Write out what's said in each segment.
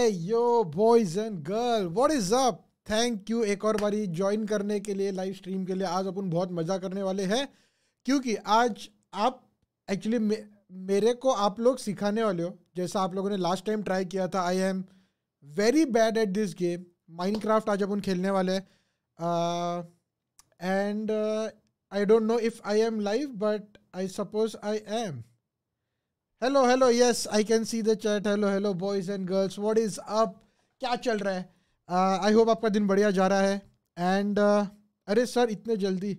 Yo boys and girl what is up thank you एक और बारी ज्वाइन करने के लिए लाइव स्ट्रीम के लिए आज अपन बहुत मज़ा करने वाले हैं क्योंकि आज आप एक्चुअली मे, मेरे को आप लोग सिखाने वाले हो जैसा आप लोगों ने लास्ट टाइम ट्राई किया था I am very bad at this game Minecraft आज अपन खेलने वाले and I don't know if I am live but I suppose I am hello hello yes I can see the chat hello hello boys and girls what is up क्या चल रहा है आई uh, hope आपका दिन बढ़िया जा रहा है एंड uh, अरे सर इतने जल्दी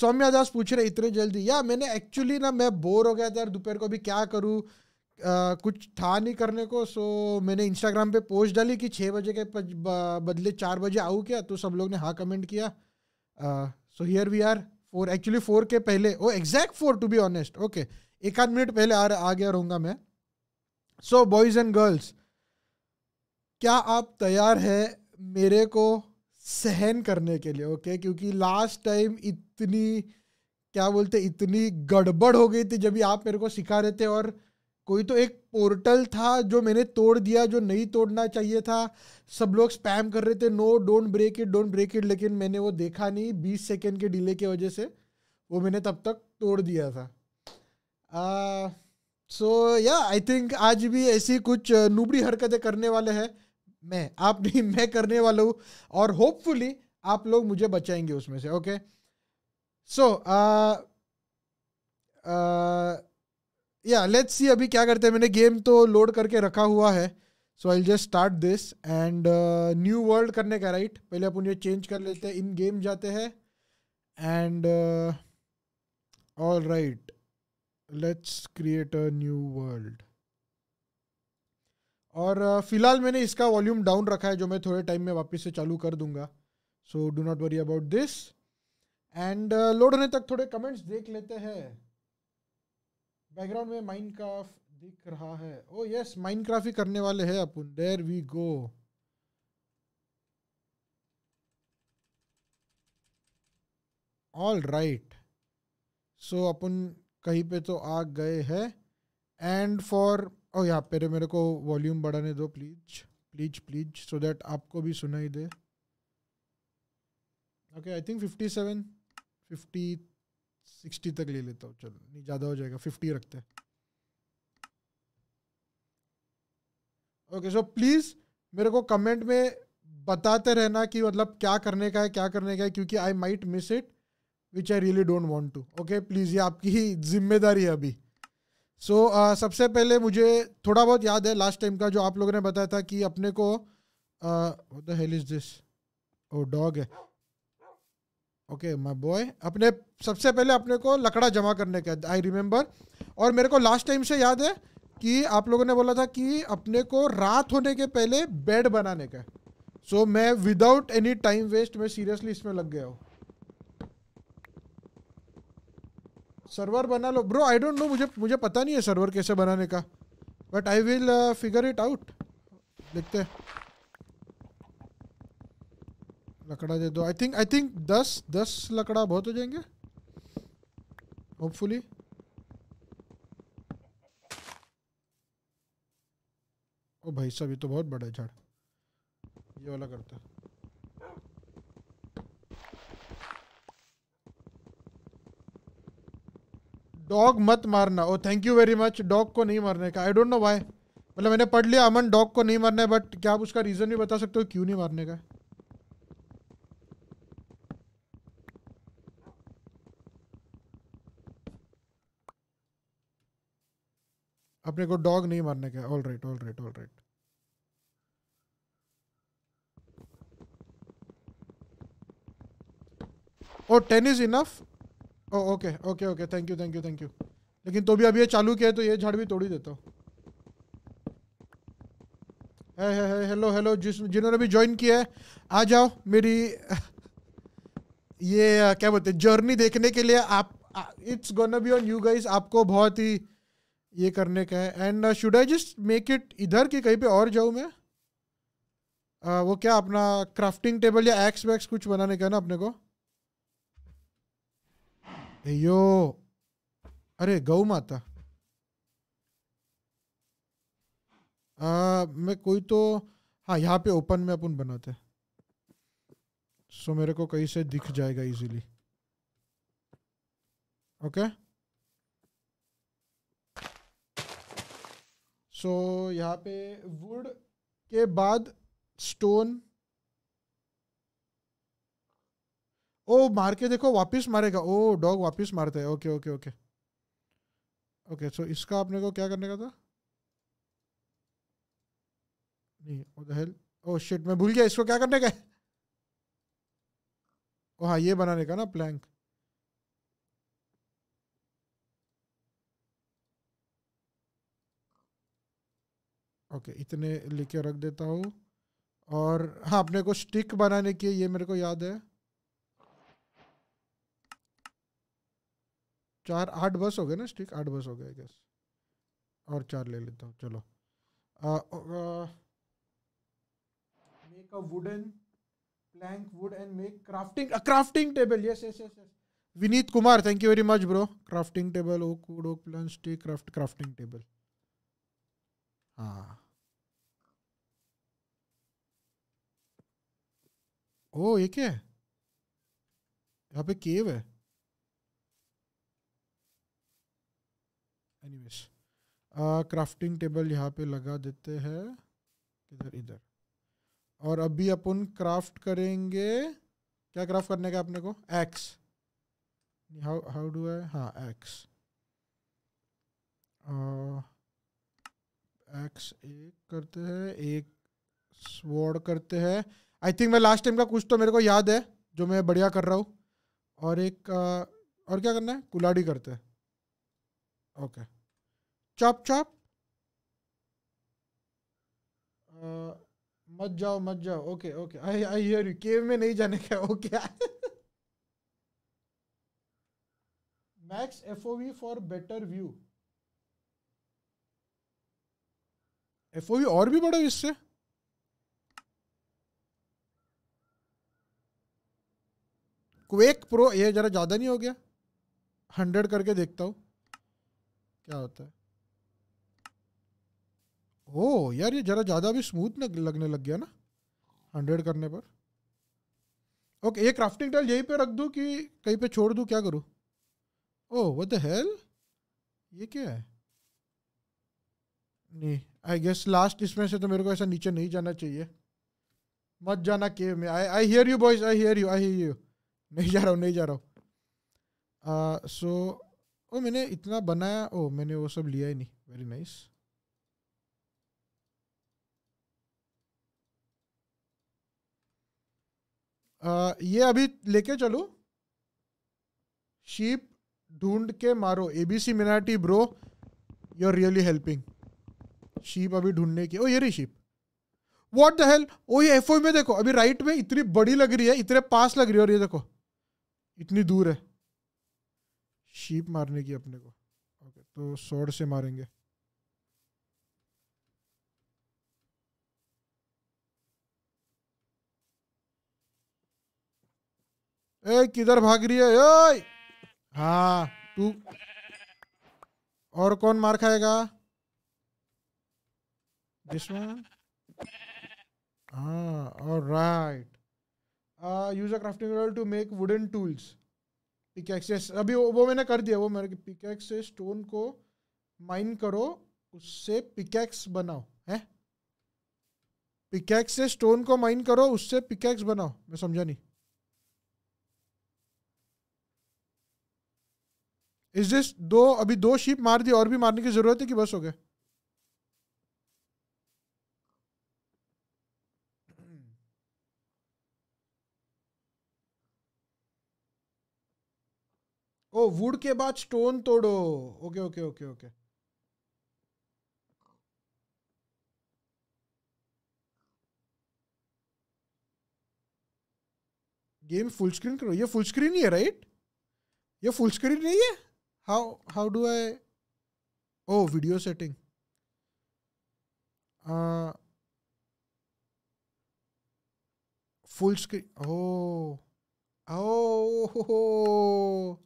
सौम्या दास पूछ रहे इतने जल्दी या मैंने एक्चुअली ना मैं बोर हो गया था यार दोपहर को भी क्या करूँ uh, कुछ था नहीं करने को सो मैंने इंस्टाग्राम पे पोस्ट डाली कि छः बजे के बदले चार बजे आऊँ क्या तो सब लोग ने हाँ कमेंट किया so here we are four actually four के पहले oh exact four to be honest okay एक आध मिनट पहले आ, आ गया रहूँगा मैं सो बॉयज़ एंड गर्ल्स क्या आप तैयार है मेरे को सहन करने के लिए ओके okay? क्योंकि लास्ट टाइम इतनी क्या बोलते इतनी गड़बड़ हो गई थी जब भी आप मेरे को सिखा रहे थे और कोई तो एक पोर्टल था जो मैंने तोड़ दिया जो नहीं तोड़ना चाहिए था सब लोग स्पैम कर रहे थे no don't break it don't break it लेकिन मैंने वो देखा नहीं बीस सेकेंड के डिले की वजह से वो मैंने तब तक तोड़ दिया था सो या आई थिंक आज भी ऐसी कुछ uh, नुबड़ी हरकतें करने वाले हैं मैं आप नहीं मैं करने वाला हूँ और होपफुली आप लोग मुझे बचाएंगे उसमें से okay so yeah let's see अभी क्या करते हैं मैंने गेम तो लोड करके रखा हुआ है so I just start this and new world करने का राइट right? पहले अपन ये चेंज कर लेते हैं इन गेम जाते हैं and all right let's create a new world और uh, फिलहाल मैंने इसका वॉल्यूम डाउन रखा है जो मैं थोड़े टाइम में वापस से चालू कर दूंगा so do not worry about this and load होने तक थोड़े कमेंट्स देख लेते हैं बैकग्राउंड में माइनक्राफ्ट दिख रहा है ओ यस माइनक्राफ्ट ही करने वाले हैं अपन there we go all right so अपन कहीं पे तो आ गए हैं एंड फॉर ओ यहाँ पे मेरे को वॉल्यूम बढ़ाने दो please please please so that आपको भी सुनाई दे okay I think fifty seven fifty sixty तक ले लेता हूँ चलो नहीं ज़्यादा हो जाएगा फिफ्टी रखते हैं ओके सो प्लीज़ मेरे को कमेंट में बताते रहना कि मतलब क्या करने का है क्या करने का है क्योंकि I might miss it which I really don't want to okay please ये आपकी ही जिम्मेदारी है अभी सो so, uh, सबसे पहले मुझे थोड़ा बहुत याद है लास्ट टाइम का जो आप लोगों ने बताया था कि अपने को the hell is this oh dog है ओके माय बॉय अपने सबसे पहले अपने को लकड़ा जमा करने का आई रिमेम्बर और मेरे को लास्ट टाइम से याद है कि आप लोगों ने बोला था कि अपने को रात होने के पहले बेड बनाने का सो so, मैं विदाउट एनी टाइम वेस्ट मैं सीरियसली इसमें लग गया हूँ सर्वर बना लो ब्रो आई डोंट नो मुझे मुझे पता नहीं है सर्वर कैसे बनाने का but I will figure it out देखते लकड़ा दे दो आई थिंक आई थिंक दस दस लकड़ा बहुत हो जाएंगे होपफुली ओ भाई साहब ये तो बहुत बड़ा है झाड़ ये वाला करता है डॉग मत मारना oh thank you very much dog को नहीं मारने का आई डोंट नो वाई मतलब मैंने पढ़ लिया अमन डॉग को नहीं मारना है बट क्या आप उसका रीज़न भी बता सकते हो क्यों नहीं मारने का अपने को डॉग नहीं मारने का all right all right all right और ten is enough okay okay okay thank you thank you thank you लेकिन तो भी अभी ये चालू किया है तो ये झाड़ भी तोड़ ही देता हूँ हेलो हेलो जिस जिन्होंने भी ज्वाइन किया है आ जाओ मेरी ये क्या बोलते हैं जर्नी देखने के लिए आप it's gonna be on you guys आपको बहुत ही ये करने का है and should I just make it इधर कि कहीं पे और जाऊँ मैं uh, वो क्या अपना क्राफ्टिंग टेबल या एक्स वैक्स कुछ बनाने का है ना अपने को ellos, अरे गौ माता आ, मैं कोई तो हाँ यहाँ पे ओपन में अपन बनाते हैं सो मेरे को कहीं से दिख जाएगा इजीली ओके सो यहाँ पे वुड के बाद स्टोन ओ मार के देखो वापिस मारेगा ओ डॉग वापिस मारता है okay okay okay okay so इसका आपने को क्या करने का था नहीं ओ ओ शिट मैं भूल गया इसको क्या करने का ओ oh, हाँ ये बनाने का ना प्लैंक ओके okay, इतने लेके रख देता हूँ और हाँ अपने को स्टिक बनाने की ये मेरे को याद है चार आठ बस हो गए ना स्टिक आठ बस हो गए गैस और चार ले लेता हूँ चलो make a wooden plank wood and make crafting crafting table yes yes yes Vineet Kumar thank you very much bro crafting table oak wood oak plank stick craft crafting table हाँ ओ ये क्या है यहाँ पे केव है एनीवेज क्राफ्टिंग टेबल यहाँ पे लगा देते हैं इधर इधर और अभी अपन क्राफ्ट करेंगे क्या क्राफ्ट करने का अपने को axe how how do I हाँ एक्स एक्स एक करते हैं एक स्वॉर्ड करते हैं आई थिंक मैं लास्ट टाइम का कुछ तो मेरे को याद है जो मैं बढ़िया कर रहा हूँ और एक और क्या करना है कुलाड़ी करते हैं ओके चॉप चॉप मत जाओ मत जाओ okay okay I I hear you cave में नहीं जाने का okay max FOV for better view FOV और भी बड़ा इससे क्वेक प्रो ये जरा ज़्यादा नहीं हो गया हंड्रेड करके देखता हूँ क्या होता है ओ यार ये ज़रा ज़्यादा भी स्मूथ लगने लग गया ना हंड्रेड करने पर ओके okay, ये क्राफ्टिंग टाइल यहीं पे रख दूँ कि कहीं पे छोड़ दूँ क्या करूँ ओ व हेल ये क्या है नहीं आई गेस लास्ट इसमें से तो मेरे को ऐसा नीचे नहीं जाना चाहिए मत जाना केव में I I hear you boys I hear you I hear you नहीं जा रहा हूँ नहीं जा रहा हूँ सो uh, so, ओ मैंने इतना बनाया ओ मैंने वो सब लिया ही नहीं वेरी नाइस ये अभी लेके चलो शीप ढूंढ के मारो ABC Minati bro you are really helping sheep अभी ढूंढने की ओ ये रही शीप व्हाट द हेल ओ ये एफ में देखो अभी राइट में इतनी बड़ी लग रही है इतने पास लग रही है और ये देखो इतनी दूर है शीप मारने की अपने को ओके तो सोड से मारेंगे ए किधर भाग रही है ओए हाँ तू और कौन मार खाएगा जिसमें हाँ और right use a crafting to make wooden tools pickaxe अभी वो, वो मैंने कर दिया वो मेरे पिकैक्स से स्टोन को माइन करो उससे पिकैक्स बनाओ है पिकैक्स से स्टोन को माइन करो उससे पिकैक्स बनाओ मैं समझा नहीं इज दिस दो अभी दो शीप मार दी और भी मारने की जरूरत है कि बस हो गया ओ वुड के बाद स्टोन तोड़ो okay okay okay okay game full screen करो ये फुल स्क्रीन ही है राइट ये फुल स्क्रीन नहीं है how how do I oh video setting full screen oh oh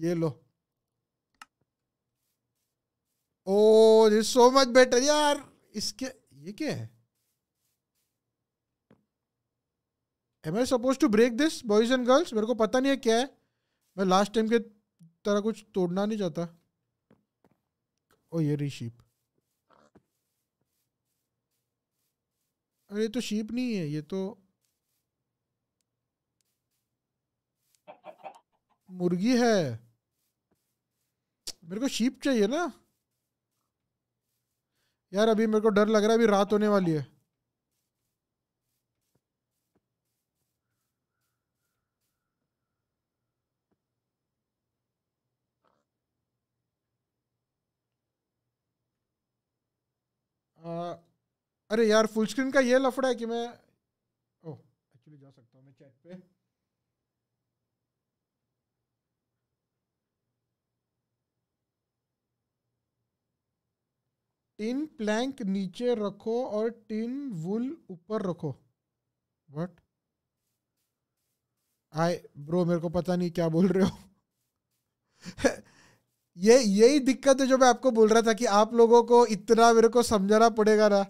ये लो oh this so much better यार इसके ये क्या है am I suppose to break this boys and girls मेरे को पता नहीं है क्या है मैं लास्ट टाइम के तरह कुछ तोड़ना नहीं चाहता ओ oh, ये रही शीप अरे तो शीप नहीं है ये तो मुर्गी है मेरे को शीप चाहिए ना यार अभी मेरे को डर लग रहा है अभी रात होने वाली है आ, अरे यार फुल स्क्रीन का ये लफड़ा है कि मैं टिन प्लैंक नीचे रखो और टिन वुल ऊपर रखो वट आए ब्रो मेरे को पता नहीं क्या बोल रहे हो ये यही दिक्कत है जो मैं आपको बोल रहा था कि आप लोगों को इतना मेरे को समझाना पड़ेगा ना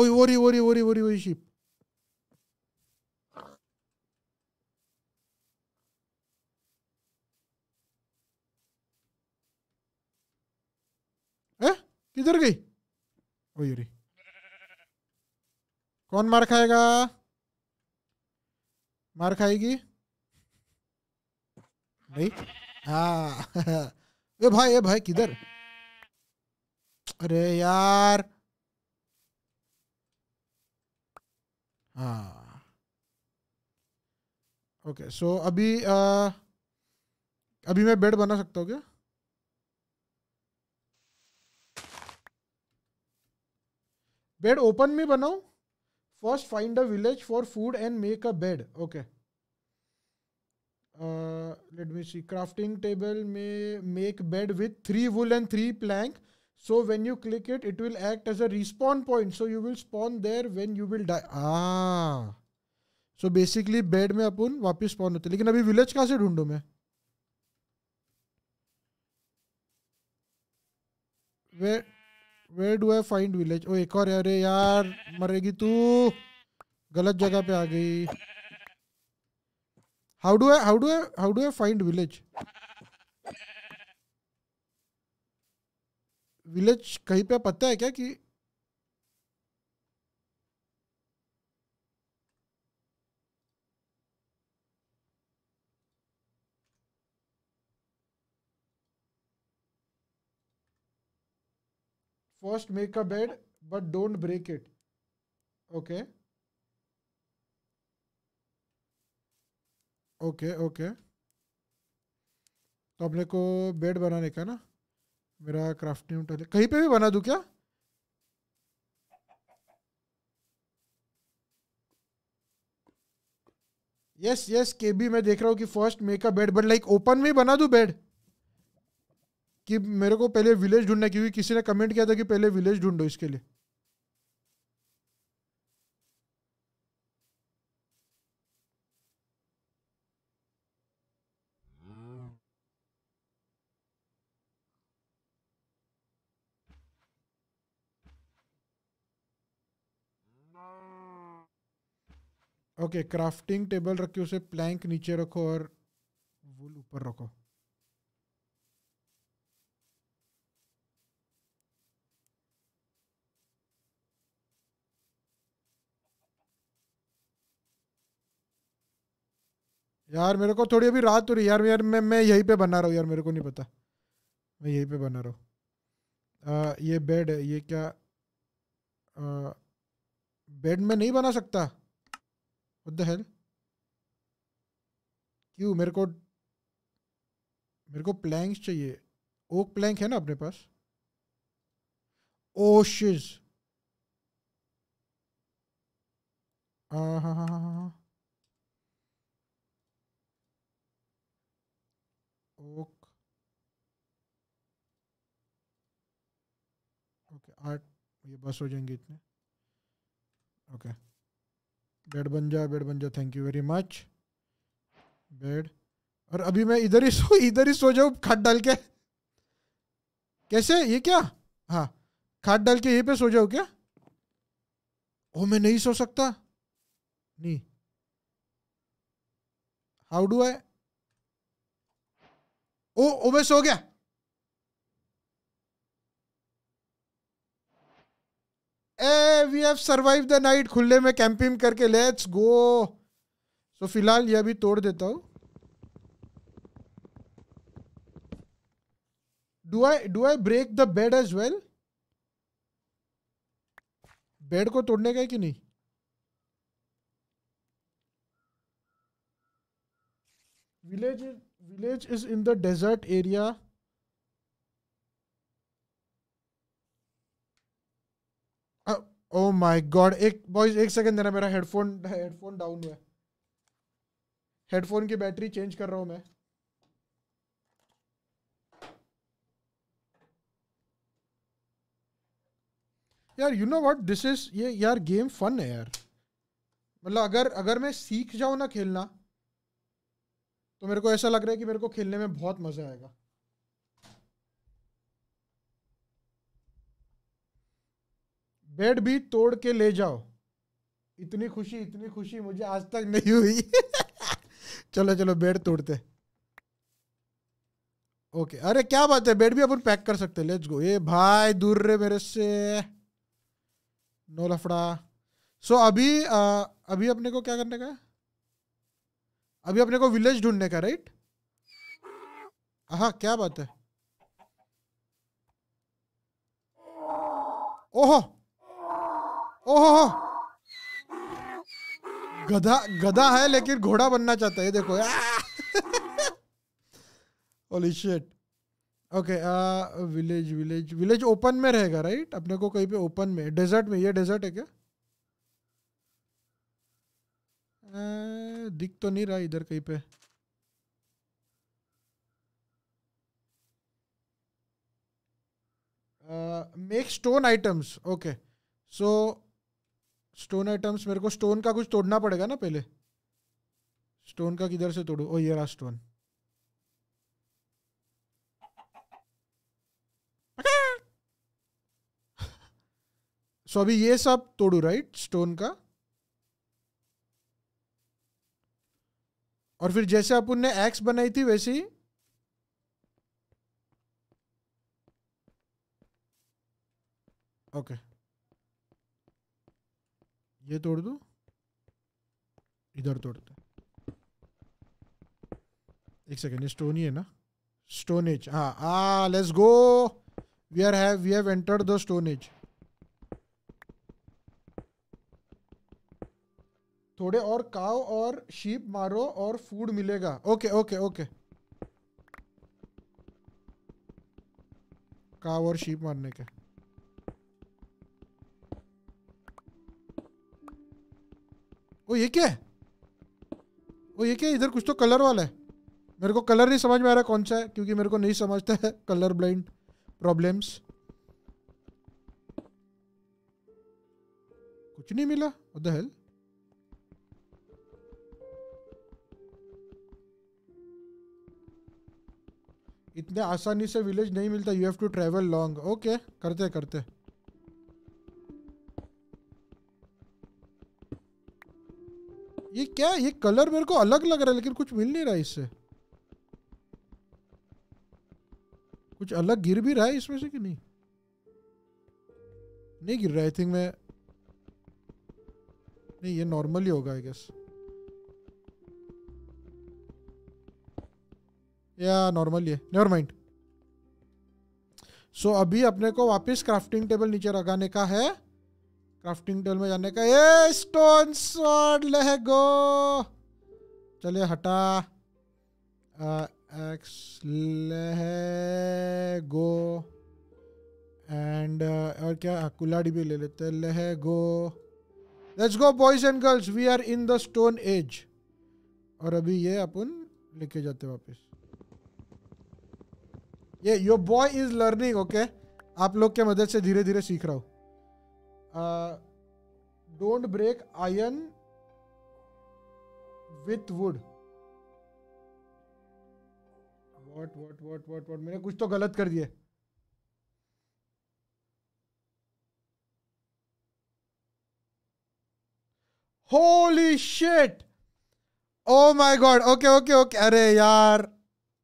ओए वो रही वो रही वो रही रही शिप किधर गई ओ कौन मार खाएगा मार खाएगी नहीं हाँ ये भाई ये भाई किधर अरे यार हाँ ओके सो अभी आ, अभी मैं बेड बना सकता हूँ क्या बेड ओपन में बनाओ first find a village for food and make a bed okay let me see crafting table में make bed with three wool and three plank so when you click it it will act as a respawn point so you will spawn there when you will die so basically bed में अपन वापिस spawn होते लेकिन अभी village कहाँ से ढूंढू मैं way where do I find village ओ एक और अरे यार मरेगी तू गलत जगह पे आ गई how do I how do I how do I find village village कहीं पे पता है क्या कि first make a bed but don't break it okay okay okay तो अपने को बेड बनाने का ना मेरा क्राफ्टिंग उठा कहीं पे भी बना दू क्या यस यस के बी मैं देख रहा हूँ कि first make a bed but like open में बना दू बेड कि मेरे को पहले विलेज ढूंढना क्योंकि किसी ने कमेंट किया था कि पहले विलेज ढूंढो इसके लिए ओके क्राफ्टिंग टेबल रखे उसे प्लैंक नीचे रखो और वुल ऊपर रखो यार मेरे को थोड़ी अभी रात हो रही यार यार मैं मैं यहीं पे बना रहा हूँ यार मेरे को नहीं पता मैं यहीं पे बना रहा हूँ ये बेड है ये क्या आ, बेड में नहीं बना सकता द हेल क्यों मेरे को मेरे को प्लैंक्स चाहिए ओक प्लैंक है ना अपने पास ओशिज हाँ हाँ हाँ हाँ हाँ ओक ओके आठ ये बस हो जाएंगे इतने ओके बेड बन जा बेड बन जा thank you very much bed और अभी मैं इधर ही सो इधर ही सो जाऊँ खाट डाल के कैसे ये क्या हाँ खाट डाल के ये पे सो जाओ क्या ओ मैं नहीं सो सकता नहीं हाउ डू आई ओ ओबेस हो गया uh we have survive the night खुले में कैंपिंग करके लेट्स गो सो फिलहाल ये अभी तोड़ देता हूं do I do I break the bed as well bed को तोड़ने का है कि नहीं village village is in the desert area. Oh my god एक बॉयज एक सेकंड देना मेरा हेडफोन हेडफोन डाउन हुआ हेडफोन की बैटरी चेंज कर रहा हूँ मैं यार you know what this is ये यार गेम फन है यार मतलब अगर अगर मैं सीख जाऊँ ना खेलना तो मेरे को ऐसा लग रहा है कि मेरे को खेलने में बहुत मज़ा आएगा बेड भी तोड़ के ले जाओ इतनी खुशी इतनी खुशी मुझे आज तक नहीं हुई चलो चलो बेड तोड़ते ओके अरे क्या बात है बेड भी अपन पैक कर सकते हैं लेट्स गो ये भाई दूर रे मेरे से नो लफड़ा सो so, अभी आ, अभी अपने को क्या करने का है अभी अपने को विलेज ढूंढने का राइट हाँ क्या बात है ओहो ओहो गधा गधा है लेकिन घोड़ा बनना चाहता है देखो यार shit okay village village village open में रहेगा राइट अपने को कहीं पे ओपन में डेजर्ट में ये डेजर्ट है क्या दिख तो नहीं रहा इधर कहीं पे make stone items okay so stone items मेरे को स्टोन का कुछ तोड़ना पड़ेगा ना पहले स्टोन का किधर से तोड़ू ओ oh, ये रहा स्टोन सो अभी ये सब तोड़ू राइट स्टोन का और फिर जैसे अपन ने एक्स बनाई थी वैसे ही ओके ये तोड़ दो इधर तोड़ दो एक सेकेंड ये स्टोन ही है ना स्टोन एज हाँ let's go we are have we have entered the stone age थोड़े और काव और शीप मारो और फूड मिलेगा ओके ओके ओके काव और शीप मारने के ओ ये क्या है ओ ये क्या इधर कुछ तो कलर वाला है मेरे को कलर नहीं समझ में आ रहा कौन सा है क्योंकि मेरे को नहीं समझता है कलर ब्लाइंड प्रॉब्लम्स कुछ नहीं मिला द हेल्थ इतने आसानी से विलेज नहीं मिलता you have to travel long okay करते करते ये क्या ये कलर मेरे को अलग लग रहा है लेकिन कुछ मिल नहीं रहा इससे कुछ अलग गिर भी रहा है इसमें से कि नहीं नहीं गिर रहा आई थिंक मैं नहीं ये नॉर्मल ही होगा आई गेस या नॉर्मल ही है नेवर माइंड सो अभी अपने को वापस क्राफ्टिंग टेबल नीचे लगाने का है क्राफ्टिंग टेबल में जाने का ए स्टोन स्वॉर्ड ले गो चलिए हटा एक्स ले गो एंड और क्या कुलाड़ी भी ले लेते हैं go let's go boys and girls we are in the stone age और अभी ये अपन लेके जाते वापस ये your boy is learning okay आप लोग के मदद से धीरे धीरे सीख रहा हूं don't break iron with wood what what what what what मैंने कुछ तो गलत कर दिया holy shit oh my god okay okay okay अरे यार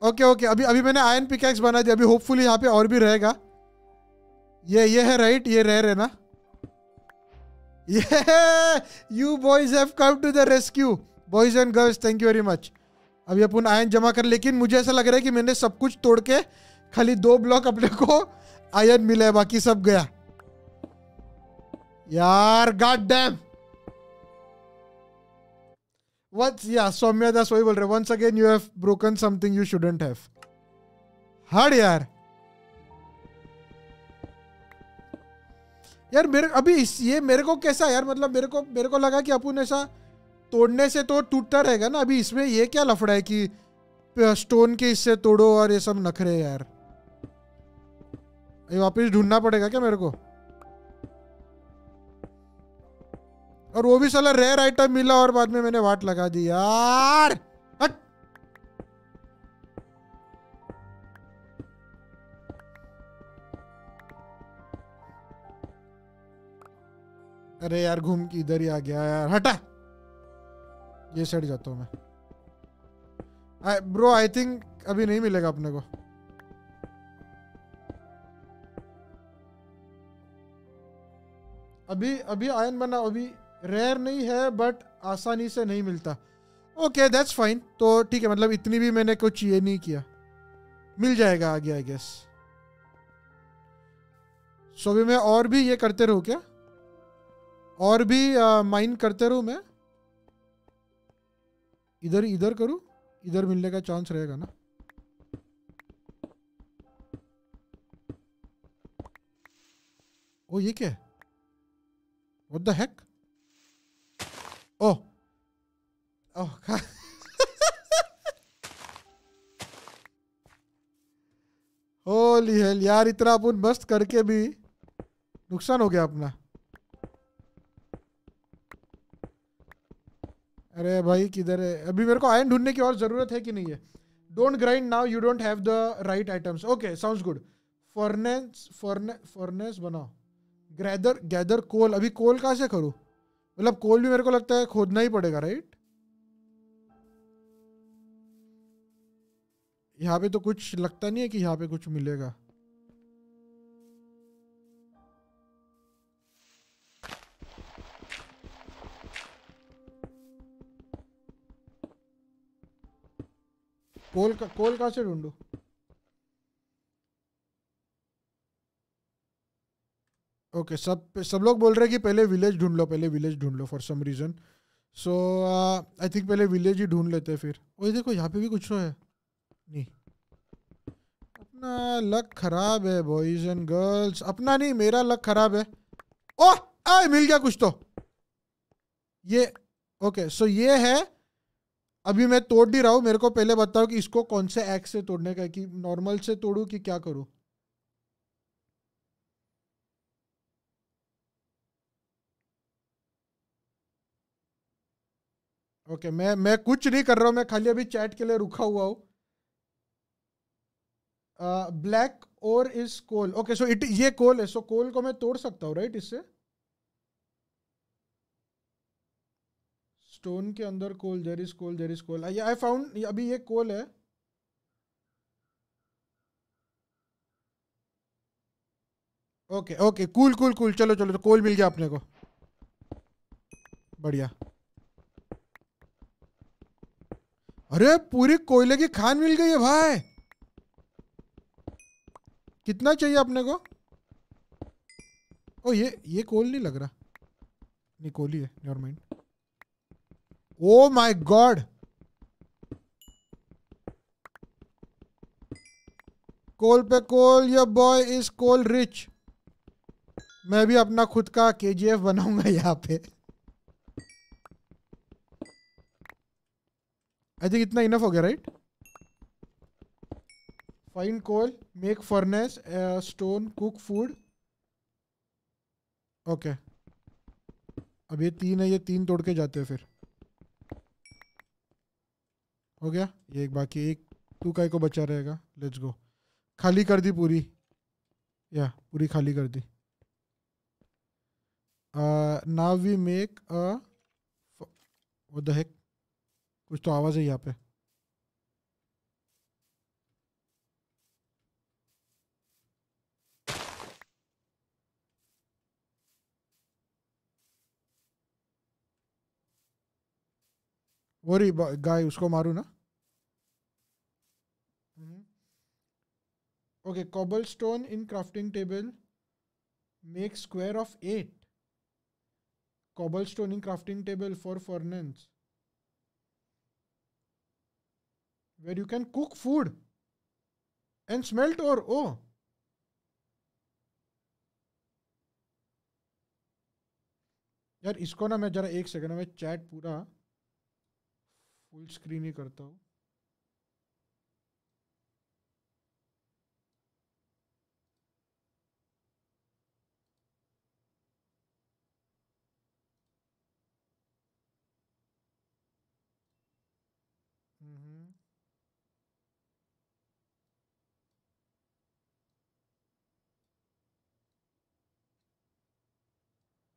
ओके ओके अभी अभी मैंने आयन पिकैक्स बना दिया अभी होपफुल यहाँ पे और भी रहेगा ये ये है राइट ये रह रहे ना ये you boys have come to the rescue boys and girls thank you very much अभी अपन आयन जमा कर लेकिन मुझे ऐसा लग रहा है कि मैंने सब कुछ तोड़ के खाली दो ब्लॉक अपने को आयन मिला है बाकी सब गया यार god damn What? yeah, Somya, that's why बोल रहे once again you have broken something you shouldn't have. हर यार यार मेरे अभी इस ये मेरे को कैसा यार मतलब मेरे को मेरे को लगा कि अपन ऐसा तोड़ने से तो टूटता रहेगा ना अभी इसमें ये क्या लफड़ा है कि स्टोन के इससे तोड़ो और ये सब नखरे यार ये वापस ढूंढना पड़ेगा क्या मेरे को और वो भी साला रेयर आइटम मिला और बाद में मैंने वाट लगा दी यार अरे यार घूम के इधर ही आ गया यार हटा ये साइड जाता हूँ मैं ब्रो आई थिंक अभी नहीं मिलेगा अपने को अभी अभी आयन बना अभी रेयर नहीं है बट आसानी से नहीं मिलता ओके दैट्स फाइन तो ठीक है मतलब इतनी भी मैंने कुछ ये नहीं किया मिल जाएगा आगे आई गेस सो भी मैं और भी ये करते रहूँ क्या और भी uh, करते रहूँ मैं इधर इधर करूँ इधर मिलने का चांस रहेगा ना ओ ये क्या है what the heck Oh. Oh, God. Holy hell यार इतना अपन मस्त करके भी नुकसान हो गया अपना अरे भाई किधर है अभी मेरे को आयन ढूंढने की और ज़रूरत है कि नहीं है don't grind now you don't have the right items okay sounds good furnace furnace furnace बनाओ ग्रेदर गैदर कोल अभी कोल कहाँ से करूँ मतलब कोल भी मेरे को लगता है खोदना ही पड़ेगा राइट यहाँ पे तो कुछ लगता नहीं है कि यहाँ पे कुछ मिलेगा कोल का कोल कहाँ से ढूंढू ओके सब सब लोग बोल रहे हैं कि पहले विलेज ढूंढ लो पहले विलेज ढूंढ लो for some reason so I think पहले विलेज ही ढूंढ लेते हैं फिर वही देखो यहाँ पे भी कुछ तो है नहीं अपना लक खराब है बॉयज एंड गर्ल्स अपना नहीं मेरा लक खराब है ओह आ, मिल गया कुछ तो ये ओके सो ये है अभी मैं तोड़ नहीं रहा हूँ मेरे को पहले बताओ कि इसको कौन से एक्स से तोड़ने का है कि नॉर्मल से तोड़ू कि क्या करूँ ओके मैं मैं कुछ नहीं कर रहा हूं मैं खाली अभी चैट के लिए रुका हुआ हूं ब्लैक और is coal okay so it ये कोल है सो so कोल को मैं तोड़ सकता हूं राइट इससे स्टोन के अंदर coal there is coal there is coal I found अभी ये कोल है okay okay cool cool cool चलो चलो तो कोल मिल गया अपने को बढ़िया अरे पूरी कोयले की खान मिल गई है भाई कितना चाहिए अपने को ओ ये ये कोल नहीं लग रहा नहीं कोल ही है never mind oh my god coal पे coal your boy is coal rich मैं भी अपना खुद का केजीएफ बनाऊंगा यहाँ पे आई थिंक इतना इनफ हो गया right fine coal make furnace stone cook food okay अब ये तीन है ये तीन तोड़ के जाते हैं फिर हो गया ये एक बाकी एक टू का को बचा रहेगा लेट्स गो खाली कर दी पूरी या पूरी खाली कर दी now we make a the heck कुछ तो आवाज है यहाँ पे वो रही गाय उसको मारू ना okay cobblestone in crafting table make square of eight cobblestone in crafting table for furnace where you can cook food and smelt or Oh, यार इसको ना मैं जरा एक सेकंड में चैट पूरा फुल स्क्रीन ही करता हूँ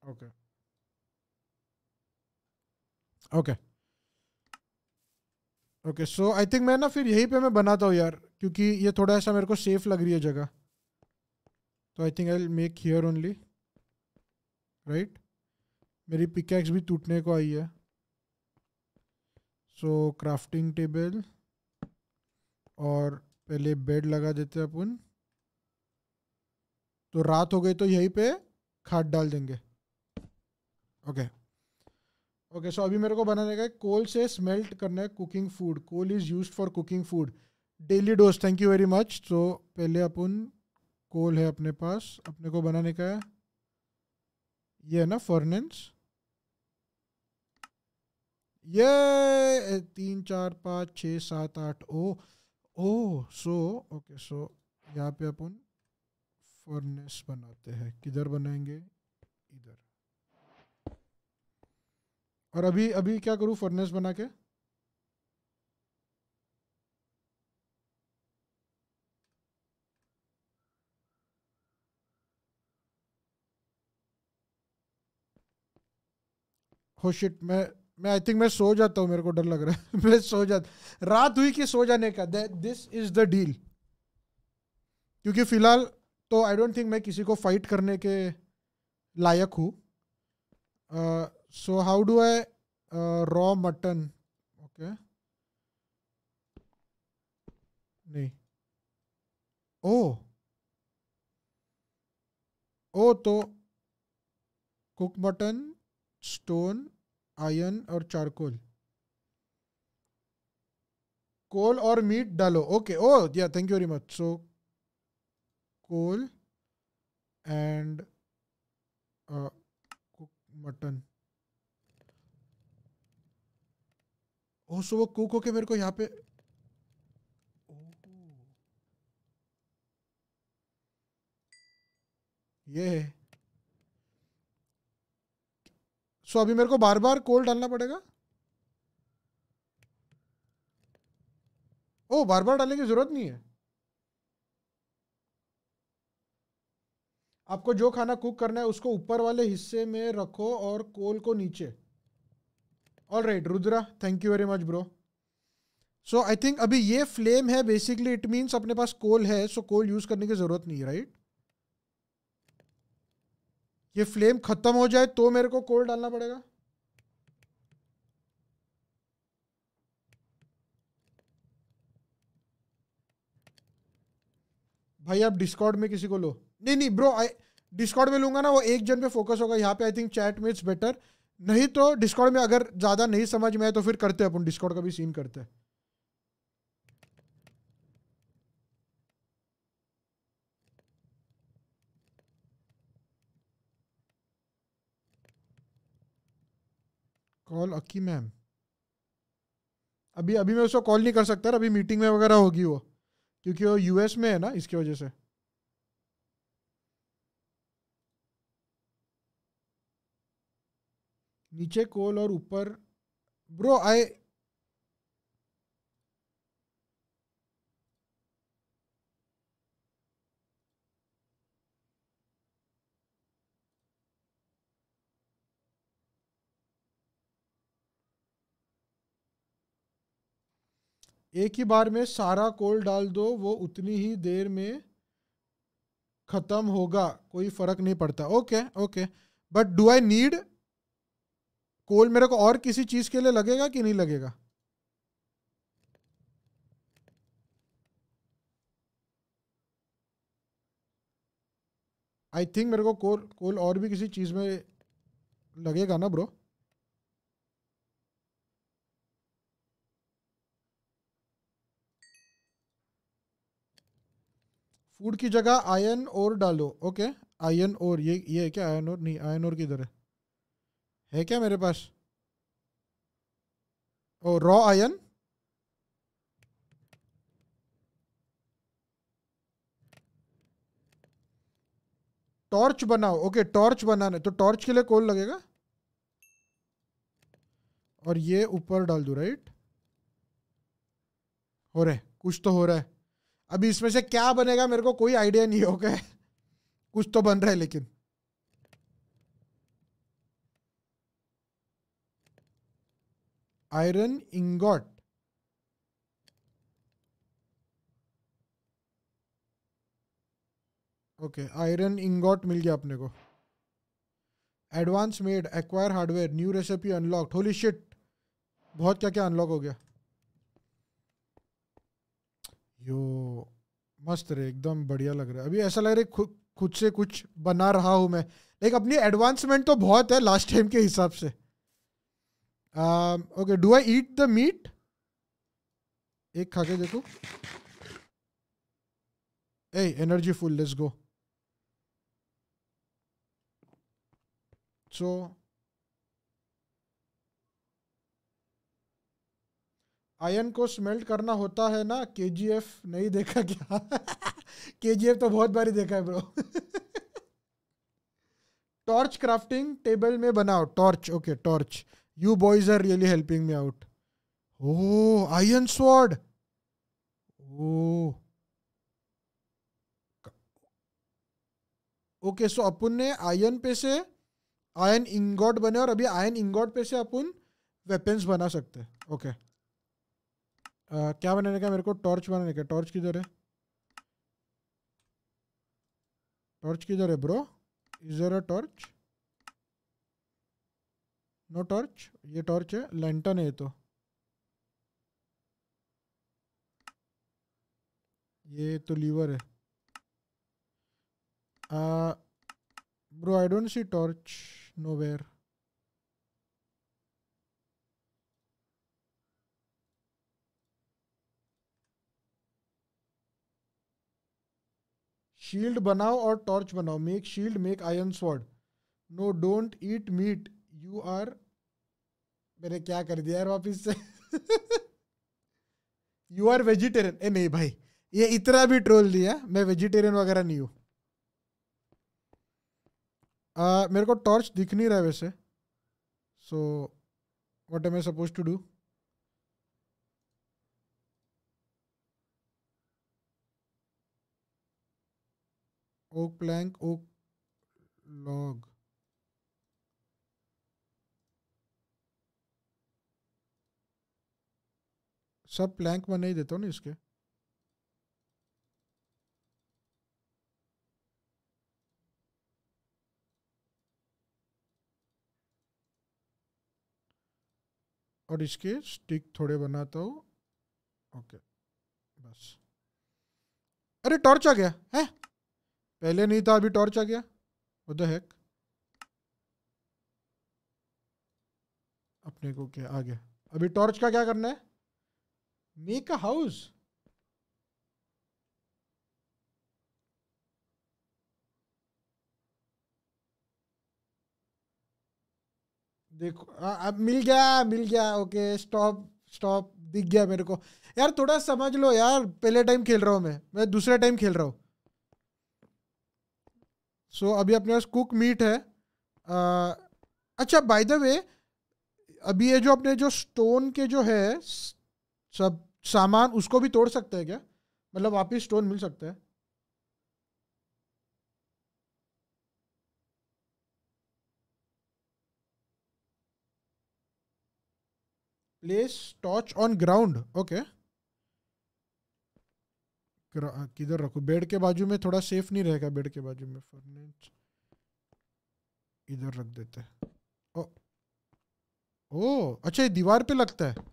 okay okay okay so I think मैं ना फिर यहीं पे मैं बनाता हूँ यार क्योंकि ये थोड़ा ऐसा मेरे को सेफ लग रही है जगह तो I think I make here only right मेरी पिकैक्स भी टूटने को आई है सो क्राफ्टिंग टेबल और पहले बेड लगा देते हैं अपन तो रात हो गई तो यहीं पे खाद डाल देंगे ओके ओके सो अभी मेरे को बनाने का कोल से स्मेल्ट करना है cooking food coal is use for cooking food daily dose thank you very much तो पहले अपन कोल है अपने पास अपने को बनाने का है ये है ना फर्नेंस ये तीन चार पाँच छ सात आठ ओ ओ सो ओके सो यहाँ पे अपन फर्नेस बनाते हैं किधर बनाएंगे इधर और अभी अभी क्या करूँ फर्नेस बना के हो oh शिट मैं मैं आई थिंक मैं सो जाता हूँ मेरे को डर लग रहा है मैं सो जाता रात हुई कि सो जाने का दिस इज द डील क्योंकि फिलहाल तो आई डोंट थिंक मैं किसी को फाइट करने के लायक हूँ so how do I uh, raw mutton? Okay. नहीं ओ ओ तो कुक मटन स्टोन आयन और चारकोल कोल और मीट डालो ओके ओ या thank you very much so coal and cook mutton ओ सो वो कुक होके मेरे को यहाँ पे ये है सो अभी मेरे को बार बार कोल डालना पड़ेगा ओ बार बार डालने की जरूरत नहीं है आपको जो खाना कुक करना है उसको ऊपर वाले हिस्से में रखो और कोल को नीचे all right Rudra thank you very much bro so I think अभी ये फ्लेम है बेसिकली इट मीन्स अपने पास कोल है सो कोल यूज करने की जरूरत नहीं है राइट ये फ्लेम खत्म हो जाए तो मेरे को कोल डालना पड़ेगा भाई आप डिस्कॉर्ड में किसी को लो नहीं नहीं ब्रो आई डिस्कॉर्ड में लूंगा ना वो एक जन पे फोकस होगा यहाँ पे आई थिंक चैट में इट्स बेटर नहीं तो डिस्कॉर्ड में अगर ज़्यादा नहीं समझ में आए तो फिर करते हैं अपन डिस्कॉर्ड का भी सीन करते हैं कॉल अक्की मैम अभी अभी मैं उसको कॉल नहीं कर सकता अभी मीटिंग में वगैरह होगी वो क्योंकि वो यूएस में है ना इसकी वजह से नीचे कोल और ऊपर ब्रो आई एक ही बार में सारा कोल डाल दो वो उतनी ही देर में ख़त्म होगा कोई फ़र्क नहीं पड़ता okay okay but do I need coal मेरे को और किसी चीज के लिए लगेगा कि नहीं लगेगा आई थिंक मेरे को कोल कोल और भी किसी चीज में लगेगा ना ब्रो फूड की जगह आयन और डालो ओके आयन और ये ये क्या आयन और नहीं आयन और किधर है है क्या मेरे पास ओ रॉ आयन टॉर्च बनाओ ओके टॉर्च बनाना तो टॉर्च के लिए कोल लगेगा और ये ऊपर डाल दो राइट हो रहा है कुछ तो हो रहा है अभी इसमें से क्या बनेगा मेरे को कोई आइडिया नहीं ओके कुछ तो बन रहा है लेकिन iron ingot okay iron ingot मिल गया अपने को advance made acquire hardware new recipe unlocked holy shit बहुत क्या क्या अनलॉक हो गया यो मस्त रे एकदम बढ़िया लग रहा है अभी ऐसा लग रहा है खुद खुद से कुछ बना रहा हूं मैं लाइक अपनी एडवांसमेंट तो बहुत है लास्ट टाइम के हिसाब से okay do I eat the meat एक खा के देखो ए energy full let's go so iron को स्मेल्ट करना होता है ना के नहीं देखा क्या के तो बहुत बारी देखा है ब्रो टॉर्च क्राफ्टिंग टेबल में बनाओ torch okay torch you boys are really helping me out Oh, iron sword ओ ओके सो अपन ने आयन पे से आयन इंगॉट बने और अभी आयन इंगॉट पे से अपन वेपन्स बना सकते हैं ओके uh, क्या बनाने का मेरे को टॉर्च बनाने का टॉर्च किधर है टॉर्च किधर है bro is a torch no torch ये टॉर्च है लेंटन है ये तो ये तो लीवर है आ, bro I don't see torch nowhere shield बनाओ और टॉर्च बनाओ make shield make iron sword no don't eat meat you are मैंने क्या कर दिया यार वापिस से यू आर वेजिटेरियन ए नहीं भाई ये इतना भी ट्रोल दिया मैं वेजिटेरियन वगैरह नहीं हूँ uh, मेरे को टॉर्च दिख नहीं रहा वैसे so what am I suppose to do oak plank oak log सब प्लैंक में नहीं देता हूँ ना इसके और इसके स्टिक थोड़े बनाता हूँ ओके बस अरे टॉर्च आ गया है पहले नहीं था अभी टॉर्च आ गया उद हैक अपने को क्या आ गया अभी टॉर्च का क्या करना है Make a house. देखो अब मिल गया मिल गया ओके स्टॉप स्टॉप दिख गया मेरे को यार थोड़ा समझ लो यार पहले टाइम खेल रहा हूँ मैं मैं दूसरे टाइम खेल रहा हूँ सो so, अभी अपने पास कुक मीट है आ, अच्छा बाय द वे अभी ये जो अपने जो स्टोन के जो है सब सामान उसको भी तोड़ सकते हैं क्या मतलब वापिस स्टोन मिल सकता है place torch on ground okay किधर रखो बेड के बाजू में थोड़ा सेफ नहीं रहेगा बेड के बाजू में फर्नेच इधर रख देते हैं ओ ओ अच्छा ये दीवार पे लगता है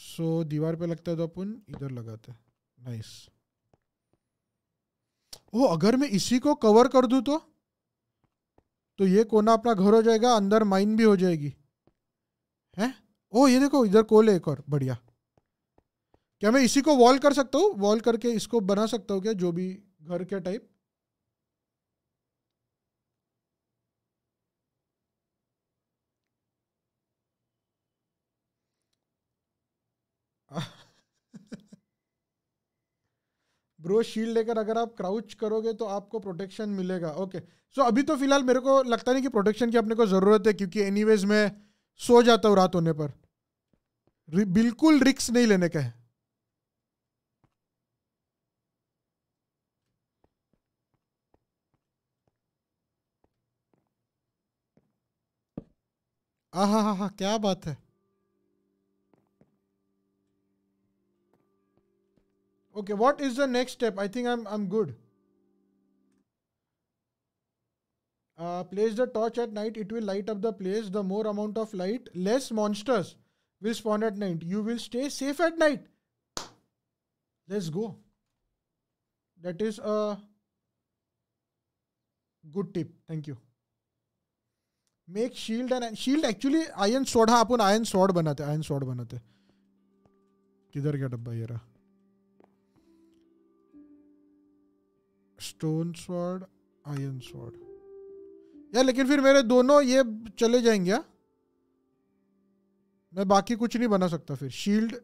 सो so, दीवार पे लगता है तो अपन इधर लगाते नाइस ओ अगर मैं इसी को कवर कर दूं तो तो ये कोना अपना घर हो जाएगा अंदर माइन भी हो जाएगी हैं ओ ये देखो इधर कोल एक और बढ़िया क्या मैं इसी को वॉल कर सकता हूँ वॉल करके इसको बना सकता हूँ क्या जो भी घर के टाइप ब्रो शील्ड लेकर अगर आप क्राउच करोगे तो आपको प्रोटेक्शन मिलेगा ओके सो अभी तो फिलहाल मेरे को लगता नहीं कि प्रोटेक्शन की अपने को ज़रूरत है क्योंकि एनी मैं सो जाता हूँ रात होने पर रि, बिल्कुल रिक्स नहीं लेने का है हाँ हाँ हाँ क्या बात है Okay, what is the next step? I think I'm, I'm good. Uh, place the torch at night, it will light up the place. The more amount of light, less monsters will spawn at night. You will stay safe at night. Let's go. That is a good tip. Thank you. Make shield and shield. Actually, iron sword. हा आपण ion iron sword. Ion sword बनाते iron sword. डब्बा ये रहा stone sword ion sword यार लेकिन फिर मेरे दोनों ये चले जाएंगे हाँ? मैं बाकी कुछ नहीं बना सकता फिर शील्ड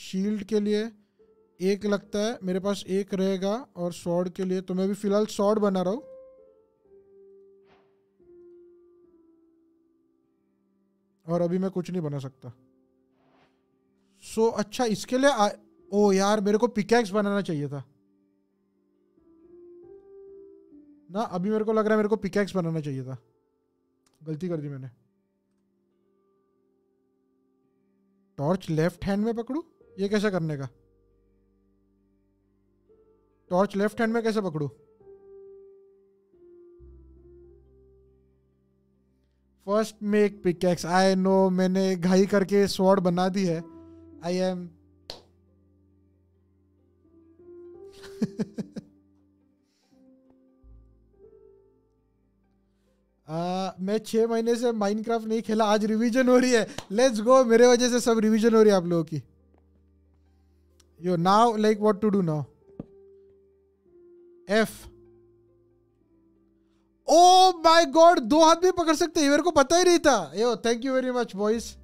शील्ड के लिए एक लगता है मेरे पास एक रहेगा और सॉर्ड के लिए तो मैं भी फिलहाल स्वॉर्ड बना रहा हूँ और अभी मैं कुछ नहीं बना सकता सो so, अच्छा इसके लिए आ... ओ यार मेरे को पिकैक्स बनाना चाहिए था ना अभी मेरे को लग रहा है मेरे को पिकैक्स बनाना चाहिए था गलती कर दी मैंने टॉर्च लेफ्ट हैंड में पकड़ू ये कैसे करने का टॉर्च लेफ्ट हैंड में कैसे पकड़ू first make pickaxe I know मैंने घाई करके स्वॉर्ड बना दी है आई एम मैं छह महीने से माइनक्राफ्ट नहीं खेला आज रिवीजन हो रही है लेट्स गो मेरे वजह से सब रिवीजन हो रही है आप लोगों की yo now like what to do now F oh my god दो हाथ भी पकड़ सकते हैं मेरे को पता ही नहीं था yo thank you very much boys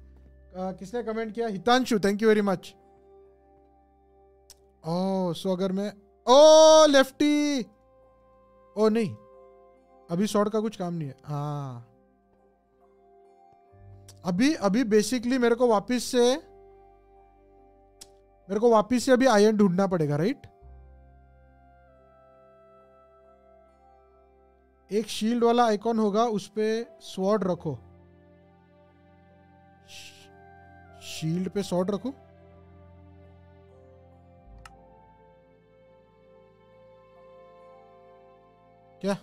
किसने कमेंट किया Hitanshu thank you very much ओ सो अगर मैं ओ लेफ्टी ओ नहीं अभी शॉर्ट का कुछ काम नहीं है हाँ अभी अभी बेसिकली मेरे को वापस से मेरे को वापस से अभी आयरन ढूंढना पड़ेगा राइट एक शील्ड वाला आइकॉन होगा उस पर स्वॉर्ड रखो शील्ड पे स्वॉर्ड रखो क्या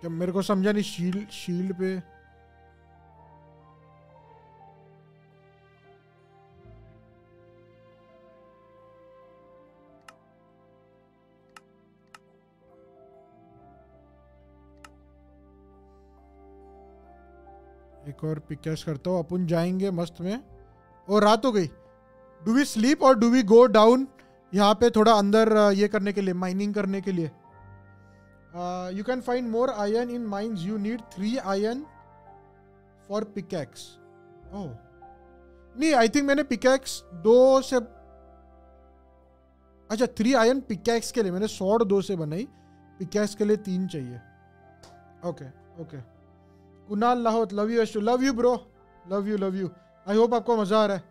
क्या मेरे को समझा नहीं शील्ड शील्ड पे एक और पिक्चर्स करता हूँ अपन जाएंगे मस्त में और रात हो गई डू वी स्लीप और डू वी गो डाउन यहाँ पे थोड़ा अंदर ये करने के लिए माइनिंग करने के लिए you can find more iron in mind you need three iron for pickaxe oh नहीं आई थिंक मैंने पिकैक्स दो से अच्छा थ्री आयन पिकैक्स के लिए मैंने सॉर्ड दो से बनाई पिकैक्स के लिए तीन चाहिए okay okay Kunal Lahot love you Yashu love you bro love you love you I hope आपको मज़ा आ रहा है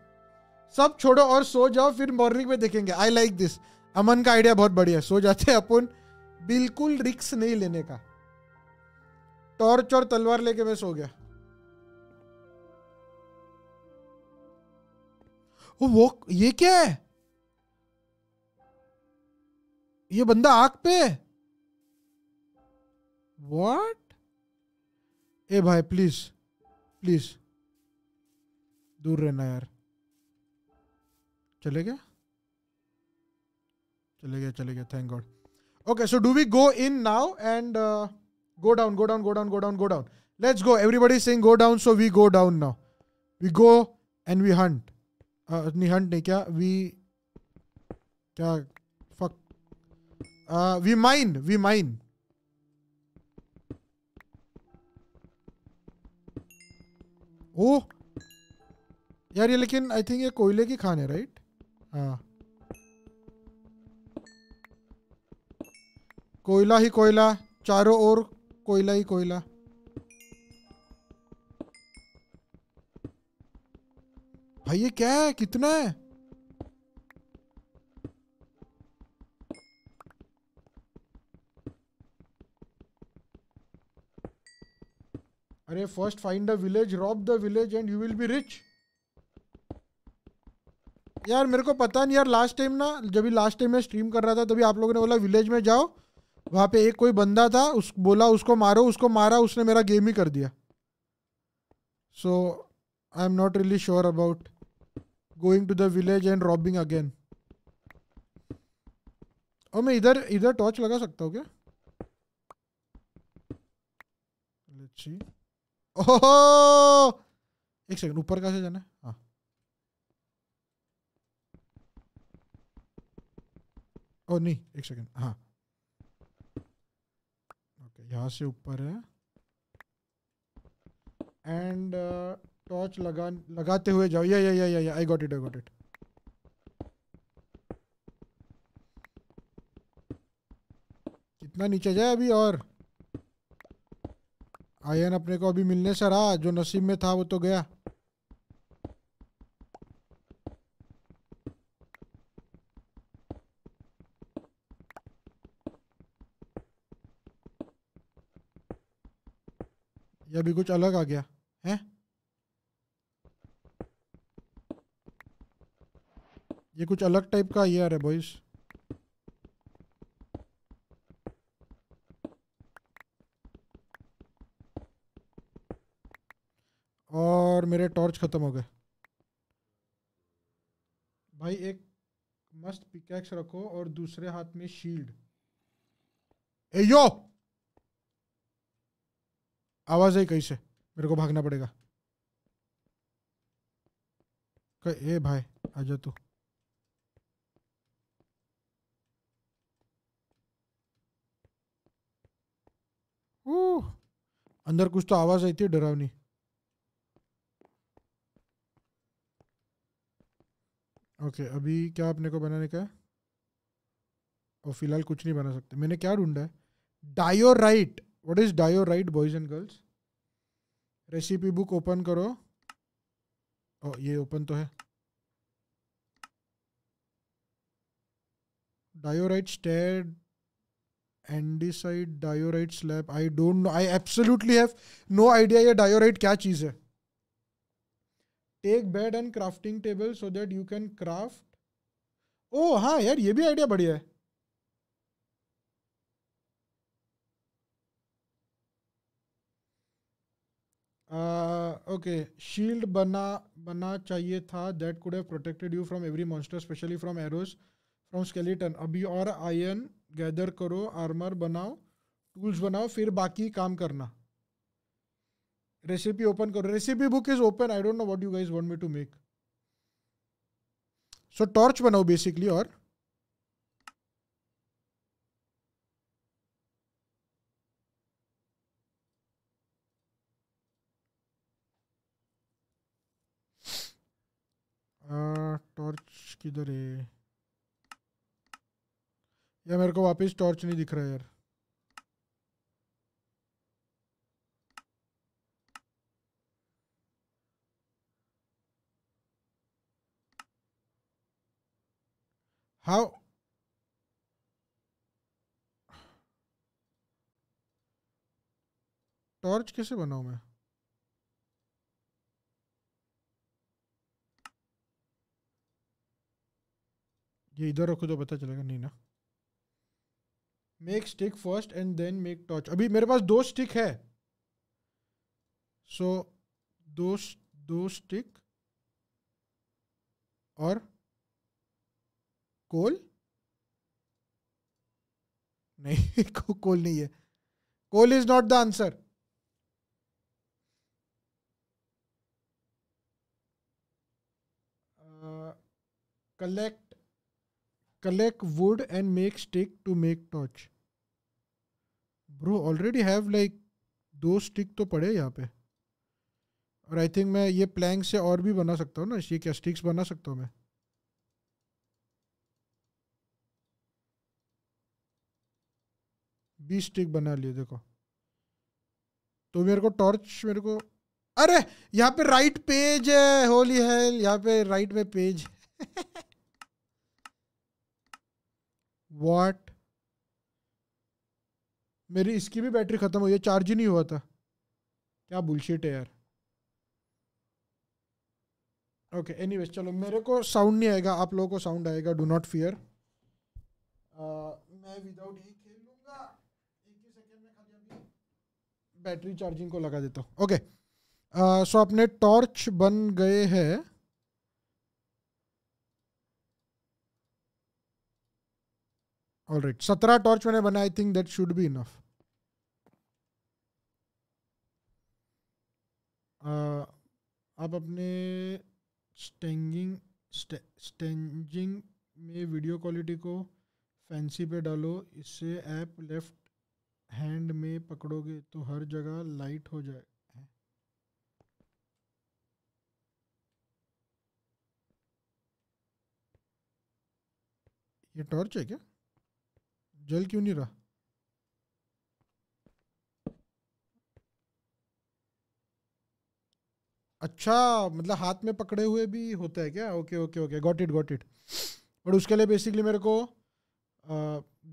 सब छोड़ो और सो जाओ फिर मॉर्निंग में देखेंगे आई लाइक दिस अमन का आइडिया बहुत बढ़िया सो जाते हैं अपन बिल्कुल रिक्स नहीं लेने का टॉर्च और तलवार लेके मैं सो गया वो ये क्या है ये बंदा आग पे वॉट ए भाई प्लीज प्लीज दूर रहना यार चले गया चले गया चले गया thank god Okay, so do we go in now and uh, go down, go down, go down, go down, go down. Let's go. everybody saying go down, so we go down now. We go and we hunt. Uh, ni hunt nahi kya we kya fuck. Uh, we mine, we mine. ओ यार ये लेकिन I think ये कोयले की Khan right ha uh. कोयला ही कोयला चारों ओर कोयला ही कोयला भाई ये क्या है कितना है अरे first find the village rob the village and you will be rich यार मेरे को पता नहीं यार लास्ट टाइम ना जब भी लास्ट टाइम मैं स्ट्रीम कर रहा था तभी आप लोगों ने बोला विलेज में जाओ वहां पे एक कोई बंदा था उस बोला उसको मारो उसको मारा उसने मेरा गेम ही कर दिया so I am not really sure about going to the village and robbing again और मैं इधर इधर टॉर्च लगा सकता हूँ क्या लेट्स सी ओह एक सेकंड ऊपर कैसे जाना है हाँ ओ oh, नहीं एक सेकंड हाँ यहाँ से ऊपर है एंड टॉर्च uh, लगा लगाते हुए जाओ या या या या I got it I got it कितना नीचे जाए अभी और आयन अपने को अभी मिलने से रहा जो नसीब में था वो तो गया या भी कुछ अलग आ गया है ये कुछ अलग टाइप का ये आ रहा है बॉइस और मेरे टॉर्च ख़त्म हो गए भाई एक मस्त पिकैक्स रखो और दूसरे हाथ में शील्ड ए यो आवाज़ आई कहीं से मेरे को भागना पड़ेगा ए भाई जा तू अंदर कुछ तो आवाज आई थी डरावनी ओके अभी क्या अपने को बनाने का है और फिलहाल कुछ नहीं बना सकते मैंने क्या ढूंढा है diorite what is diorite boys and girls recipe book open करो ओ oh, ये ओपन तो है diorite stairs andesite diorite slab I don't know I absolutely have no idea ये डायोराइट क्या चीज़ है take bed and crafting table so that you can craft oh हाँ यार ये भी आइडिया बढ़िया है ओके शील्ड बना बना चाहिए था that could have protected you from every monster especially from arrows from skeleton अभी और आयन गैदर करो आर्मर बनाओ टूल्स बनाओ फिर बाकी काम करना रेसिपी ओपन करो recipe book is open I don't know what you guys want me to make so torch बनाओ बेसिकली और टॉर्च किधर है यार मेरे को वापस टॉर्च नहीं दिख रहा यार हाउ टॉर्च कैसे बनाऊं मैं ये इधर रखो तो पता चलेगा नहीं ना make stick first and then make torch अभी मेरे पास दो स्टिक है सो so, दो दो स्टिक और कोल नहीं को, कोल नहीं है coal is not the answer collect collect wood and make stick to make torch. Bro, already have like दो स्टिक तो पड़े यहाँ पे और आई थिंक मैं ये प्लैंग से और भी बना सकता हूँ ना ये क्या स्टिक्स बना सकता हूँ मैं बीस स्टिक बना लिए देखो तो मेरे को टॉर्च मेरे को अरे यहाँ पे राइट पेज है होली हेल यहाँ पे राइट में पेज वाट मेरी इसकी भी बैटरी ख़त्म हुई है चार्ज ही नहीं हुआ था क्या बुलशीट है यार ओके okay, एनीवेज चलो मेरे को साउंड नहीं आएगा आप लोगों को साउंड आएगा डू नॉट फियर मैं विदाउट ही e खेल लूंगा एक ही सेकेंड में खाली अभी बैटरी चार्जिंग को लगा देता हूँ ओके सो uh, अपने टॉर्च बन गए हैं ऑल राइट सत्रह टॉर्च मैंने बनाया I think that should be enough आप अपने स्टेंगिंग स्टेंजिंग में वीडियो क्वालिटी को फैंसी पे डालो इससे ऐप लेफ्ट हैंड में पकड़ोगे तो हर जगह लाइट हो जाए ये टॉर्च है क्या जल क्यों नहीं रहा अच्छा मतलब हाथ में पकड़े हुए भी होता है क्या okay okay okay got it got it but उसके लिए बेसिकली मेरे को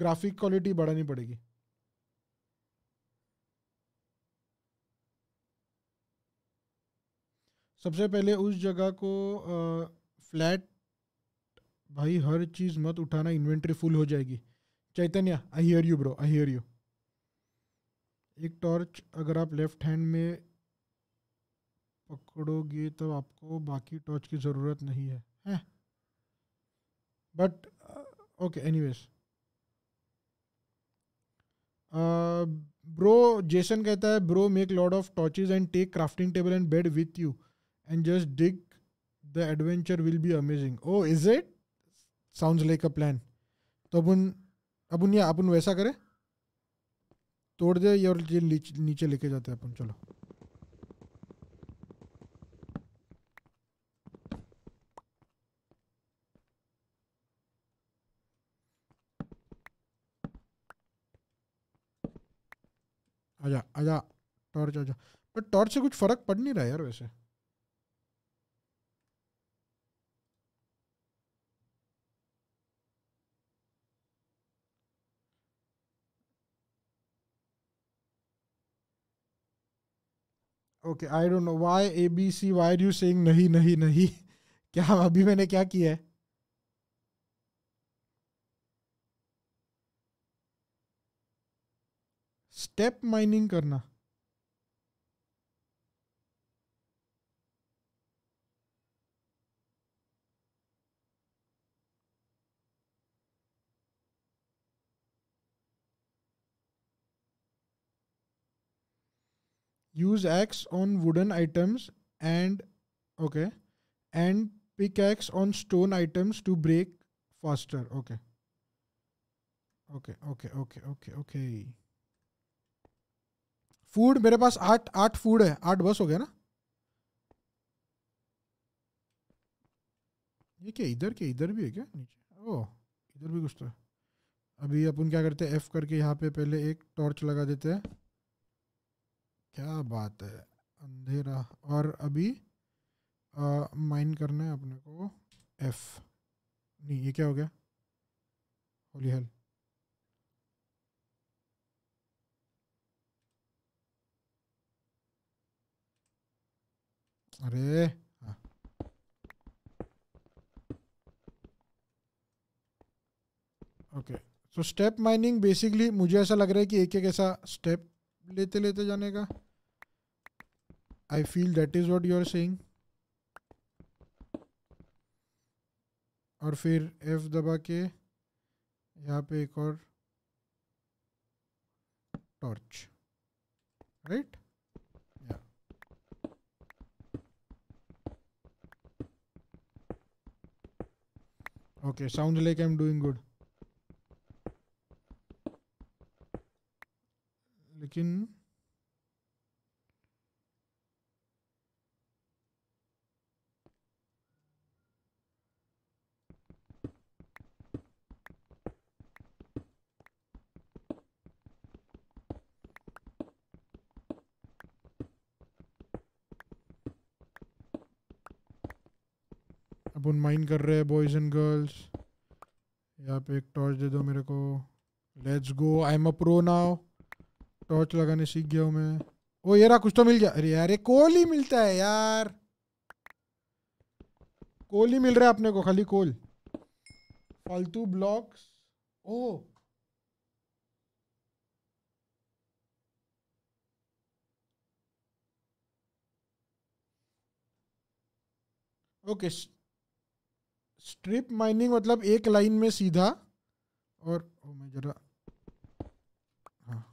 ग्राफिक क्वालिटी बढ़ानी पड़ेगी सबसे पहले उस जगह को आ, फ्लैट भाई हर चीज़ मत उठाना इन्वेंट्री फुल हो जाएगी Chaitanya I hear you bro I hear you एक टॉर्च अगर आप लेफ्ट हैंड में पकड़ोगे तो आपको बाकी टॉर्च की ज़रूरत नहीं है हैं but okay anyways bro Jason कहता है bro make lot of torches and take crafting table and bed with you and just dig the adventure will be amazing oh is it sound like a plan तो अपन अपन या अपन वैसा करें तोड़ दे ये और ये नीचे लेके जाते हैं अपन चलो आजा आजा टॉर्च आजा पर टॉर्च से कुछ फर्क पड़ नहीं रहा यार वैसे okay I don't know why A B C why are you saying नहीं नहीं नहीं क्या अभी मैंने क्या किया है स्टेप माइनिंग करना use axe on wooden items and okay and pickaxe on stone items to break faster okay okay okay okay okay okay food मेरे पास आठ आठ फूड है आठ बस हो गया ना ये क्या इधर के इधर भी है क्या नीचे ओ इधर भी कुछ तो अभी अपन क्या करते हैं एफ करके यहाँ पे पहले एक टॉर्च लगा देते हैं क्या बात है अंधेरा और अभी माइन करना है अपने को एफ नहीं ये क्या हो गया होली हेल अरे okay so step mining basically मुझे ऐसा लग रहा है कि एक एक ऐसा स्टेप लेते लेते जाने का I feel that is what you are saying. और फिर F दबा के यहाँ पे एक और टॉर्च राइट या okay sound like I am doing good लेकिन अपन माइन कर रहे हैं बॉयज एंड गर्ल्स यहाँ पे एक टॉर्च दे दो मेरे को let's go I am a pro now torch लगाने सीख गया हूँ मैं ओ ये रहा कुछ तो मिल गया अरे यार ये कोल ही मिलता है यार कोल ही मिल रहा है अपने को खाली कोल फालतू blocks oh okay okay. Strip mining मतलब एक लाइन में सीधा और ओ oh मैं जरा हाँ।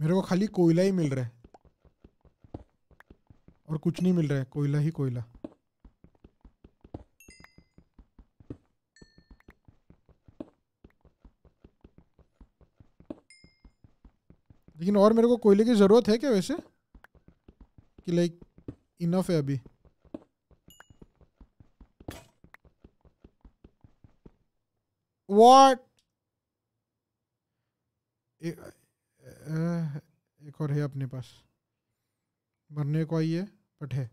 मेरे को खाली कोयला ही मिल रहा है और कुछ नहीं मिल रहा है कोयला ही कोयला लेकिन और मेरे को कोयले की ज़रूरत है क्या वैसे कि लाइक इनफ है अभी वॉट एक और है अपने पास मरने को आई है बट है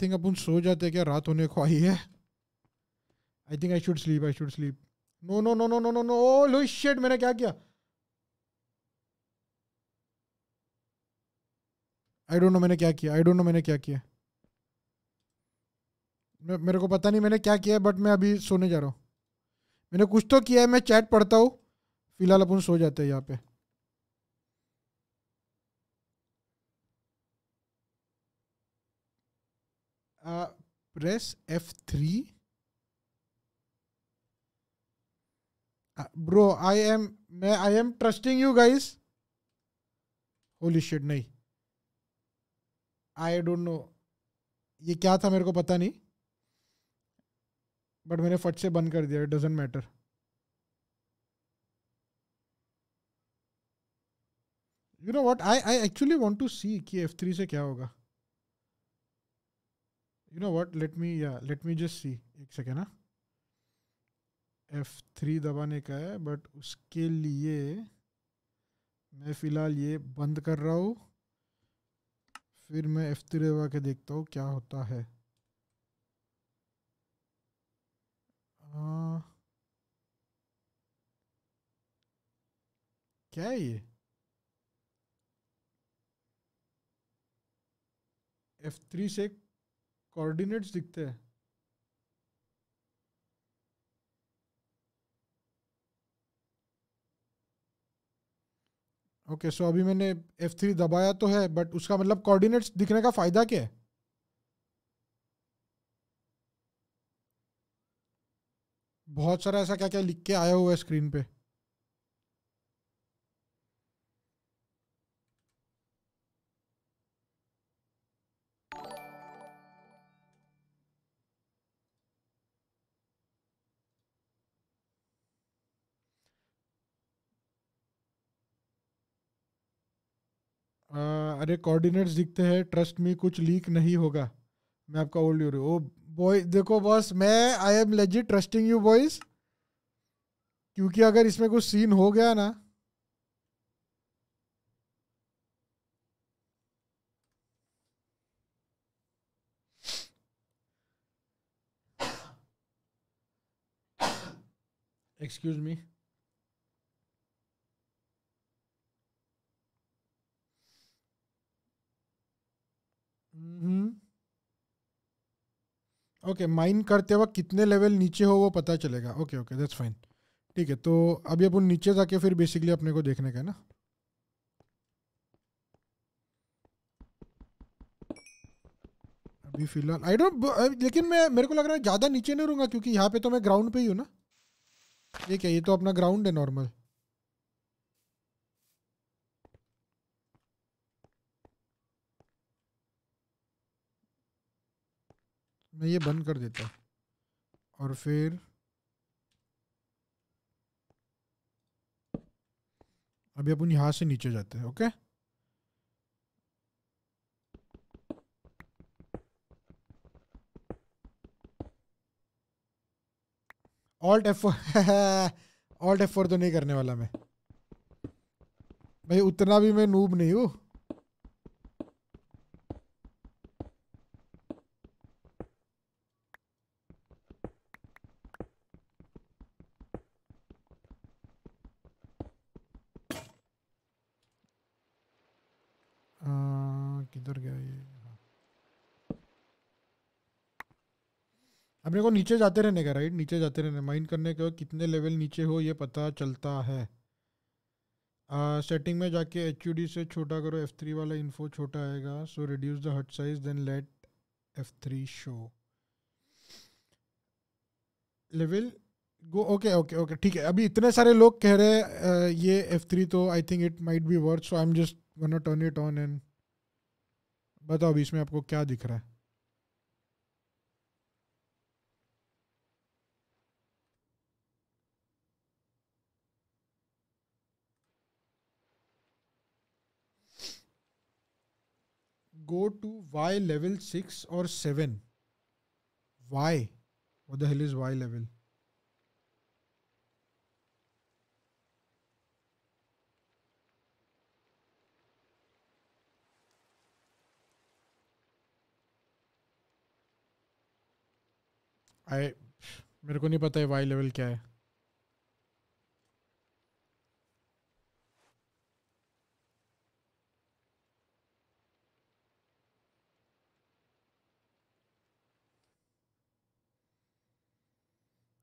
थिंक अपन सो जाते क्या रात होने को आई है I think I should sleep I should sleep no no no no no no no oh लो शेट मैंने क्या किया आई डोंट नो मैंने क्या किया आई डोंट नो मैंने क्या किया मेरे को पता नहीं मैंने क्या किया बट मैं अभी सोने जा रहा हूँ मैंने कुछ तो किया है मैं चैट पढ़ता हूँ फिलहाल अपन सो जाते हैं यहाँ पे press F F3. Bro I am मैं, I am trusting you guys holy shit नहीं. आई डोंट नो ये क्या था मेरे को पता नहीं बट मैंने फट से बंद कर दिया it doesn't matter you know what I I actually want to see कि एफ थ्री से क्या होगा you know what let me या लेट मी जस्ट सी एक सेकेंड ना एफ थ्री दबाने का है बट उसके लिए मैं फ़िलहाल ये बंद कर रहा हूँ फिर मैं एफ थ्री दबा के देखता हूँ क्या होता है आ, क्या है ये एफ थ्री से कोऑर्डिनेट्स दिखते हैं ओके okay, सो so अभी मैंने एफ थ्री दबाया तो है बट उसका मतलब कोऑर्डिनेट्स दिखने का फ़ायदा क्या है बहुत सारा ऐसा क्या क्या लिख के आया हुआ है स्क्रीन पे अरे कोऑर्डिनेट्स दिखते हैं ट्रस्ट मी कुछ लीक नहीं होगा मैं आपका ओल्ड यूर ओ बॉय देखो बॉस मैं I am legit trusting you boys क्योंकि अगर इसमें कुछ सीन हो गया ना excuse me okay hmm. Mine करते वक्त कितने लेवल नीचे हो वो पता चलेगा ओके ओके दैट्स फाइन ठीक है तो अभी अपन नीचे जाके फिर बेसिकली अपने को देखने का है ना अभी फिलहाल आई डोंट लेकिन मैं मेरे को लग रहा है ज़्यादा नीचे नहीं रहूंगा क्योंकि यहाँ पे तो मैं ग्राउंड पे ही हूँ ना ठीक है ये तो अपना ग्राउंड है नॉर्मल मैं ये बंद कर देता हूँ और फिर अभी अपन यहाँ से नीचे जाते हैं okay alt F alt F तो नहीं करने वाला मैं भाई उतना भी मैं नूब नहीं हूँ किधर गया ये अपने को नीचे जाते रहने का राइट नीचे जाते रहने माइंड करने के कितने लेवल नीचे हो ये पता चलता है आ, सेटिंग में जाके एच से छोटा करो एफ थ्री वाला इन्फो छोटा आएगा so reduce the HUD size then let F three show level go okay okay okay ठीक है अभी इतने सारे लोग कह रहे हैं ये एफ थ्री तो I think it might be worth so I am just one turn it on and बताओ बीच में आपको क्या दिख रहा है go to Y level six और seven Y the deal is Y level I मेरे को नहीं पता है वाई लेवल क्या है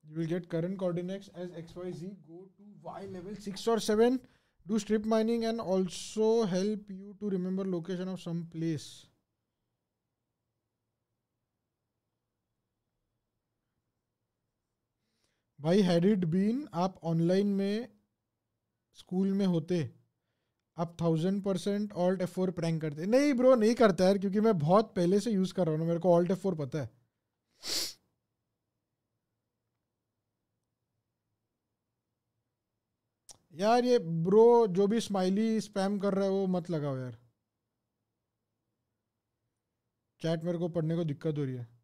you will get current coordinates as x, y, z. go to y level 6 or 7 do strip mining and also help you to remember location of some place I had it been आप online में school में होते आप thousand percent alt F four prank करते नहीं bro नहीं करता यार क्योंकि मैं बहुत पहले से यूज़ कर रहा हूँ मेरे को ऑल्ट एफ फोर पता है यार ये ब्रो जो भी स्माइली स्पैम कर रहा है वो मत लगाओ यार चैट मेरे को पढ़ने को दिक्कत हो रही है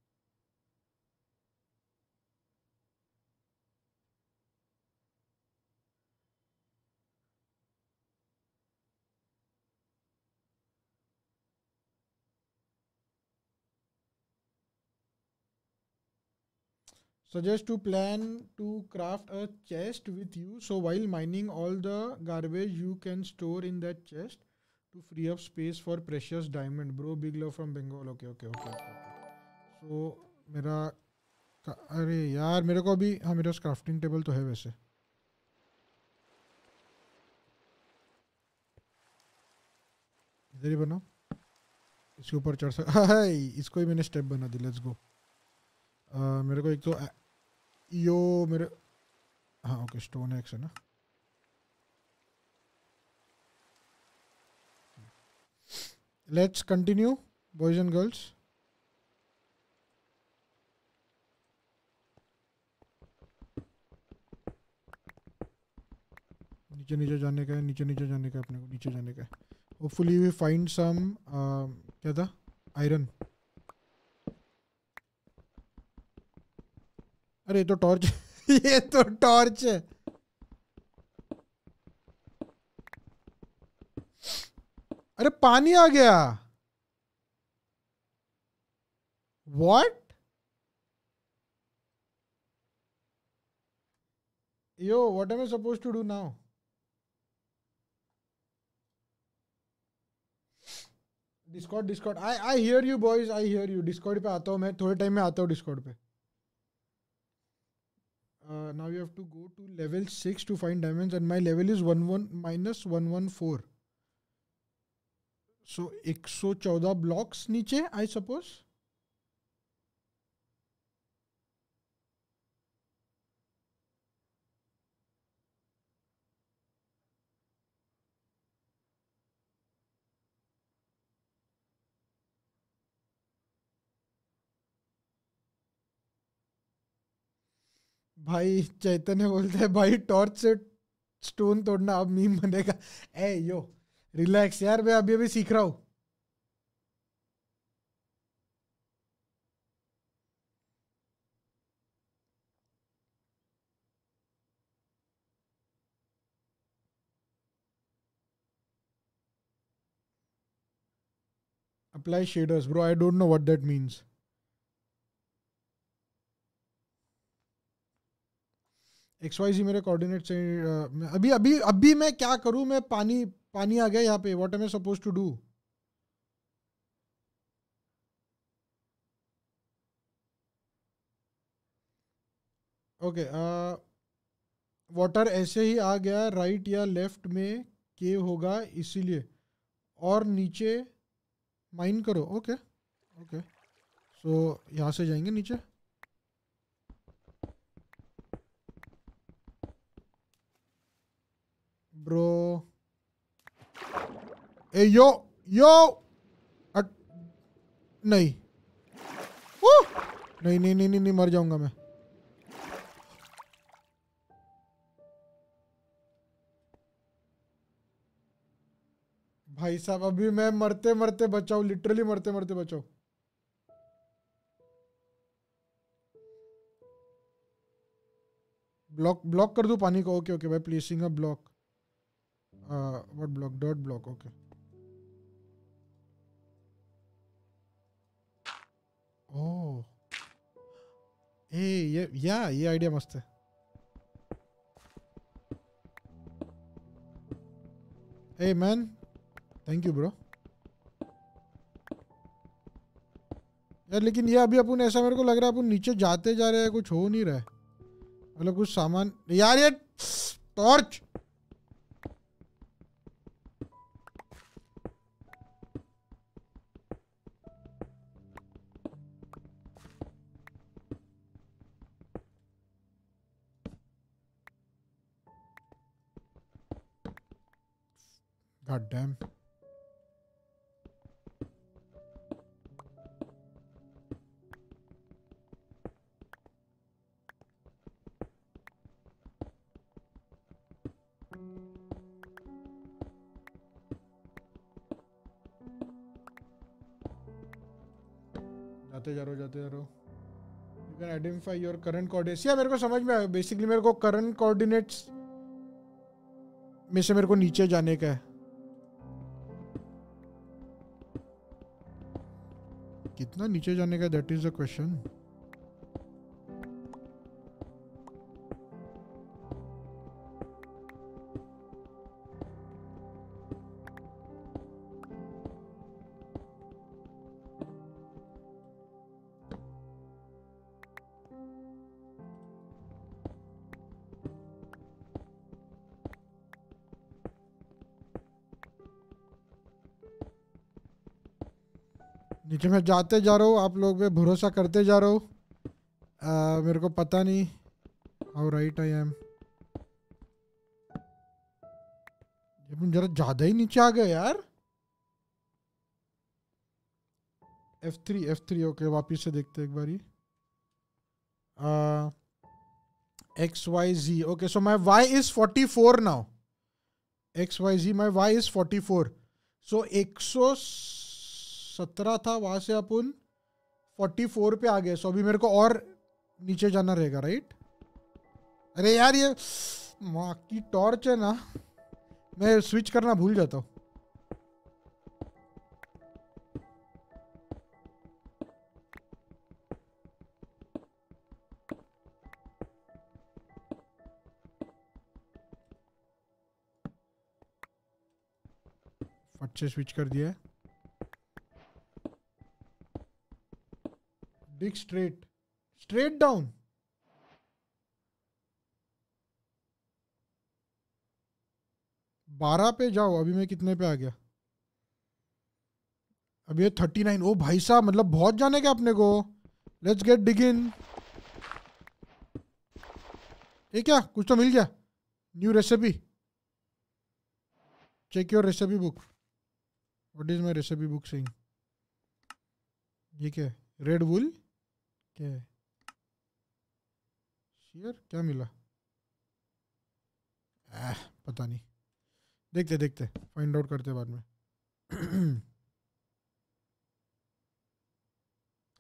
suggest to plan to craft a chest with you so while mining all the garbage you can store in that chest to free up space for precious diamond bro big love from bengal okay okay okay okay okay. so mera अरे यार मेरे को अभी हाँ मेरे पास crafting table तो है वैसे इधर ही बनाओ इसके ऊपर चढ़ सकता इसको ही मैंने स्टेप बना दी लेट्स गो uh, मेरे को एक तो यो मेरे हाँ ओके स्टोन एक्स है ना let's continue boys and girls नीचे नीचे जाने का है नीचे नीचे जाने का अपने को नीचे जाने का है होपफुली वी फाइंड सम क्या था आयरन अरे तो टॉर्च ये तो टॉर्च है तो अरे पानी आ गया what yo what am a suppose to do now Discord Discord I I hear you boys I hear you Discord पे आता हूँ मैं थोड़े टाइम में आता हूँ डिस्कॉट पे uh, now you have to go to level 6 to find diamonds and my level is 1 1 minus 114 so 114 blocks niche i suppose भाई चैतन्य बोलते हैं भाई टॉर्च से स्टोन तोड़ना अब मीम बनेगा ए यो रिलैक्स यार मैं अभी अभी सीख रहा हूँ apply shaders bro i don't know what that means X Y Z मेरे कोऑर्डिनेट से अभी अभी अभी मैं क्या करूँ मैं पानी पानी आ गया यहाँ पे what am I suppose to do okay water ऐसे ही आ गया राइट या लेफ्ट में के होगा इसीलिए और नीचे माइन करो ओके ओके सो यहाँ से जाएंगे नीचे bro. Hey, yo, yo. अट... नहीं नहीं नहीं नहीं नहीं नहीं मर जाऊंगा मैं भाई साहब अभी मैं मरते मरते बचाओ लिटरली मरते मरते बचाओ ब्लॉक ब्लॉक कर दू पानी को ओके ओके भाई placing a block Uh, what block? Dirt block. Okay. Oh. Hey, yeah yeah ये आइडिया मस्त है Hey man, thank you bro. यार लेकिन ये अभी अपन ऐसा मेरे को लग रहा है अपन नीचे जाते जा रहे हैं कुछ हो नहीं रहा है मतलब कुछ सामान यार ये टॉर्च God damn. जाते जा रहो जाते जा रहो can identify your current coordinates या मेरे को समझ में आया बेसिकली मेरे को करंट कोऑर्डिनेट्स में से मेरे को नीचे जाने का है कितना नीचे जाने का दैट इज द क्वेश्चन क्योंकि मैं जाते जा रहा हूँ आप लोग पे भरोसा करते जा रहा हूँ मेरे को पता नहीं हाउ राइट आई एम जरा ज़्यादा ही नीचे आ गए यार F three F three okay वापिस से देखते एक बारी X Y Z okay so my Y is forty four now X Y Z my Y is forty four so एक सौ सत्रह था वहाँ से अपन फोर्टी फोर पे आ गए सो अभी मेरे को और नीचे जाना रहेगा राइट अरे यार ये माँ की टॉर्च है ना मैं स्विच करना भूल जाता हूँ अच्छे स्विच कर दिया है big straight. Straight down. बारह पे जाओ अभी मैं कितने पे आ गया अभी थर्टी नाइन ओ भाई साहब मतलब बहुत जाने क्या अपने को लेट्स गेट डिगिन ये क्या कुछ तो मिल गया new recipe check your recipe book what is my recipe book सिंह ये क्या रेड वुल क्या शेयर क्या मिला आह, पता नहीं देखते देखते फाइंड आउट करते बाद में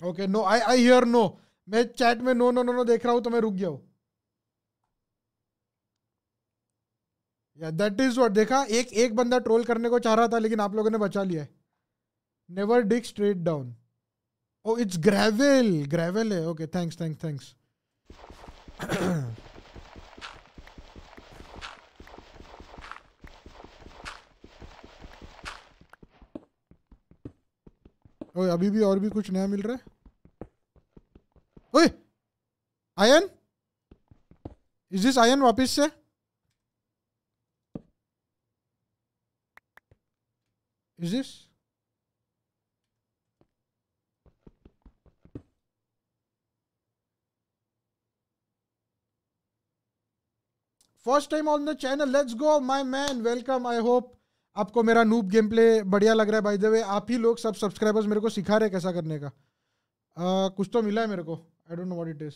okay no I I hear no मैं चैट में नो नो नो नो देख रहा हूं तो मैं रुक गया हूं या दैट इज व्हाट देखा एक एक बंदा ट्रोल करने को चाह रहा था लेकिन आप लोगों ने बचा लिया है never dig straight down Oh, it's gravel. Gravel. Hai. Okay, thanks, thanks, thanks. ओए अभी भी और भी कुछ नया मिल रहा है ओए आयन इज दिस आयन वापस से is this first time on the channel let's go my man welcome I hope आपको मेरा नूप गेम प्ले बढ़िया लग रहा है बाय द वे आप ही लोग सब सब्सक्राइबर्स मेरे को सिखा रहे कैसा करने का uh, कुछ तो मिला है मेरे को I don't know what it is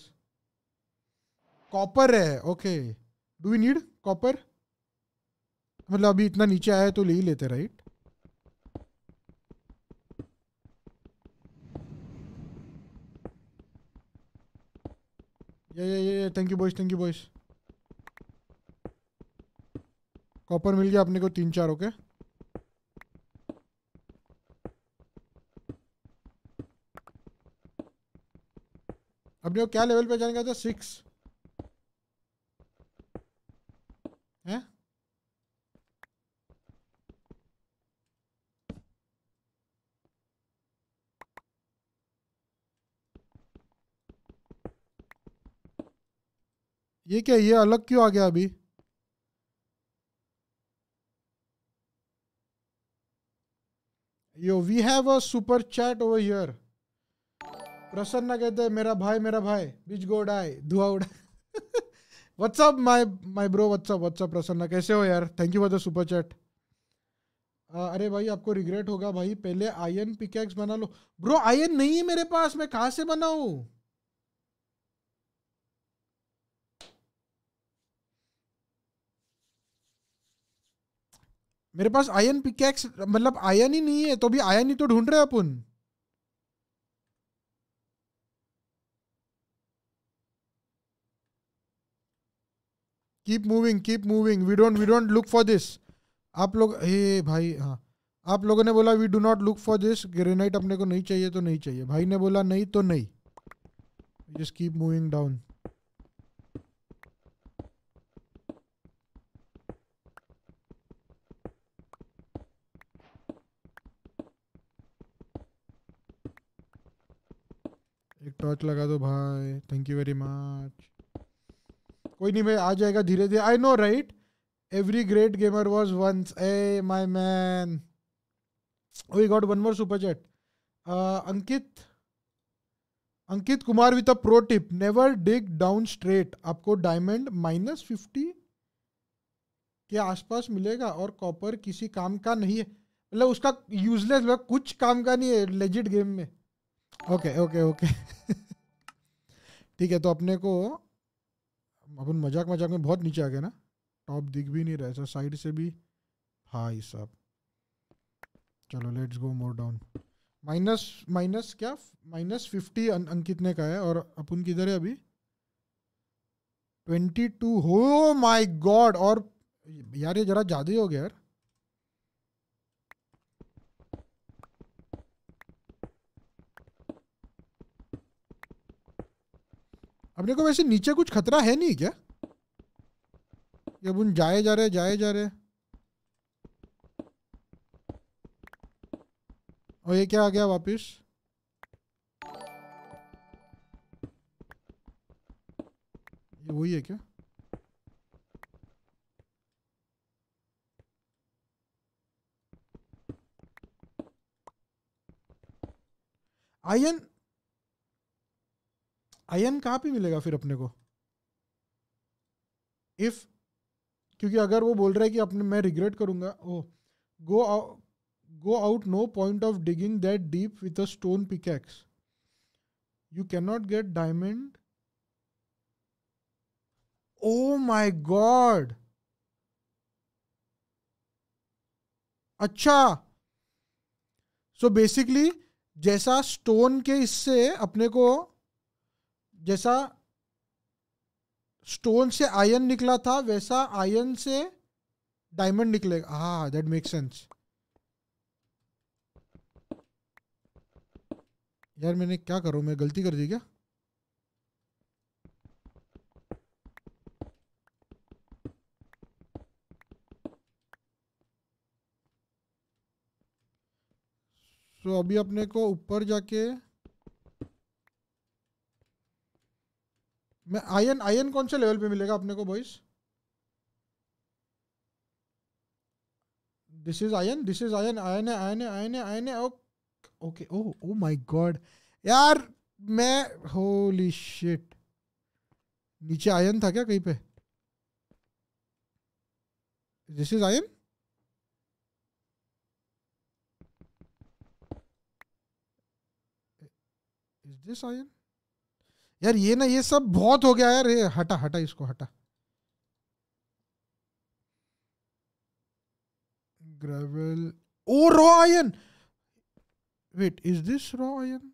copper है okay do we need copper मतलब अभी इतना नीचे आया है तो ले ही लेते राइट ये ये ये thank you boys thank you boys copper मिल गया अपने को तीन चार ओके अपने को क्या लेवल पे जाने का था सिक्स है ये क्या ये अलग क्यों आ गया अभी yo we have a super chat over here Prasann कहते हैं मेरा भाई मेरा भाई बिच गो डाई धुआ उड़ा what's up my my bro what's up what's up Prasann कैसे हो यार thank you for the super chat अरे भाई आपको रिग्रेट होगा भाई पहले आयन पिकैक्स बना लो ब्रो आयन नहीं है मेरे पास मैं कहाँ से बनाऊँ मेरे पास आयन पिकैक्स मतलब आयन ही नहीं है तो भी आयन ही तो ढूंढ रहे अपन keep moving keep moving we don't we don't look for this आप लोग हे भाई हाँ आप लोगों ने बोला we do not look for this granite अपने को नहीं चाहिए तो नहीं चाहिए भाई ने बोला नहीं तो नहीं just keep moving down torch लगा दो भाई थैंक यू वेरी मच कोई नहीं भाई आ जाएगा धीरे धीरे I know right every great gamer was once a my man we got one more super chat Ankit Ankit Kumar with a pro tip never dig down straight आपको डायमंड माइनस फिफ्टी के आसपास मिलेगा और कॉपर किसी काम का नहीं है मतलब उसका यूजलेस मतलब कुछ काम का नहीं है लेजिट गेम में ओके ओके ओके ठीक है तो अपने को अपन मजाक मजाक में बहुत नीचे आ गया ना टॉप दिख भी नहीं रहा सर साइड से भी हाई साहब चलो let's go more down minus minus क्या माइनस फिफ्टी अं, अंकित ने का है और अपन किधर है अभी ट्वेंटी टू हो माई गॉड और यार ये जरा ज़्यादा ही हो गया यार अपने को वैसे नीचे कुछ खतरा है नहीं क्या जब उन जाए जा रहे जाए जा रहे और ये क्या आ गया वापस ये वही है क्या आयन एन कहाँ पे मिलेगा फिर अपने को इफ क्योंकि अगर वो बोल रहा है कि अपने मैं रिग्रेट करूंगा oh go go out no point of digging that deep with a stone pickaxe you can not get diamond oh my god अच्छा सो so बेसिकली जैसा स्टोन के इससे अपने को जैसा स्टोन से आयन निकला था वैसा आयन से डायमंड निकलेगा हाँ दैट मेक सेंस यार मैंने क्या करूं मैं गलती कर दी क्या तो अभी अपने को ऊपर जाके मैं आयन आयन कौन से लेवल पे मिलेगा अपने को boys this is iron this is iron iron iron iron iron okay oh oh my god यार मैं होली शिट नीचे आयन था क्या कहीं पे this is iron is this iron यार ये ना ये सब बहुत हो गया यार हटा हटा इसको हटा gravel oh raw iron wait is this raw iron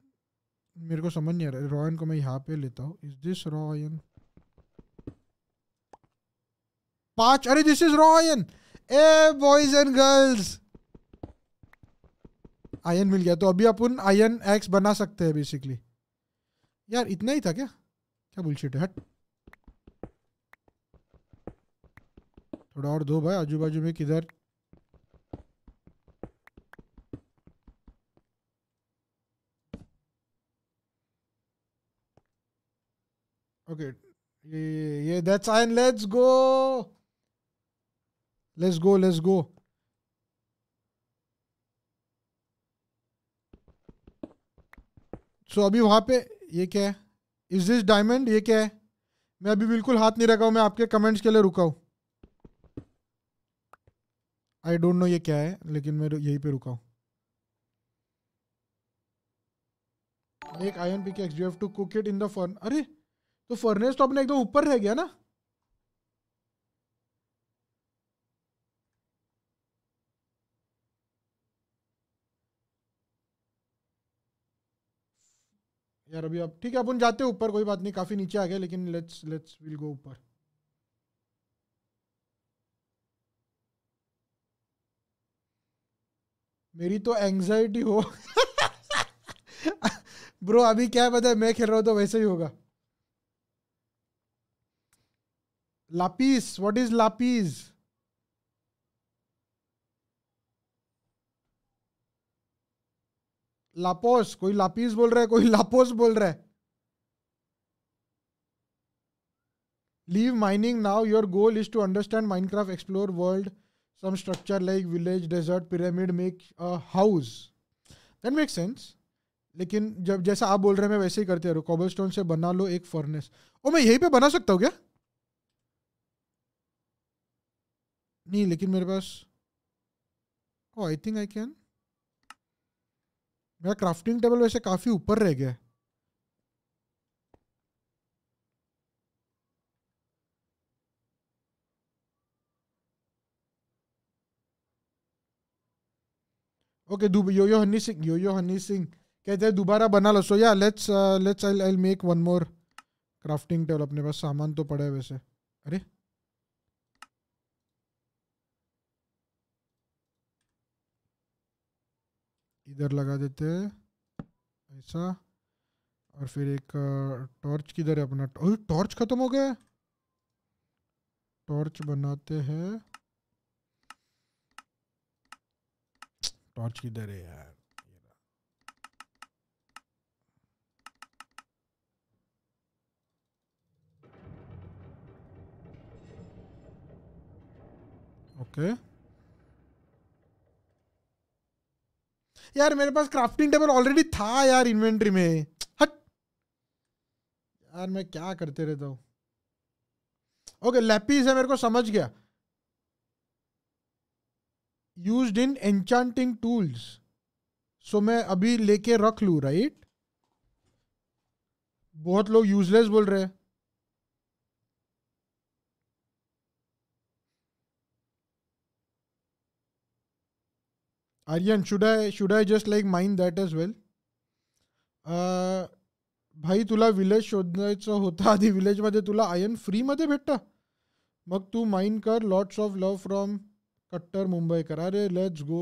मेरे को समझ नहीं आ रहा रॉयन को मैं यहाँ पे लेता हूँ इज दिस रॉ आयन पांच अरे this is raw iron a boys and girls iron मिल गया तो अभी अपन आयन एक्स बना सकते हैं बेसिकली यार इतना ही था क्या क्या बुलशिट है हट थोड़ा और दो भाई आजू बाजू में किधर ओके ये ये that's iron let's go let's go let's go so अभी वहां पे ये क्या है इज दिस डायमंड ये क्या है मैं अभी बिल्कुल हाथ नहीं रखा हूँ मैं आपके कमेंट्स के लिए रुका हूँ आई डोंट नो ये क्या है लेकिन मैं यहीं पे रुका हूँ एक iron pickaxe you have to cook it in the fern अरे तो फर्नेस तो अपने एकदम ऊपर रह गया ना यार अभी अब ठीक है अपन जाते हैं ऊपर कोई बात नहीं काफ़ी नीचे आ गया लेकिन लेट्स लेट्स विल गो ऊपर मेरी तो एंजाइटी हो ब्रो अभी क्या पता है मैं खेल रहा हूं तो वैसे ही होगा lapis what is lapis lapis कोई लापीस बोल रहा है कोई लापोस बोल रहा है leave mining now your goal is to understand Minecraft explore world some structure like village desert pyramid make a house that make sense लेकिन जब जैसा आप बोल रहे हैं मैं वैसे ही करते रहो कॉबल स्टोन से बना लो एक फर्नेस ओ मैं यहीं पे बना सकता हूँ क्या नहीं लेकिन मेरे पास oh I think I can मेरा क्राफ्टिंग टेबल वैसे काफ़ी ऊपर रह गया okay okay, yo yo Honey Singh yo yo Honey Singh कहते हैं दोबारा बना लो so yeah let's let's I I make one more crafting table अपने पास सामान तो पड़ा है वैसे अरे इधर लगा देते हैं ऐसा और फिर एक टॉर्च किधर है अपना टॉर्च खत्म हो गया टॉर्च बनाते हैं टॉर्च किधर है यार ओके okay. यार मेरे पास क्राफ्टिंग टेबल ऑलरेडी था यार इन्वेंट्री में हट यार मैं क्या करते रहता हूँ ओके लैपीज है मेरे को समझ गया use in enchanting tools so मैं अभी लेके रख लू राइट बहुत लोग यूजलेस बोल रहे हैं Aryan should I should I just like mind that as well भाई तुला विलेज शोधायचं होतं आधी विलेजमध्ये तुला आयन फ्रीमध्ये भेटतं मग तू माइंड कर लॉट्स ऑफ लव फ्रॉम कट्टर मुंबईकर अरे let's go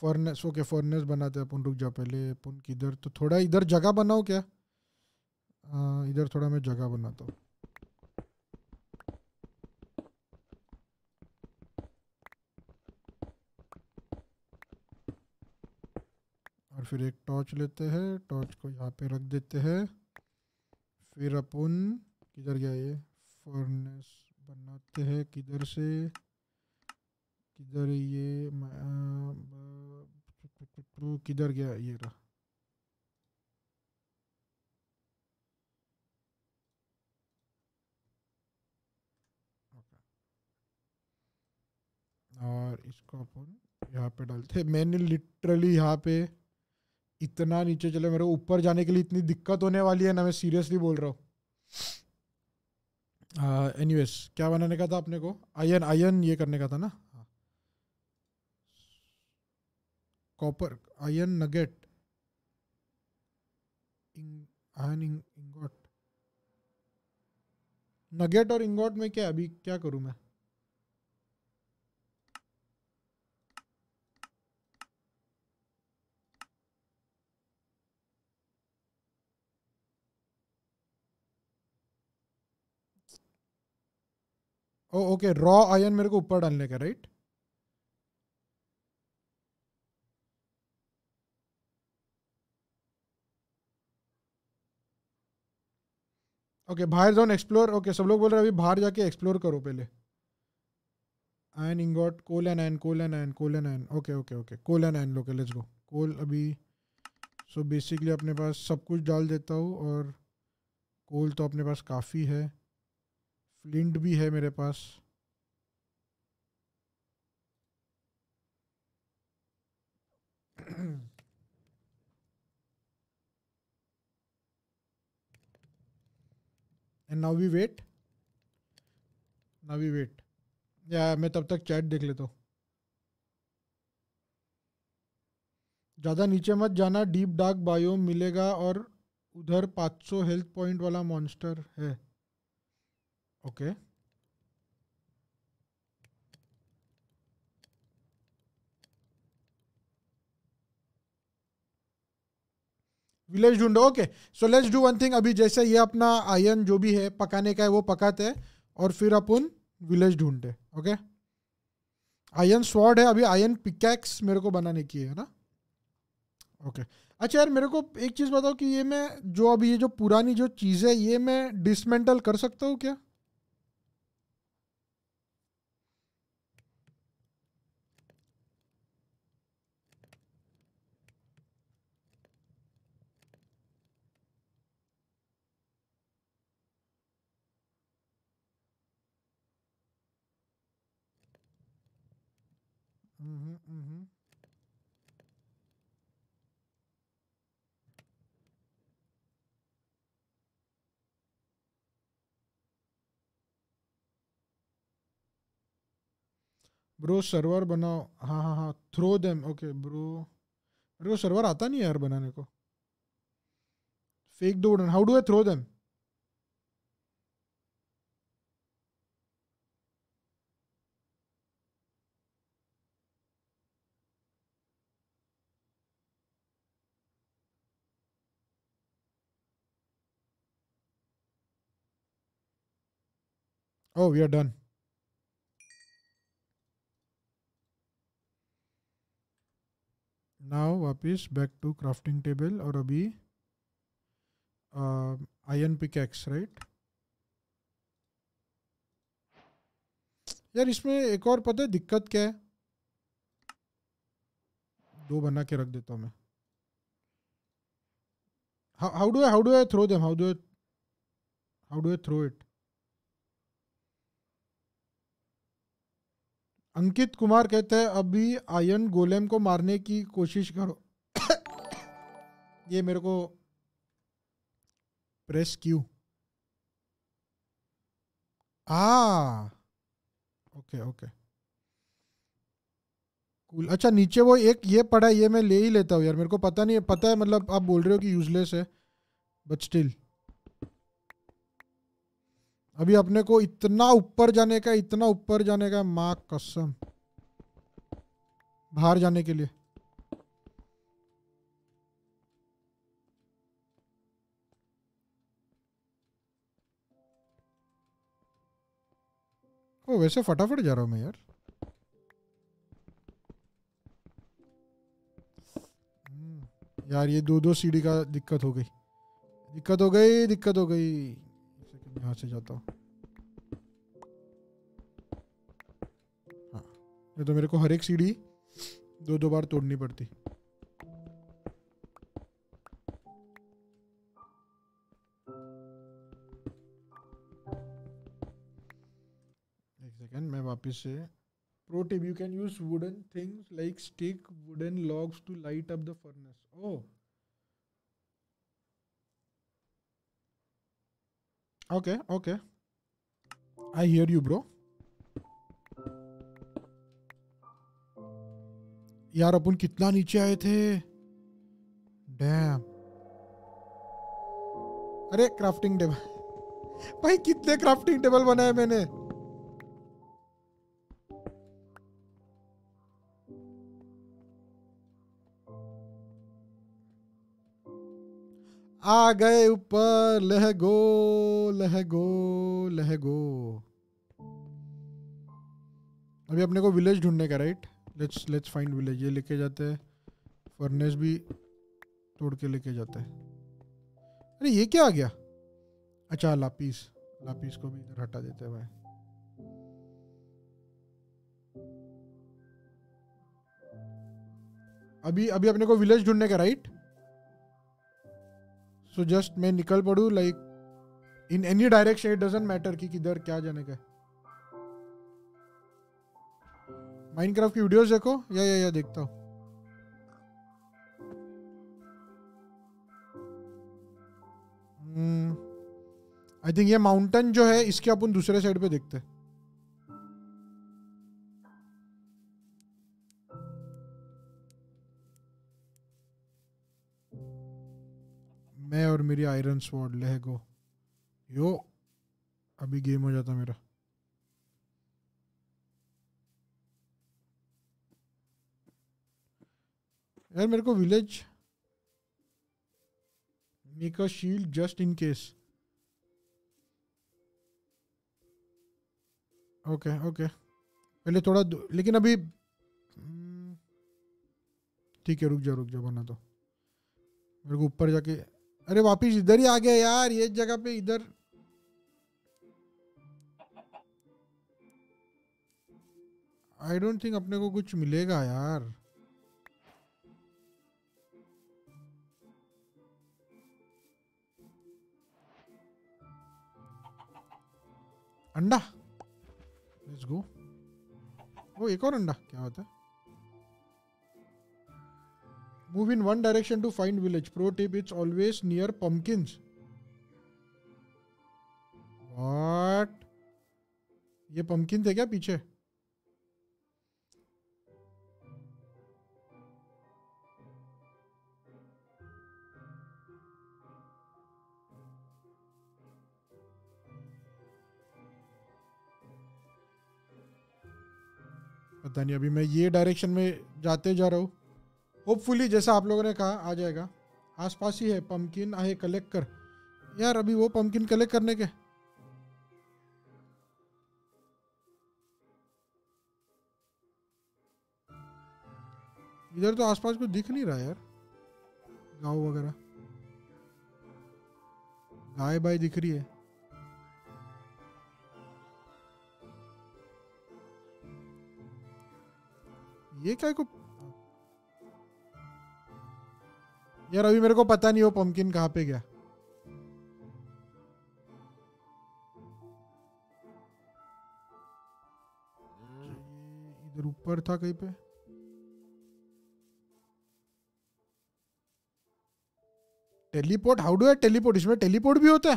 furnace okay furnace बनाते अपन रुक जा पहले अपन किधर तो थोड़ा इधर जगह बनाओ क्या uh, इधर थोड़ा मैं जगह बनाता हूँ फिर एक टॉर्च लेते हैं टॉर्च को यहाँ पे रख देते हैं फिर अपन किधर गया ये फर्नेस बनाते हैं किधर से किधर ये किधर गया ये रहा और इसको अपन यहाँ पे डालते हैं मैंने लिटरली यहाँ पे इतना नीचे चले मेरे ऊपर जाने के लिए इतनी दिक्कत होने वाली है ना मैं सीरियसली बोल रहा हूँ एनी uh, क्या बनाने का था अपने को आयन आयन ये करने का था ना copper iron nugget iron ingot nugget और इंगॉट में क्या अभी क्या करूँ मैं ओके रॉ आयन मेरे को ऊपर डालने का राइट ओके बाहर जाओ एक्सप्लोर ओके सब लोग बोल रहे हैं अभी बाहर जाके एक्सप्लोर करो पहले iron ingot coal and iron coal and iron coal and iron okay okay okay coal and iron लोके लेट्स गो कोल अभी सो बेसिकली अपने पास सब कुछ डाल देता हूँ और कोल तो अपने पास काफ़ी है फ्लिंट भी है मेरे पास and now we wait now we wait yeah मैं तब तक चैट देख लेता हूँ ज़्यादा नीचे मत जाना डीप डार्क बायो मिलेगा और उधर 500 हेल्थ पॉइंट वाला मॉन्स्टर है okay विलेज ढूंढो okay so let's do one thing अभी जैसे ये अपना आयन जो भी है पकाने का है वो पकाते हैं और फिर अपन विलेज ढूंढते ओके आयन स्वॉर्ड है अभी आयन पिकैक्स मेरे को बनाने की है ना ओके अच्छा यार मेरे को एक चीज़ बताओ कि ये मैं जो अभी ये जो पुरानी जो चीज़ है ये मैं डिसमेंटल कर सकता हूँ क्या ब्रो सर्वर बनाओ हाँ हाँ हाँ throw them okay bro bro server आता नहीं है यार बनाने को फेक दो how do I throw them Oh, we are done. Now वापिस बैक टू क्राफ्टिंग टेबल और अभी I an iron axe right यार इसमें एक और पता है दिक्कत क्या है दो बना के रख देता हूँ मैं how do I how do I throw them how do I how do I throw it Ankit Kumar कहते हैं अभी आयन गोलेम को मारने की कोशिश करो ये मेरे को प्रेस क्यू आ ओके ओके कूल अच्छा नीचे वो एक ये पड़ा है ये मैं ले ही लेता हूँ यार मेरे को पता नहीं है पता है मतलब आप बोल रहे हो कि यूजलेस है बट स्टिल अभी अपने को इतना ऊपर जाने का इतना ऊपर जाने का माँ कसम बाहर जाने के लिए ओ वैसे फटाफट जा रहा हूं मैं यार हम्म, यार ये दो दो सीढ़ी का दिक्कत हो गई दिक्कत हो गई दिक्कत हो गई यहाँ से जाता हूँ हाँ ये तो मेरे को हर एक सीढ़ी दो दो बार तोड़नी पड़ती वापस से pro tip you can use wooden things like stick wooden logs to light up the furnace oh Okay, okay. I hear you, bro. यार अपन कितना नीचे आए थे डैम अरे क्राफ्टिंग टेबल भाई कितने क्राफ्टिंग टेबल बनाए मैंने आ गए ऊपर लह गो लह गो लह गो अभी अपने को विलेज ढूंढने का right let's let's find village ये लेके जाते हैं फर्नेस भी तोड़ के लेके जाते हैं अरे ये क्या आ गया अच्छा लापीस लापीस को भी इधर हटा देते हैं भाई अभी अभी अपने को विलेज ढूंढने का राइट सो जस्ट मैं निकल पड़ू like in any direction it doesn't matter कि किधर क्या जाने का माइनक्राफ्ट की वीडियोस देखो या या या देखता हूँ आई hmm. थिंक ये माउंटेन जो है इसके अपन दूसरे साइड पे देखते हैं मैं और मेरी आयरन स्वॉर्ड लह गो यो अभी गेम हो जाता मेरा यार मेरे को village make a shield just in case okay okay पहले थोड़ा लेकिन अभी हम्म, ठीक है रुक जा रुक जा बना तो मेरे को ऊपर जाके अरे वापिस इधर ही आ गया यार ये जगह पे इधर आई डोंट थिंक अपने को कुछ मिलेगा यार अंडा लेट्स गो वो एक और अंडा क्या होता है Move in one direction to find village. Pro tip, it's always near pumpkins. What? ये पम्पकिन थे क्या पीछे पता नहीं अभी मैं ये डायरेक्शन में जाते जा रहा हूं होपफुली जैसा आप लोगों ने कहा आ जाएगा आसपास ही है पम्पकिन आए कलेक्ट कर यार अभी वो पम्पकिन कलेक्ट करने के इधर तो आसपास कुछ दिख नहीं रहा यार गांव वगैरह गाय बाय दिख रही है ये क्या को यार अभी मेरे को पता नहीं वो पंपकिन कहाँ पे गया इधर ऊपर था कहीं पे टेलीपोर्ट हाउ डू है टेलीपोर्ट इसमें टेलीपोर्ट भी होता है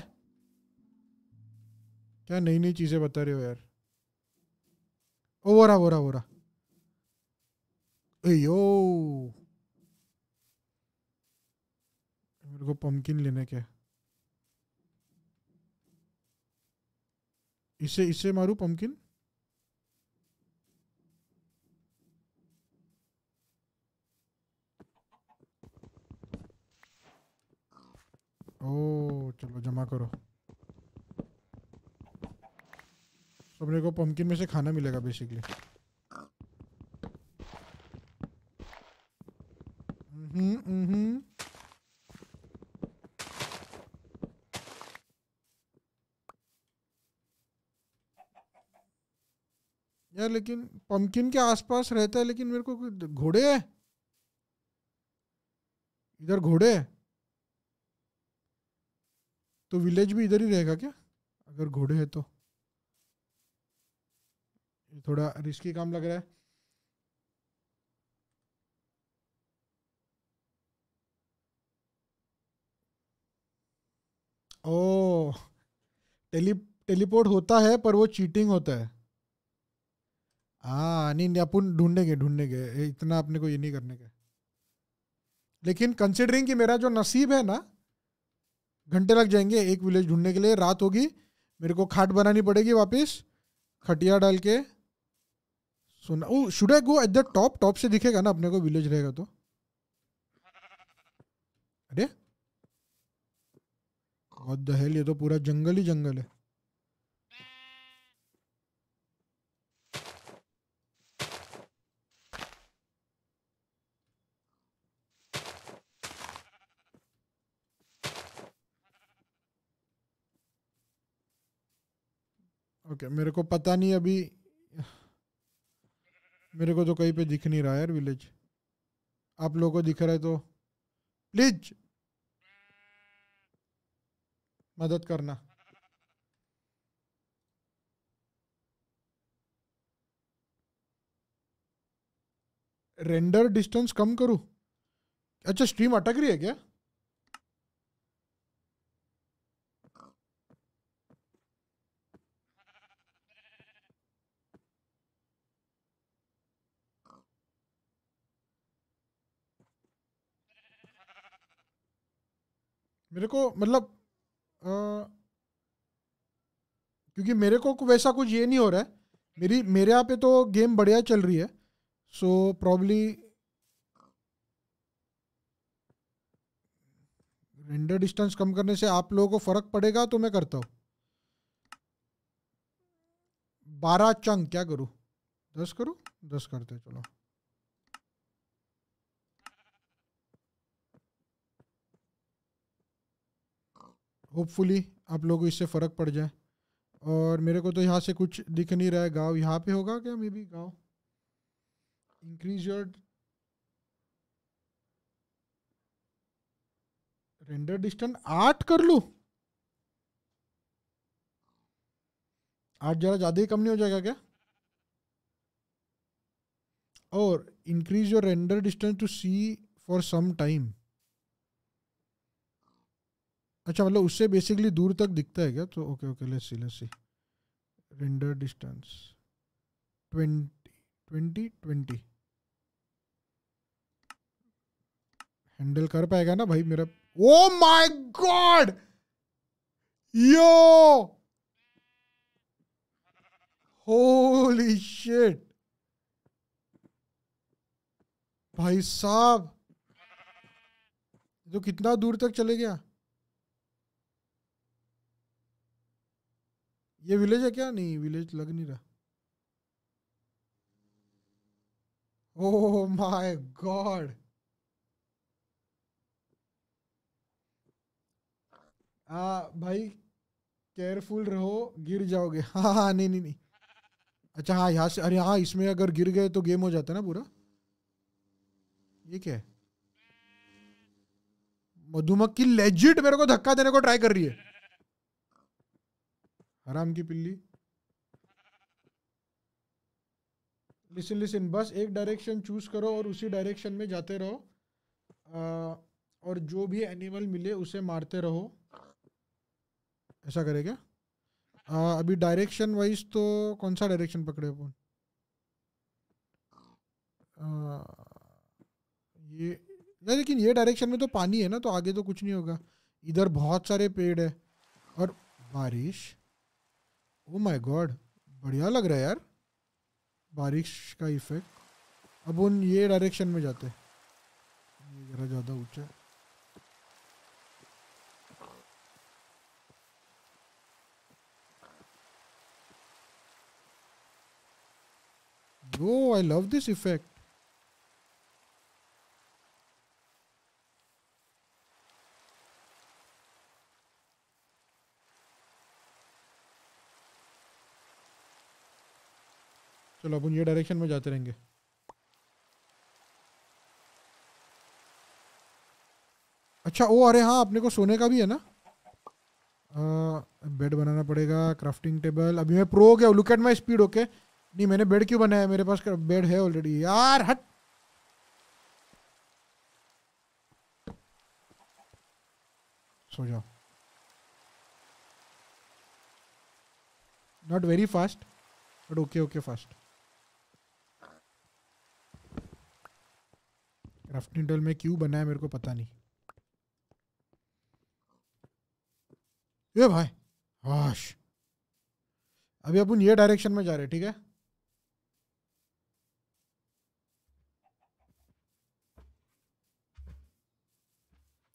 क्या नई नई चीजें बता रहे हो यार ओ वो रहा वो रहा वो रहा मेरे को पम्पकिन लेने के इसे इसे मारू पम्पकिन ओ चलो जमा करो तो मेरे को पम्पकिन में से खाना मिलेगा बेसिकली हम्म हम्म, हम्म। यार लेकिन पंकिन के आसपास रहता है लेकिन मेरे को घोड़े है इधर घोड़े है तो विलेज भी इधर ही रहेगा क्या अगर घोड़े है तो ये थोड़ा रिस्की काम लग रहा है ओ टेली टेलीपोर्ट होता है पर वो चीटिंग होता है हाँ नहीं अपन ढूंढने गए इतना अपने को ये नहीं करने के लेकिन कंसिडरिंग कि मेरा जो नसीब है ना घंटे लग जाएंगे एक विलेज ढूंढने के लिए रात होगी मेरे को खाट बनानी पड़ेगी वापस खटिया डाल के सुना should I go at the top top से दिखेगा ना अपने को विलेज रहेगा तो अरे बहुत दहल ये तो पूरा जंगल ही जंगल है ओके okay, मेरे को पता नहीं अभी मेरे को तो कहीं पे दिख नहीं रहा है यार विलेज आप लोगों को दिख रहा है तो प्लीज मदद करना रेंडर डिस्टेंस कम करूं अच्छा स्ट्रीम अटक रही है क्या मेरे को मतलब क्योंकि मेरे को वैसा कुछ ये नहीं हो रहा है मेरी मेरे यहाँ पे तो गेम बढ़िया चल रही है सो प्रॉब्ली रेंडर डिस्टेंस कम करने से आप लोगों को फ़र्क पड़ेगा तो मैं करता हूँ बारह चंग क्या करूँ दस करूँ दस करते चलो होपफुली आप लोगों को इससे फ़र्क पड़ जाए और मेरे को तो यहाँ से कुछ दिख नहीं रहा है गाँव यहाँ पे होगा क्या मे बी गाँव इंक्रीज योर रेंडर डिस्टेंस आठ कर लूँ आठ ज़रा ज़्यादा ही कम नहीं हो जाएगा क्या और increase your render distance to see for some time अच्छा मतलब उससे बेसिकली दूर तक दिखता है क्या तो okay okay let's see let's see render distance twenty twenty twenty handle कर पाएगा ना भाई मेरा oh my god yo holy shit भाई साहब तो कितना दूर तक चले गया ये विलेज है क्या नहीं विलेज लग नहीं रहा ओ माय गॉड आ, भाई केयरफुल रहो गिर जाओगे हाँ, हाँ हाँ नहीं नहीं नहीं अच्छा हाँ यहाँ से अरे हाँ इसमें अगर गिर गए तो गेम हो जाता ना पूरा ये क्या है मधुमक्खी लेजिट मेरे को धक्का देने को ट्राई कर रही है हराम की पिल्ली लिसन लिसन बस एक डायरेक्शन चूज करो और उसी डायरेक्शन में जाते रहो आ, और जो भी एनिमल मिले उसे मारते रहो ऐसा करेगा आ, अभी डायरेक्शन वाइज तो कौन सा डायरेक्शन पकड़े अपन ये नहीं लेकिन ये डायरेक्शन में तो पानी है ना तो आगे तो कुछ नहीं होगा इधर बहुत सारे पेड़ है और बारिश ओ माय गॉड बढ़िया लग रहा है यार बारिश का इफेक्ट अब उन ये डायरेक्शन में जाते ये ज़रा ज़्यादा ऊंचा है Oh, I love चलो अपन ये डायरेक्शन में जाते रहेंगे अच्छा ओ अरे हाँ अपने को सोने का भी है ना बेड बनाना पड़ेगा क्राफ्टिंग टेबल अभी मैं प्रो हो गया look at my speed okay नहीं मैंने बेड क्यों बनाया मेरे पास बेड है ऑलरेडी यार हट सो जाओ not very fast but okay okay fast crafting table में क्यों बना है मेरे को पता नहीं ये भाई वाश अभी अपन ये डायरेक्शन में जा रहे हैं ठीक है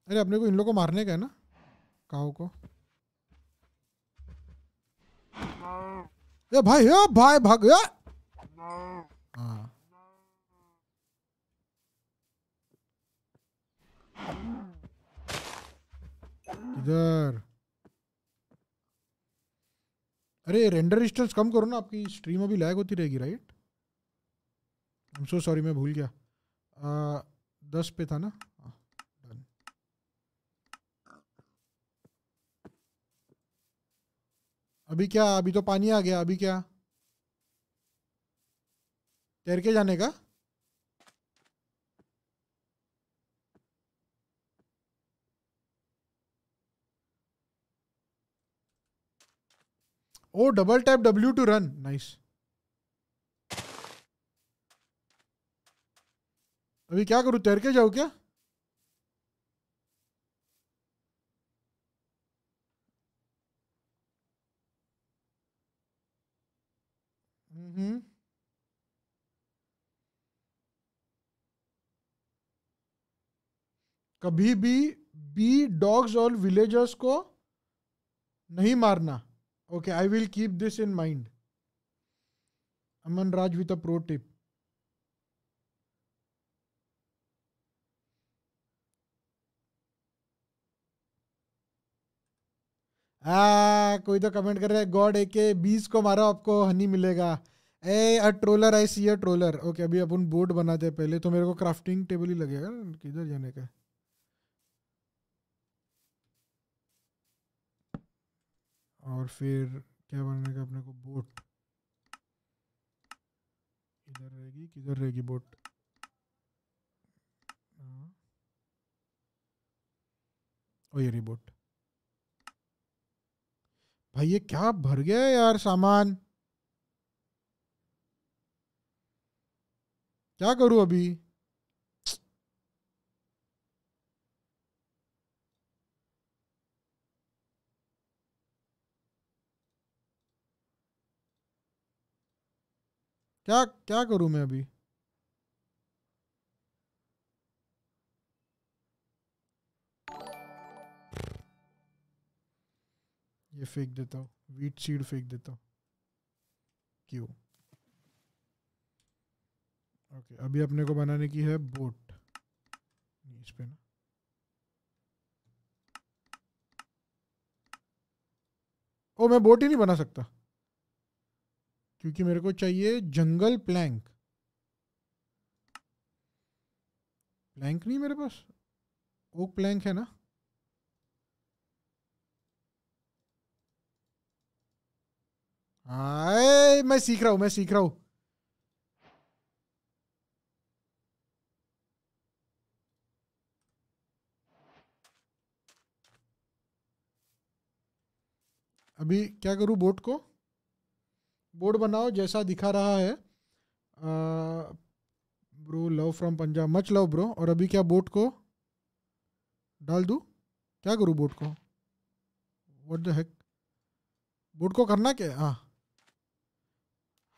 अरे अपने को इन लोगों को मारने का है ना काओ को ये हाँ। भाई ये भाई भाग ये हाँ इधर अरे रेंडर डिस्टेंस कम करो ना आपकी स्ट्रीम अभी लैग होती रहेगी right I am so sorry मैं भूल गया आ, दस पे था ना डन हाँ, अभी क्या अभी तो पानी आ गया अभी क्या तैर के जाने का Oh, double tap W to run. Nice. अभी क्या करूं तैर के जाऊँ क्या हम्म कभी भी बी डॉग्स और विलेजर्स को नहीं मारना okay I will keep this in mind Aman Raj with a pro tip आ, कोई तो कमेंट कर रहा है गॉड ए के बीस को मारो आपको हनी मिलेगा a a troller I see a troller okay अभी अपन बोर्ड बनाते हैं पहले तो मेरे को क्राफ्टिंग टेबल ही लगेगा किधर जाने का और फिर क्या बनाने का अपने को बोट इधर रहेगी किधर रहेगी बोट हाँ। ओ ये रिबोट भाई ये क्या भर गया यार सामान क्या करूं अभी क्या क्या करूं मैं अभी ये फेंक देता हूँ वीट सीड फेंक देता हूँ क्यों ओके अभी अपने को बनाने की है बोट इस पे ना ओ मैं बोट ही नहीं बना सकता क्योंकि मेरे को चाहिए जंगल प्लैंक प्लैंक नहीं मेरे पास ओक प्लैंक है ना आए, मैं सीख रहा हूं मैं सीख रहा हूं अभी क्या करूं बोट को बोर्ड बनाओ जैसा दिखा रहा है bro love from Punjab much love bro और अभी क्या बोट को डाल दूँ क्या करूँ बोट को वट द हेक बोट को करना क्या हाँ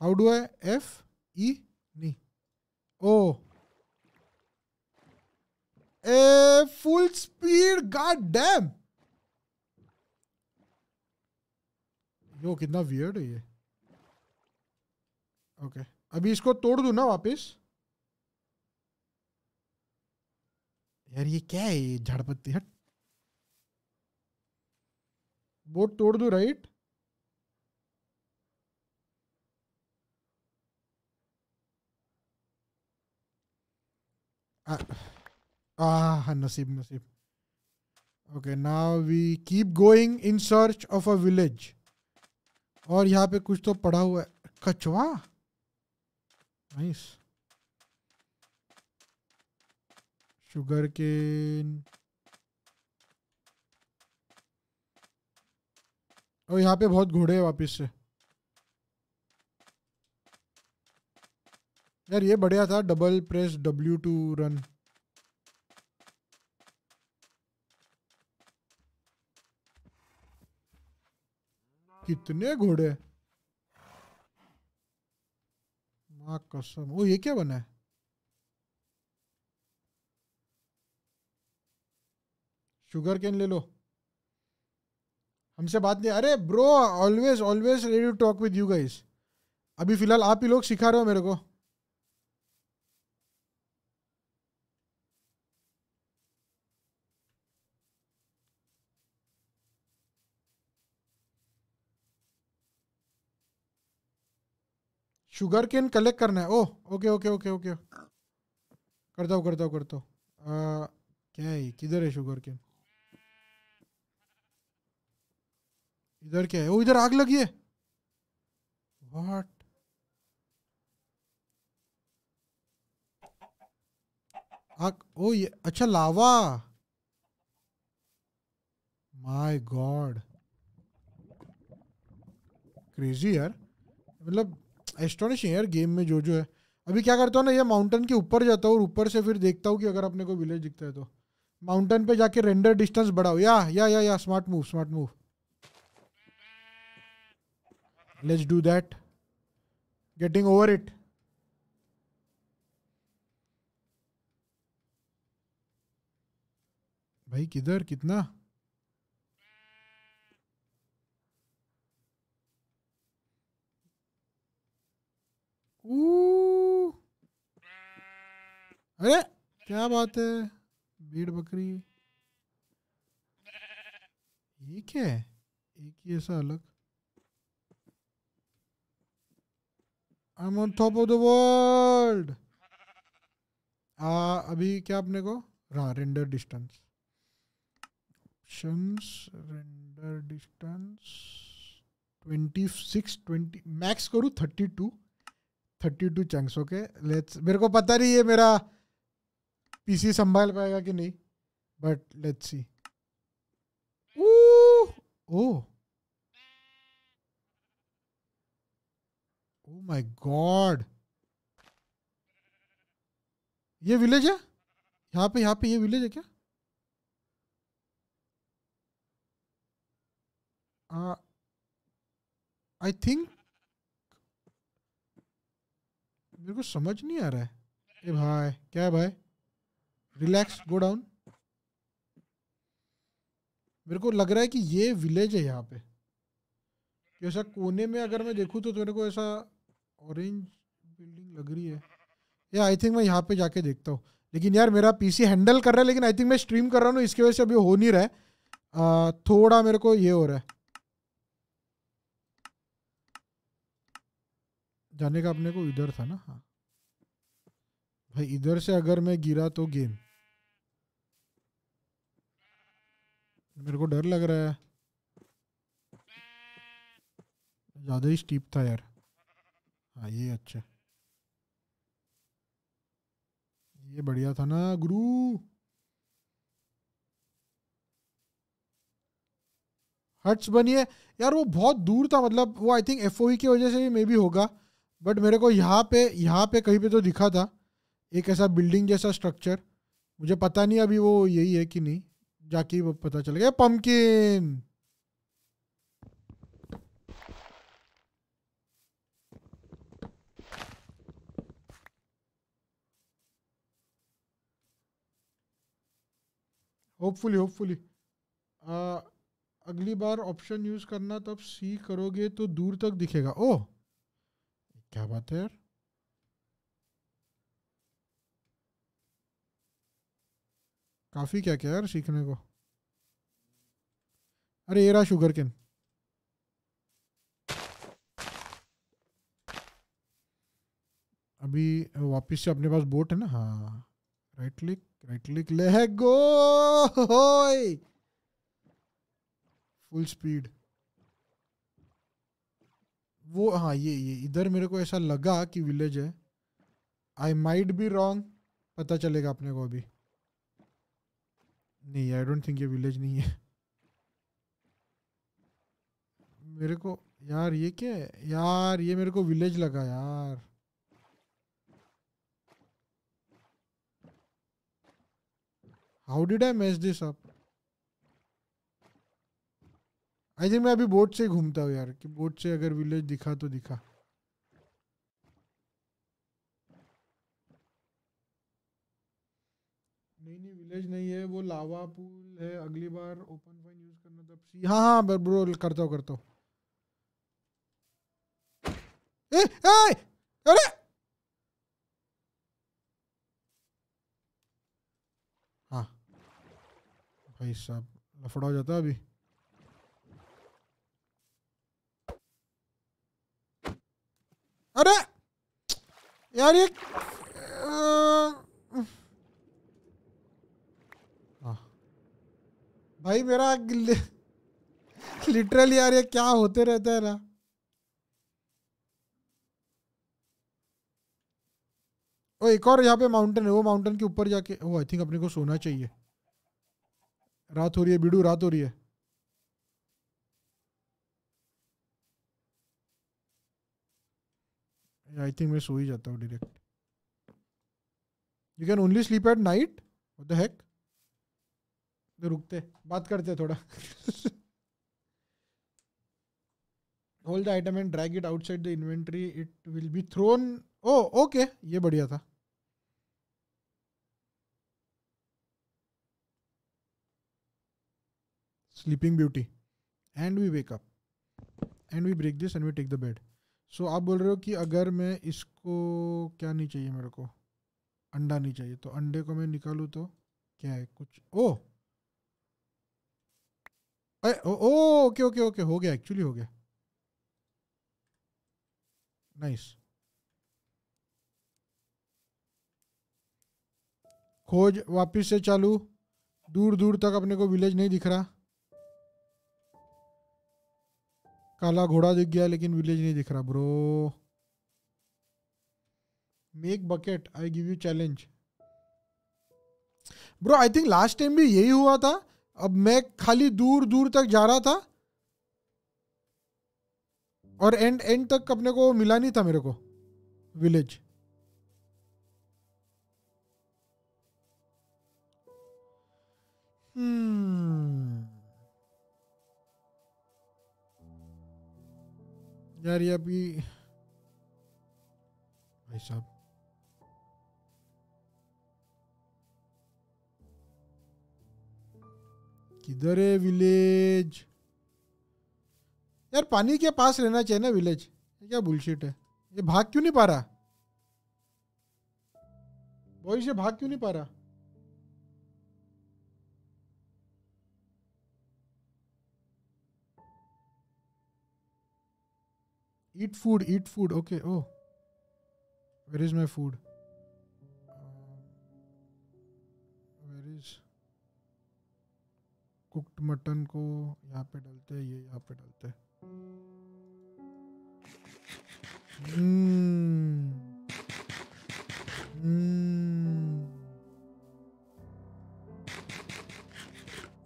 how do I F E नी oh a full speed god damn yo कितना वियर्ड है ये ओके okay. अभी इसको तोड़ दू ना वापस यार ये क्या है ये झाड़पत्ती हट बोट तोड़ दू राइट आ नसीब नसीब okay now we keep going in search of a village और यहाँ पे कुछ तो पड़ा हुआ है कछुआ nice sugar cane और यहाँ पे बहुत घोड़े हैं वापस से यार ये बढ़िया था double press W to run कितने घोड़े माँ कसम ओ ये क्या बना है शुगर कैन ले लो हमसे बात नहीं अरे bro always always ready to talk with you guys अभी फिलहाल आप ही लोग सिखा रहे हो मेरे को शुगर केन कलेक्ट करना है oh okay okay okay okay करता हूँ करता हूँ करता हूँ क्या है किधर है शुगर केन इधर क्या है वो इधर आग लगी है व्हाट आग ओ ये अच्छा लावा माय गॉड क्रेजी यार मतलब एस्टोनिशिंग यार गेम में जो जो है अभी क्या करता हूँ ना ये माउंटेन के ऊपर जाता हूँ और ऊपर से फिर देखता हूँ कि अगर अपने को विलेज दिखता है तो माउंटेन पे जाके रेंडर डिस्टेंस बढ़ाओ या या या yeah smart move smart move let's do that getting over it भाई किधर कितना अरे क्या बात है भीड़ बकरी ये क्या है एक ही ऐसा अलग I am on top of the world अभी क्या अपने को हाँ render distance options render distance twenty six twenty max करूँ thirty two thirty two chunks okay let's मेरे को पता नहीं ये मेरा पीसी संभाल पाएगा कि नहीं but let's see oh oh my god ये विलेज है यहाँ पे यहाँ पे ये विलेज है क्या आई uh, थिंक मेरे को समझ नहीं आ रहा है ए भाई क्या है भाई रिलैक्स गो डाउन मेरे को लग रहा है कि ये विलेज है यहाँ पे ऐसा कोने में अगर मैं देखूँ तो, तो मेरे को ऐसा ऑरेंज बिल्डिंग लग रही है या आई थिंक मैं यहाँ पे जाके देखता हूँ लेकिन यार मेरा पीसी हैंडल कर रहा है लेकिन आई थिंक मैं स्ट्रीम कर रहा हूँ इसकी वजह से अभी हो नहीं रहा है थोड़ा मेरे को ये हो रहा है जाने का अपने को इधर था ना हाँ भाई इधर से अगर मैं गिरा तो गेम मेरे को डर लग रहा है ज़्यादा ही स्टीप था यार हाँ ये अच्छा ये बढ़िया था ना गुरु हट्स बनिए यार वो बहुत दूर था मतलब वो आई थिंक एफ की वजह से भी मे भी होगा बट मेरे को यहाँ पे यहाँ पे कहीं पे तो दिखा था एक ऐसा बिल्डिंग जैसा स्ट्रक्चर मुझे पता नहीं अभी वो यही है कि नहीं जाके वो पता चल गया पम्पकिन होपफुली होपफुली अगली बार ऑप्शन यूज़ करना तब सी करोगे तो दूर तक दिखेगा ओह oh! क्या बात है यार काफ़ी क्या क्या यार सीखने को अरे ये रहा शुगर केन अभी वापस से अपने पास बोट है ना हाँ राइट क्लिक राइट क्लिक ले गो फुल स्पीड वो हाँ ये ये इधर मेरे को ऐसा लगा कि विलेज है आई माइट बी रॉन्ग पता चलेगा अपने को अभी नहीं आई डोंट थिंक ये विलेज नहीं है मेरे को यार ये क्या है यार ये मेरे को विलेज लगा यार how did I match this up I think मैं अभी बोट से घूमता हूँ यार कि बोट से अगर विलेज दिखा तो दिखा नहीं नहीं विलेज नहीं है वो लावा पूल है अगली बार ओपन फाइन यूज करना तब सी हाँ हाँ ब्रो करता हूँ करता हूँ अरे हाँ भाई साहब लफड़ा हो जाता अभी अरे यार ये भाई मेरा लिटरली यार ये क्या होते रहता है ना ओ एक और यहाँ पे माउंटेन है वो माउंटेन के ऊपर जाके वो आई थिंक अपने को सोना चाहिए रात हो रही है बीडू रात हो रही है आई थिंक मैं सो ही जाता हूँ direct you can only sleep at night the hack रुकते बात करते थोड़ा hold the item and drag it outside the inventory it will be thrown oh okay ये बढ़िया था sleeping beauty and we wake up and we break this and we take the bed so so, आप बोल रहे हो कि अगर मैं इसको क्या नहीं चाहिए मेरे को अंडा नहीं चाहिए तो अंडे को मैं निकालू तो क्या है कुछ oh oh okay okay okay हो गया एक्चुअली हो गया नाइस खोज वापस से चालू दूर दूर तक अपने को विलेज नहीं दिख रहा काला घोड़ा दिख गया लेकिन विलेज नहीं दिख रहा bro make bucket I give you challenge bro I think last time भी यही हुआ था अब मैं खाली दूर दूर तक जा रहा था और एंड एंड तक अपने को मिला नहीं था मेरे को विलेज हम्म hmm. यार ये अभी भाई साहब किधर है विलेज यार पानी के पास रहना चाहिए ना विलेज ये क्या बुलशिट है ये भाग क्यों नहीं पा रहा वही से भाग क्यों नहीं पा रहा Eat food, eat food. Okay, oh. Where is my food? Where is cooked mutton को यहाँ पे डालते हैं ये यहाँ पे डालते हैं hmm. hmm.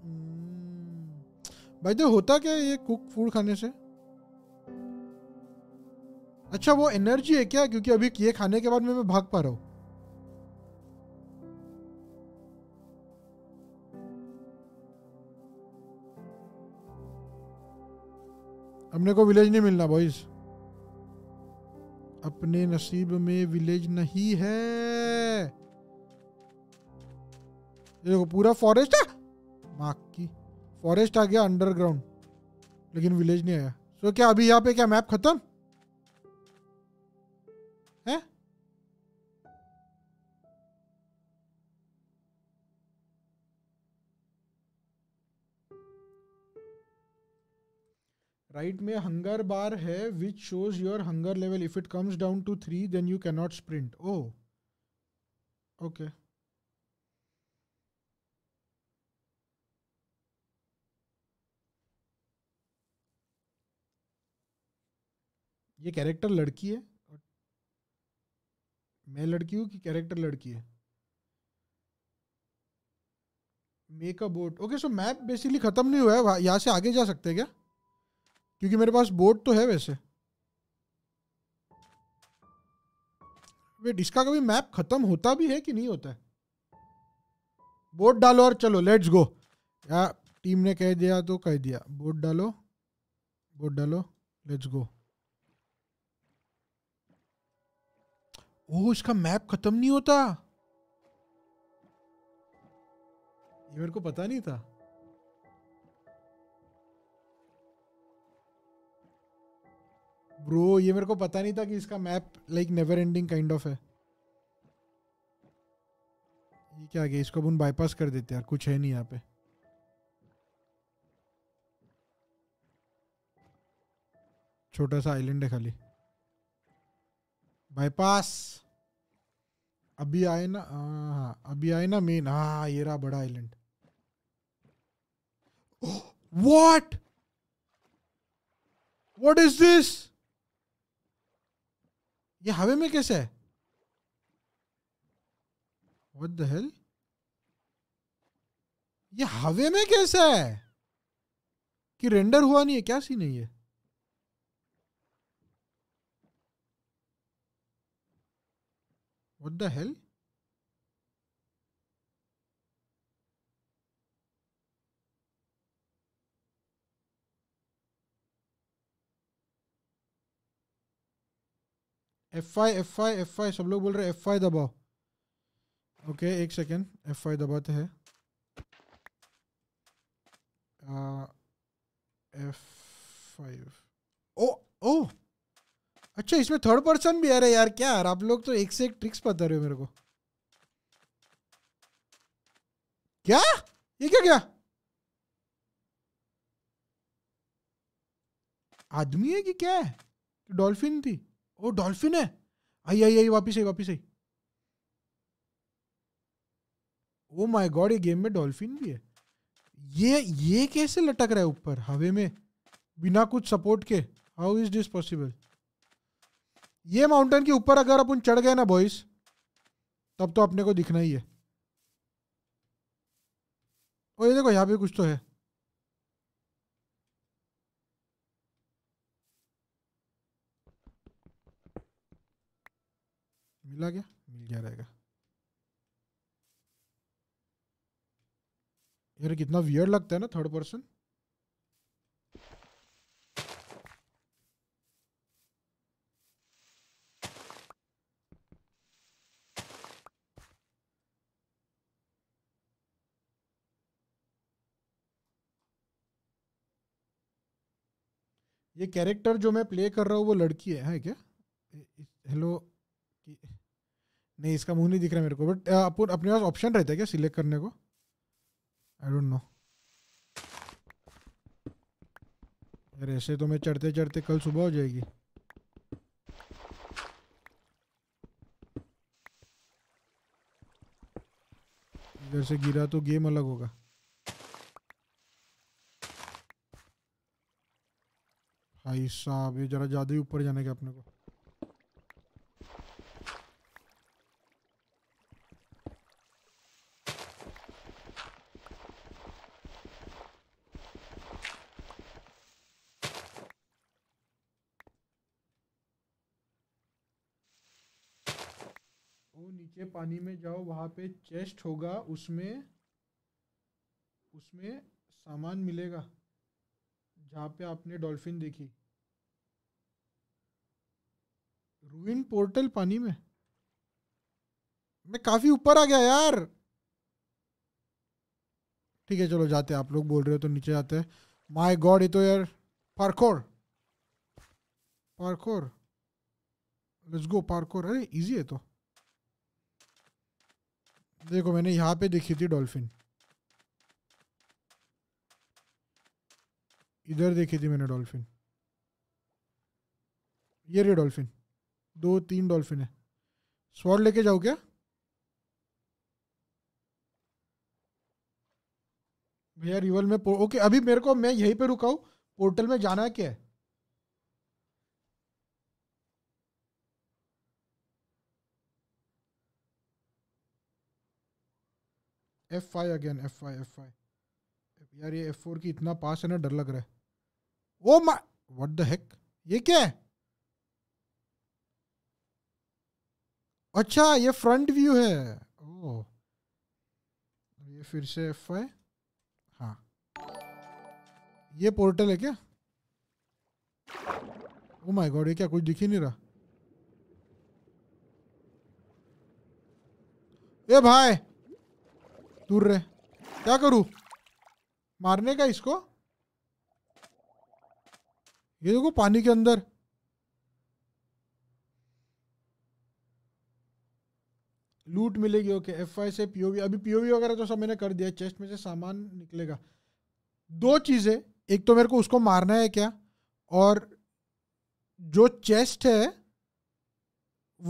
hmm. भाई तो होता क्या ये कुक फूड खाने से अच्छा वो एनर्जी है क्या क्योंकि अभी ये खाने के बाद मैं भाग पा रहा हूं अपने को विलेज नहीं मिलना बॉयज अपने नसीब में विलेज नहीं है देखो पूरा फॉरेस्ट है माक की फॉरेस्ट आ गया अंडरग्राउंड लेकिन विलेज नहीं आया सो so, क्या अभी यहाँ पे क्या मैप खत्म राइट में हंगर बार है which shows your hunger level if it comes down to three then you can not sprint oh okay ये कैरेक्टर लड़की है मैं लड़की हूँ कि कैरेक्टर लड़की है make a boat okay so map basically ख़त्म नहीं हुआ है यहाँ से आगे जा सकते हैं क्या क्योंकि मेरे पास बोर्ड तो है वैसे वेट इसका कभी मैप खत्म होता भी है कि नहीं होता है बोर्ड डालो और चलो लेट्स गो या टीम ने कह दिया तो कह दिया बोर्ड डालो बोर्ड डालो लेट्स गो ओ इसका मैप खत्म नहीं होता ये मेरे को पता नहीं था ब्रो ये मेरे को पता नहीं था कि इसका map like never ending kind of है ये क्या गया इसको अपन बाईपास कर देते यार कुछ है नहीं यहाँ पे छोटा सा आइलैंड है खाली बाईपास अभी आए ना हाँ अभी आए ना मेन हाँ, हाँ ये रहा बड़ा island what what is this ये हवे में कैसे है What the hell? ये हवे में कैसे है कि रेंडर हुआ नहीं है क्या सीन है ये what the hell F I F I F I सब लोग बोल रहे एफ आई दबाओ ओके एक सेकेंड एफ आई दबाते हैं एफ फाइव ओ ओ अच्छा इसमें थर्ड पर्सन भी आ रहा है यार क्या यार आप लोग तो एक से एक ट्रिक्स बता रहे हो मेरे को क्या ये क्या क्या आदमी है कि क्या है डॉल्फिन थी ओ डॉल्फिन है आई आई आई वापिस आई वापिस आई ओ माय गॉड ये गेम में डॉल्फिन भी है ये ये कैसे लटक रहा है ऊपर हवे में बिना कुछ सपोर्ट के हाउ इज दिस पॉसिबल ये माउंटेन के ऊपर अगर अपन चढ़ गए ना बॉयज तब तो अपने को दिखना ही है और ये देखो यहाँ पे कुछ तो है मिला गया मिल गया रहेगा यार कितना वियर लगता है ना थर्ड पर्सन ये कैरेक्टर जो मैं प्ले कर रहा हूँ वो लड़की है, है क्या हेलो नहीं इसका मुंह नहीं दिख रहा मेरे को बट uh, अपन अपने पास ऑप्शन रहता है क्या सिलेक्ट करने को आई डोंट नो अरे ऐसे तो मैं चढ़ते चढ़ते कल सुबह हो जाएगी इधर से गिरा तो गेम अलग होगा भाई साहब ये ज़रा ज़्यादा ही ऊपर जाने का अपने को पानी में जाओ वहाँ पे चेस्ट होगा उसमें उसमें सामान मिलेगा जहाँ पे आपने डॉल्फिन देखी रूइन पोर्टल पानी में मैं काफ़ी ऊपर आ गया यार ठीक है चलो जाते हैं आप लोग बोल रहे हो तो नीचे जाते हैं माय गॉड ये तो यार parkour parkour let's go parkour अरे इजी है तो देखो मैंने यहाँ पे देखी थी डॉल्फिन इधर देखी थी मैंने डॉल्फिन ये रे डॉल्फिन दो तीन डॉल्फिन है स्वॉर्ड लेके जाओ क्या भैया रिवल में ओके अभी मेरे को मैं यहीं पे रुकाऊ पोर्टल में जाना क्या है F five again F five F five यार ये एफ फोर की इतना पास है ना डर लग रहा है ओ मा व्हाट द हेक ये क्या है अच्छा ये फ्रंट व्यू है ओ ये फिर से एफ फाइव हाँ ये पोर्टल है क्या ओ माय गॉड ये क्या कुछ दिख ही नहीं रहा ए भाई दूर रहे क्या करूं मारने का इसको ये देखो पानी के अंदर लूट मिलेगी ओके एफ आई से पीओवी अभी पीओवी वगैरह तो सब मैंने कर दिया चेस्ट में से सामान निकलेगा दो चीज़ें एक तो मेरे को उसको मारना है क्या और जो चेस्ट है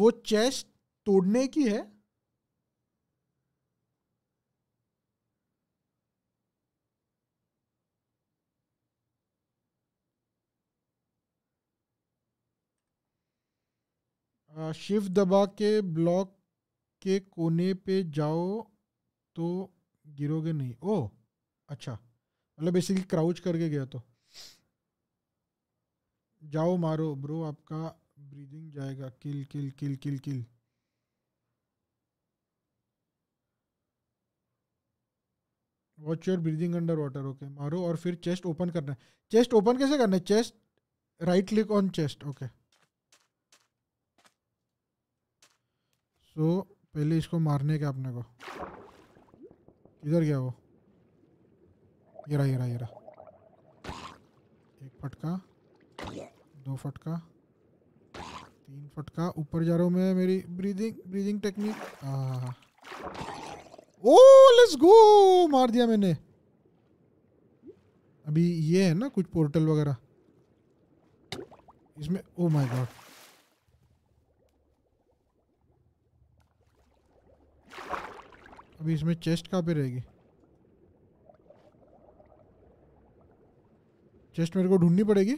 वो चेस्ट तोड़ने की है शिव दबा के ब्लॉक के कोने पे जाओ तो गिरोगे नहीं ओ अच्छा मतलब बेसिकली क्राउच करके गया तो जाओ मारो ब्रो आपका ब्रीदिंग जाएगा kill kill kill kill kill watch your breathing under water okay मारो और फिर चेस्ट ओपन करना है चेस्ट ओपन कैसे करना है chest right click on chest okay so तो so, पहले इसको मारने का अपने को इधर गया वो ये रहा ये एक फटका दो फटका तीन फटका ऊपर जा रहा हूँ मैं मेरी breathing breathing technique oh let's go मार दिया मैंने अभी ये है ना कुछ पोर्टल वगैरह इसमें ओ माय गॉड अभी इसमें चेस्ट कहाँ पे रहेगी चेस्ट मेरे को ढूंढनी पड़ेगी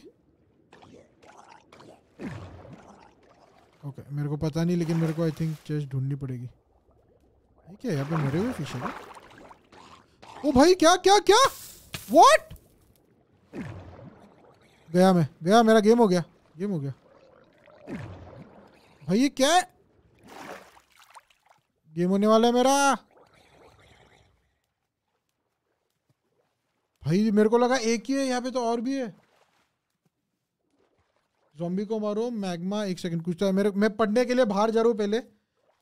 ओके okay, मेरे को पता नहीं लेकिन मेरे को आई थिंक चेस्ट ढूंढनी पड़ेगी है यहाँ पे मरे हुए फिश है ओ भाई क्या क्या क्या व्हाट गया मैं गया मेरा गेम हो गया गेम हो गया भाई ये क्या है गेम होने वाला है मेरा भाई मेरे को लगा एक ही है यहाँ पे तो और भी है जोम्बी को मारो मैग्मा एक सेकंड कुछ तो है मेरे मैं पढ़ने के लिए बाहर जा रहा हूँ पहले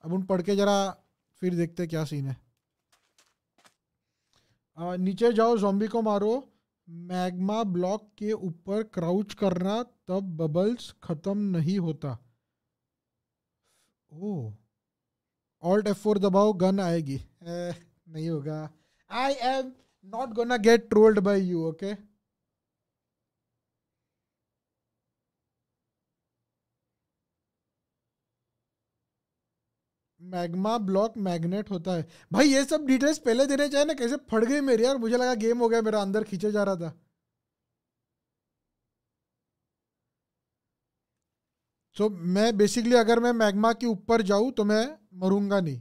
अब उन पढ़ के जरा फिर देखते क्या सीन है आ, नीचे जाओ जॉम्बी को मारो मैग्मा ब्लॉक के ऊपर क्राउच करना तब बबल्स खत्म नहीं होता ओ ऑल्ट एफ फोर दबाओ गन आएगी ए, नहीं होगा I am not gonna get trolled by you, okay? Magma block magnet होता है भाई ये सब डिटेल्स पहले देने चाहिए ना कैसे फट गई मेरी यार मुझे लगा गेम हो गया मेरा अंदर खींचे जा रहा था सो so, मैं बेसिकली अगर मैं मैग्मा के ऊपर जाऊं तो मैं मरूंगा नहीं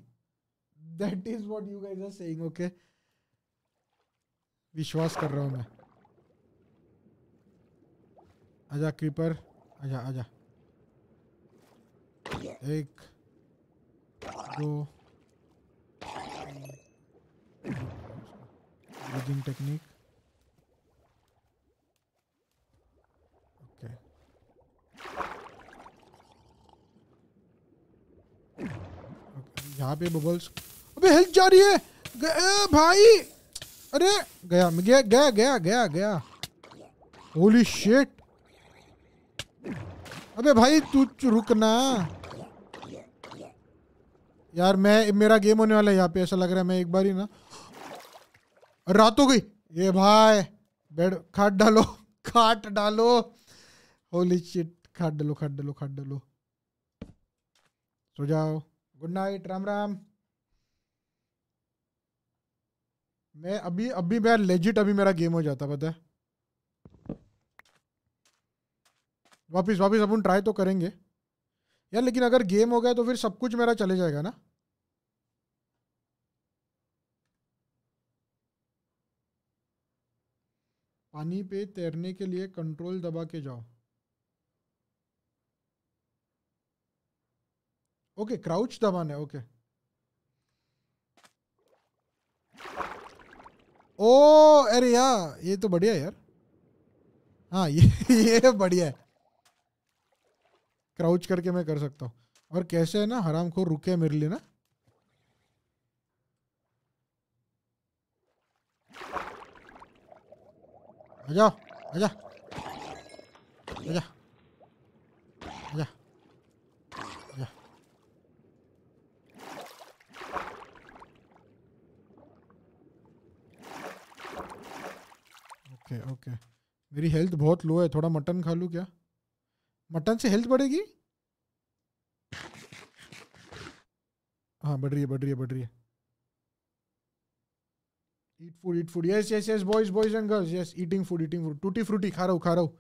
that is what you guys are saying okay विश्वास कर रहा हूँ मैं आजा क्रीपर आजा आजा एक दो ब्रीदिंग टेक्निक यहाँ पे बबल्स अबे हेल्थ जा रही है भाई अरे गया गया गया गया गया गया होली शेट अबे भाई तू रुकना यार मैं मेरा गेम होने वाला है यहाँ पे ऐसा लग रहा है मैं एक बार ही ना रात हो गई ये भाई बेड खाट डालो खाट डालो होली शेट खाट डालो खाट डालो खाट डालो सो जाओ गुड नाइट राम राम मैं अभी अभी मैं लेजिट अभी मेरा गेम हो जाता पता है वापिस वापिस अपन ट्राई तो करेंगे यार लेकिन अगर गेम हो गया तो फिर सब कुछ मेरा चले जाएगा ना पानी पे तैरने के लिए कंट्रोल दबा के जाओ ओके क्राउच दबाना है ओके ओ अरे यार ये तो बढ़िया यार हाँ ये ये बढ़िया है क्राउच करके मैं कर सकता हूँ और कैसे है ना हराम हरामखोर रुके मेरे लिए ना आजा आजा आजा ओके ओके मेरी हेल्थ बहुत लो है थोड़ा मटन खा लूँ क्या मटन से हेल्थ बढ़ेगी हाँ बढ़ रही है बढ़ रही है बढ़ रही है eat food eat food yes yes yes boys boys and girls yes eating food eating food tutti frutti खा रहा हूँ खा रहा हूँ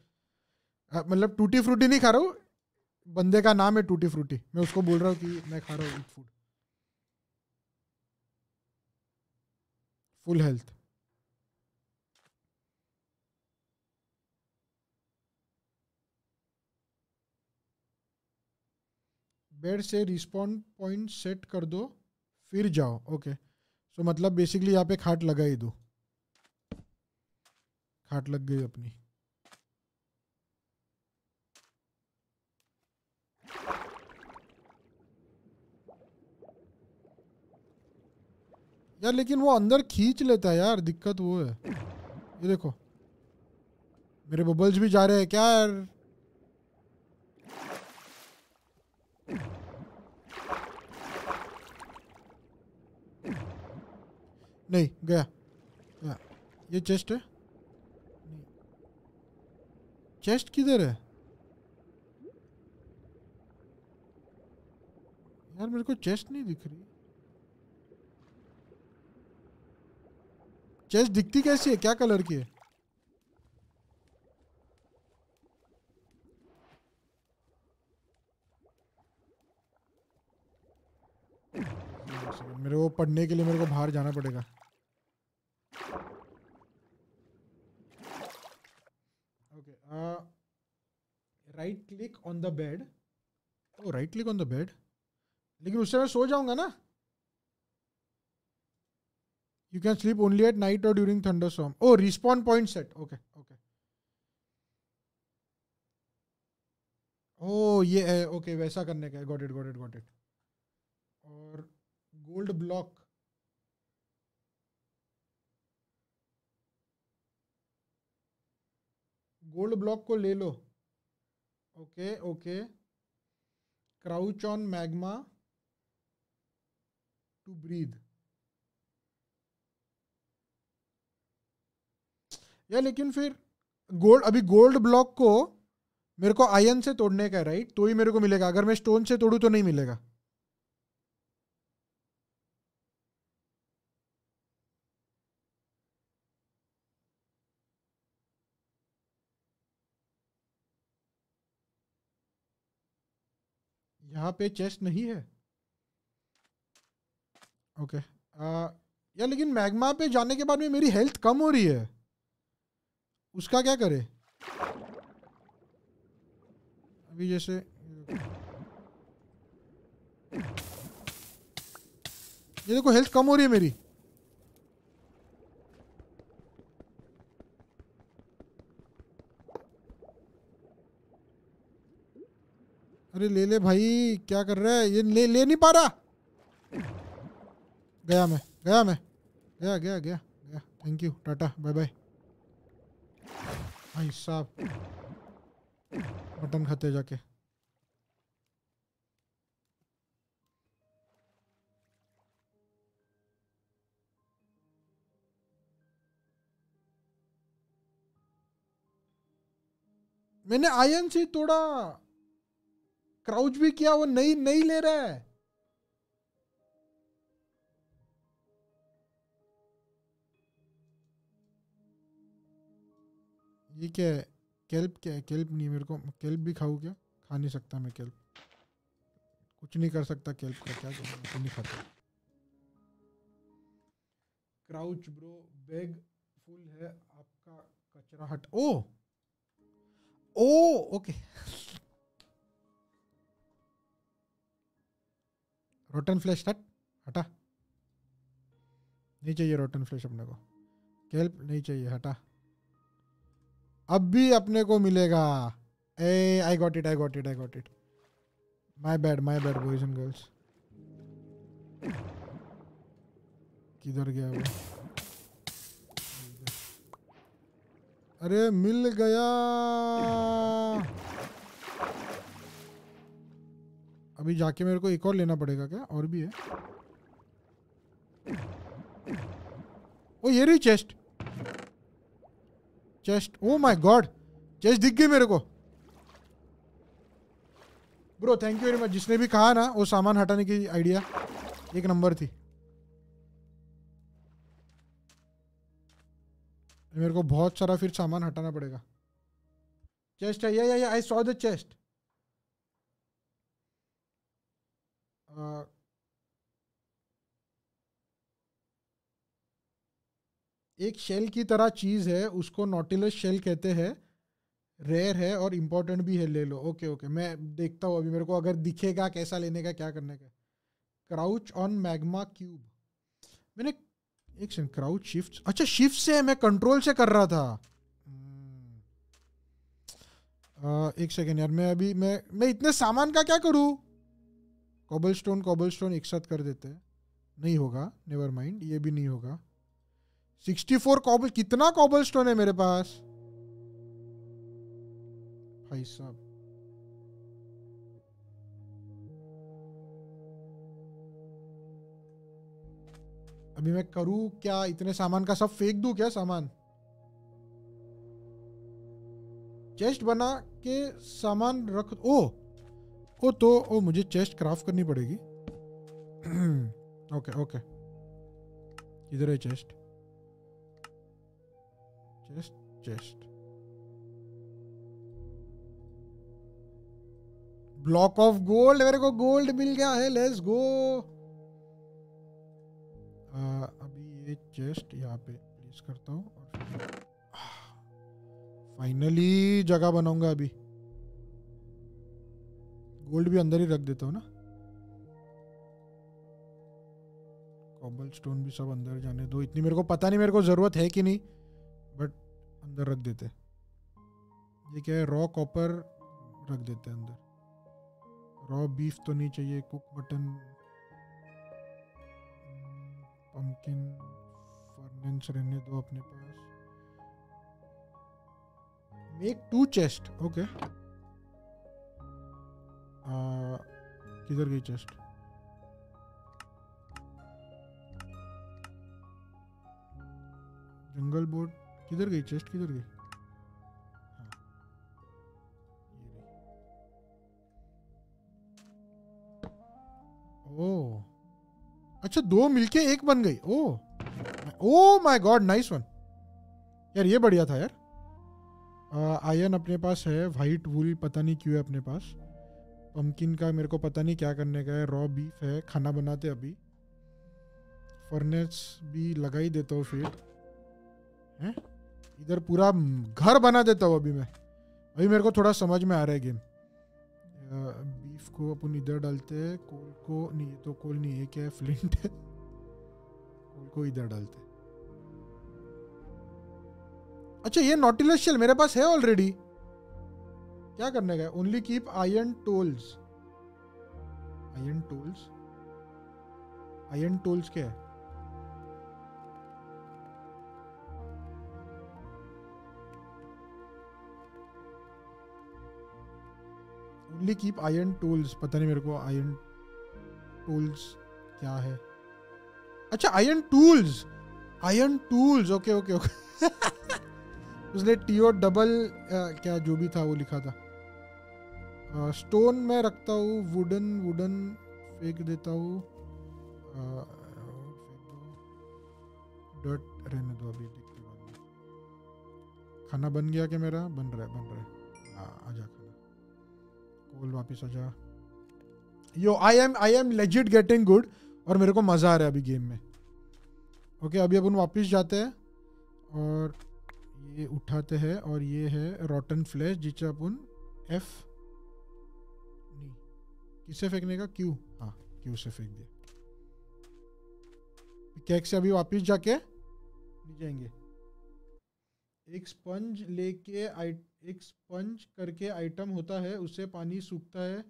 मतलब टूटी फ्रूटी नहीं खा रहा हूँ बंदे का नाम है टूटी फ्रूटी मैं उसको बोल रहा हूँ कि मैं खा रहा हूँ eat food full health bed से रिस्पॉन्ड पॉइंट सेट कर दो फिर जाओ ओके सो मतलब बेसिकली यहाँ पे खाट लगा ही दो खाट लग गई अपनी यार लेकिन वो अंदर खींच लेता है यार दिक्कत वो है ये देखो मेरे बबल्स भी जा रहे हैं क्या यार नहीं गया गया ये चेस्ट है चेस्ट किधर है यार मेरे को चेस्ट नहीं दिख रही चेस्ट दिखती कैसी है क्या कलर की है मेरे को पढ़ने के लिए मेरे को बाहर जाना पड़ेगा right click on the bed oh right click on the bed लेकिन उससे मैं सो जाऊंगा ना you can sleep only at night और during thunder storm oh respond point set okay okay oh ये है eh, ओके okay, वैसा करने का got it got it got it और गोल्ड ब्लॉक गोल्ड ब्लॉक को ले लो okay okay crouch on magma to breathe या लेकिन फिर गोल्ड अभी गोल्ड ब्लॉक को मेरे को आयन से तोड़ने का राइट तो ही मेरे को मिलेगा अगर मैं स्टोन से तोड़ू तो नहीं मिलेगा यहाँ पे चेस्ट नहीं है ओके okay. या यार लेकिन मैग्मा पे जाने के बाद में मेरी हेल्थ कम हो रही है उसका क्या करे अभी जैसे ये देखो हेल्थ कम हो रही है मेरी अरे ले ले भाई क्या कर रहा है ये ले ले नहीं पा रहा गया मैं गया मैं गया गया गया गया थैंक यू टाटा बाय बाय भाई साहब मटन खाते जाके मैंने आयन से थोड़ा क्राउच भी किया वो नहीं नहीं ले रहा है ये क्या है केल्प क्या है केल्प नहीं मेरे को केल्प भी खाऊ क्या खा नहीं सकता मैं केल्प कुछ नहीं कर सकता केल्प का क्या करूँ तो नहीं खाता क्राउच ब्रो बैग फुल है आपका कचरा हट oh oh okay rotten flesh हट हटा नहीं चाहिए रोटन फ्लैश अपने को केल्प नहीं चाहिए हटा अब भी अपने को मिलेगा ah I got it I got it I got it my bad my bad boys and girls किधर गया वो अरे मिल गया अभी जाके मेरे को एक और लेना पड़ेगा क्या और भी है ओ ये रही chest chest oh my god chest दिख गई मेरे को bro thank you very much जिसने भी कहा ना वो सामान हटाने की आइडिया एक नंबर थी मेरे को बहुत सारा फिर सामान हटाना पड़ेगा चेस्ट है या या I saw the chest Uh, एक शेल की तरह चीज़ है उसको नोटिलस शेल कहते हैं रेयर है और इम्पोर्टेंट भी है ले लो ओके ओके मैं देखता हूँ अभी मेरे को अगर दिखेगा कैसा लेने का क्या करने का क्राउच ऑन मैग्मा क्यूब मैंने एक सेकंड क्राउच शिफ्ट अच्छा शिफ्ट से मैं कंट्रोल से कर रहा था आ, hmm. uh, एक सेकेंड यार मैं अभी मैं मैं इतने सामान का क्या करूँ कॉबल स्टोन कॉबल स्टोन एक साथ कर देते हैं नहीं होगा नेवर माइंड ये भी नहीं होगा सिक्सटी फोर कॉबल कितना कॉबल स्टोन है मेरे पास भाई साहब अभी मैं करूं क्या इतने सामान का सब फेंक दू क्या सामान चेस्ट बना के सामान रख ओ ओ तो ओ मुझे चेस्ट क्राफ्ट करनी पड़ेगी ओके ओके इधर है chest chest chest block of gold मेरे को गोल्ड मिल गया है लेट्स गो अभी ये चेस्ट यहाँ पे प्लेस करता हूँ फाइनली ah, जगह बनाऊंगा अभी गोल्ड भी अंदर ही रख देता हूँ ना कॉबल स्टोन भी सब अंदर जाने दो इतनी मेरे को पता नहीं मेरे को ज़रूरत है कि नहीं बट अंदर रख देते ये क्या है रॉ कॉपर रख देते हैं अंदर रॉ बीफ तो नहीं चाहिए कुक बटन पम्पकिन फर्नेंस रहने दो अपने पास make two chest okay okay. किधर गई चेस्ट जंगल बोर्ड किधर गई चेस्ट किधर गई हाँ, ओ अच्छा दो मिलके एक बन गई oh oh my god nice one यार ये बढ़िया था यार आयन अपने पास है वाइट वूल पता नहीं क्यों है अपने पास पम्पकिन का मेरे को पता नहीं क्या करने का है रॉ बीफ है खाना बनाते अभी फर्नेस भी लगा ही देता हूँ फिर हैं इधर पूरा घर बना देता हूँ अभी मैं अभी मेरे को थोड़ा समझ में आ रहा है गेम बीफ को अपन इधर डालते हैं कोल को नहीं तो कोल नहीं है क्या है फ्लिंट है कोल को इधर डालते अच्छा ये नोटिलेशियल मेरे पास है ऑलरेडी क्या करने का only keep iron tools iron tools iron tools क्या है ओनली कीप आयन टूल्स पता नहीं मेरे को आयन टूल्स क्या है अच्छा iron tools iron tools okay okay okay उसने टी ओ डबल क्या जो भी था वो लिखा था हाँ स्टोन मैं रखता हूँ वुडन वुडन फेंक देता हूँ डट रहने दो अभी देखते बाद खाना बन गया क्या मेरा बन रहा है बन रहा है हाँ आ जा खाना कोल वापस आ जा yo I am I am legit getting good और मेरे को मज़ा आ रहा है अभी गेम में ओके okay, अभी अपन वापस जाते हैं और ये उठाते हैं और ये है रॉटन फ्लैश जिसे अपन एफ़ किसे फेंकने का क्यू हाँ क्यू से फेंक दिया केक से अभी वापस जाके जाएंगे एक स्पंज लेके एक स्पंज करके आइटम होता है उससे पानी सूखता है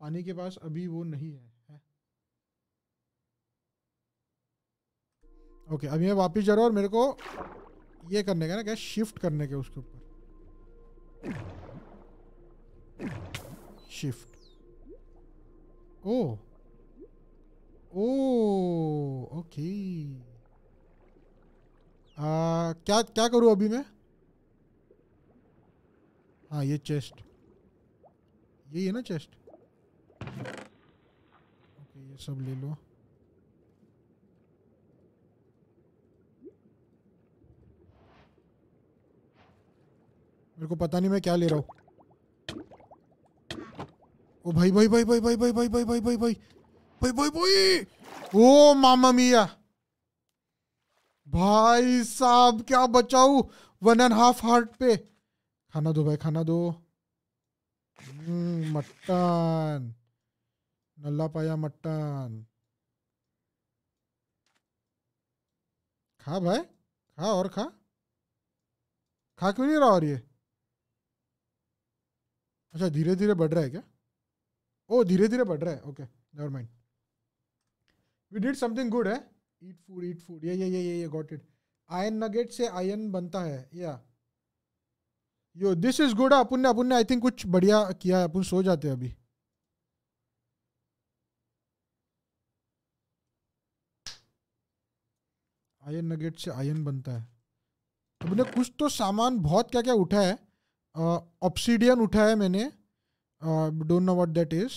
पानी के पास अभी वो नहीं है, ओके ओके अभी मैं वापस जा रहा हूँ और मेरे को ये करने का ना क्या शिफ्ट करने के उसके ऊपर shift Oh. Oh oh, okay आ, क्या क्या करूँ अभी मैं हाँ ये चेस्ट यही है ना चेस्ट ओके ये सब ले लो मेरे को पता नहीं मैं क्या ले रहा हूँ ओ भाई भाई भाई भाई भाई भाई भाई भाई भाई भाई भाई भाई भाई भाई ओ मामा मिया भाई साहब क्या बचाऊ वन एंड हाफ हार्ट पे खाना दो भाई खाना दो मटन नल्ला पाया मटन खा भाई खा और खा खा क्यों नहीं रहा और ये अच्छा धीरे धीरे बढ़ रहा है क्या ओ धीरे धीरे बढ़ रहा है okay never mind we did something good है ईट फूड ईट फूड ये ये ये ये गॉट इट आयन नगेट से आयन बनता है या यो दिस इज गुड अपन ने अपन ने आई थिंक कुछ बढ़िया किया है अपन सो जाते हैं अभी आयन नगेट से आयन बनता है अपने कुछ तो सामान बहुत क्या क्या उठा है ऑप्सीडियन उठाया मैंने don't know what that is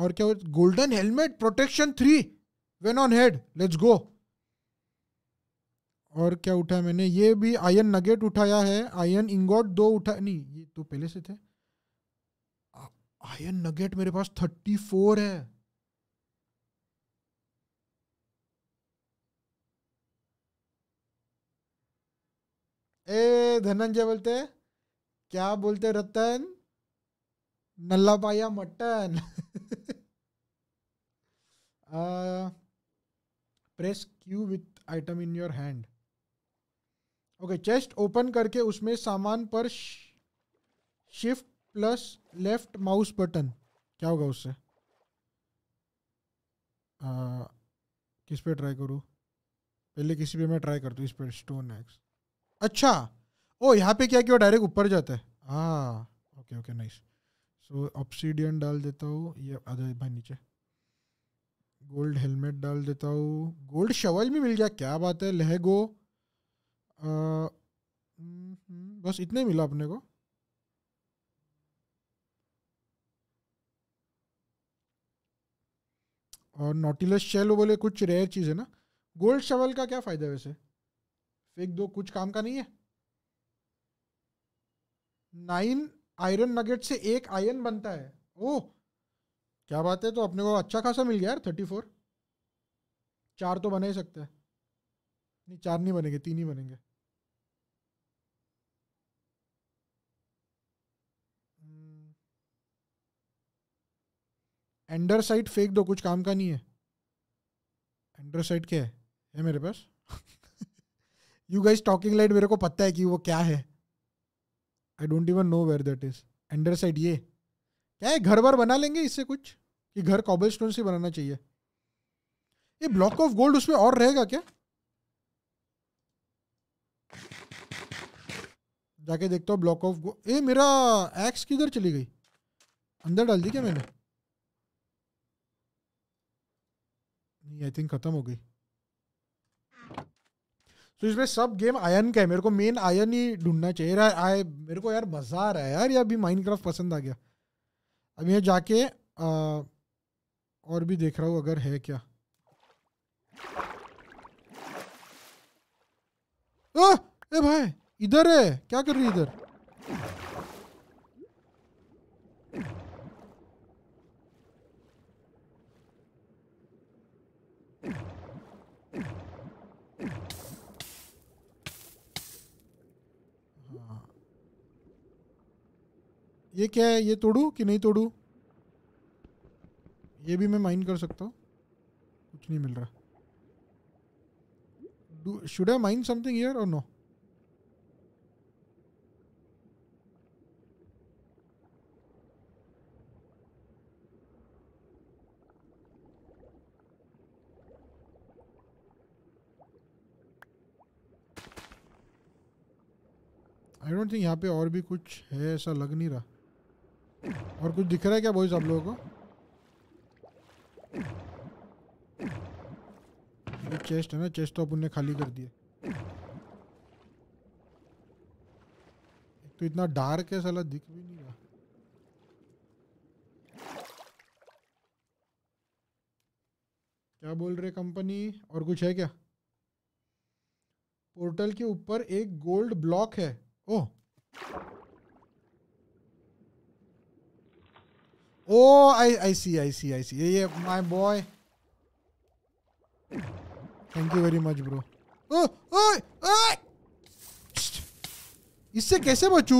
और क्या golden helmet protection three when on head let's go और क्या उठाया मैंने ये भी आयन नगेट उठाया है आयन इंगोट दो उठा नहीं ये तो पहले से थे आयन नगेट मेरे पास थर्टी फोर है ए धनंजय बोलते क्या बोलते रतन नल्ला पाया मटन press Q with item in your hand okay chest open करके उसमें सामान पर shift plus left mouse button क्या होगा उससे uh, किस पे ट्राई करूँ पहले किसी पे मैं ट्राई करता हूँ इस पे स्टोन एक्स अच्छा ओ यहाँ पे क्या कि वो डायरेक्ट ऊपर जाता है हाँ okay okay nice so obsidian डाल देता हूँ ये आ जाए भाई नीचे गोल्ड हेलमेट डाल देता हूँ गोल्ड शवल भी मिल गया क्या बात है लहगो हम्म, बस इतना ही मिला अपने को और नोटिलस शेल बोले कुछ रेयर चीज़ है ना गोल्ड शवल का क्या फ़ायदा वैसे फेंक दो कुछ काम का नहीं है नाइन आयरन नगेट से एक आयरन बनता है ओह क्या बात है तो अपने को अच्छा खासा मिल गया यार थर्टी फोर चार तो बना ही सकते हैं नहीं चार नहीं बनेंगे तीन ही बनेंगे एंडर साइट फेंक दो कुछ काम का नहीं है एंडर साइट क्या है है मेरे पास यू गाइस टॉकिंग लाइट मेरे को पता है कि वो क्या है I don't even know where that is ender side ये क्या है घर बार बना लेंगे इससे कुछ कि घर कॉबल स्टोन से बनाना चाहिए ये ब्लॉक ऑफ गोल्ड उसमें और रहेगा क्या जाके देखता हूँ ब्लॉक ऑफ गोल्ड ए मेरा एक्स किधर चली गई अंदर डाल दी क्या मैंने नहीं आई थिंक खत्म हो गई सो तो so, इसमें सब गेम आयन का है मेरे को मेन आयन ही ढूंढना चाहिए यार आए मेरे को यार मज़ा आ रहा है यार ये अभी माइनक्राफ्ट पसंद आ गया अब यहाँ जाके आ, और भी देख रहा हूँ अगर है क्या आ, ए भाई इधर है क्या कर रही इधर ये क्या है ये तोड़ू कि नहीं तोड़ू ये भी मैं माइन कर सकता हूँ कुछ नहीं मिल रहा should I mine something here और नो आई डोंट थिंक यहाँ पे और भी कुछ है ऐसा लग नहीं रहा और कुछ दिख रहा है क्या भाई सब लोगों को ये चेस्ट है ना चेस्ट तो अपन ने खाली कर दिया तो इतना डार्क है साला दिख भी नहीं रहा क्या बोल रहे कंपनी और कुछ है क्या पोर्टल के ऊपर एक गोल्ड ब्लॉक है ओह Oh, I, I see, I see, I see. Yeah, yeah, my boy. Thank you very much, bro. Oh, oh, oh! इससे कैसे बचू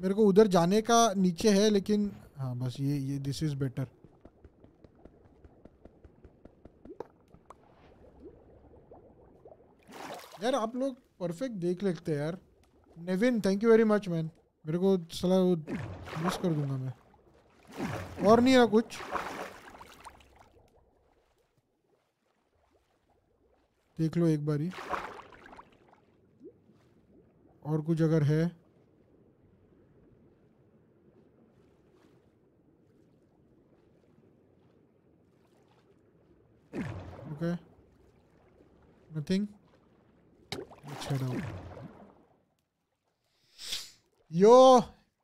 मेरे को उधर जाने का नीचे है लेकिन हाँ बस ये ये दिस इज बेटर यार आप लोग परफेक्ट देख लेते हैं यार Nevin thank you very much man मेरे को सलाह वो मिस कर दूंगा मैं और नहीं है कुछ देख लो एक बारी और कुछ अगर है okay nothing shut up yo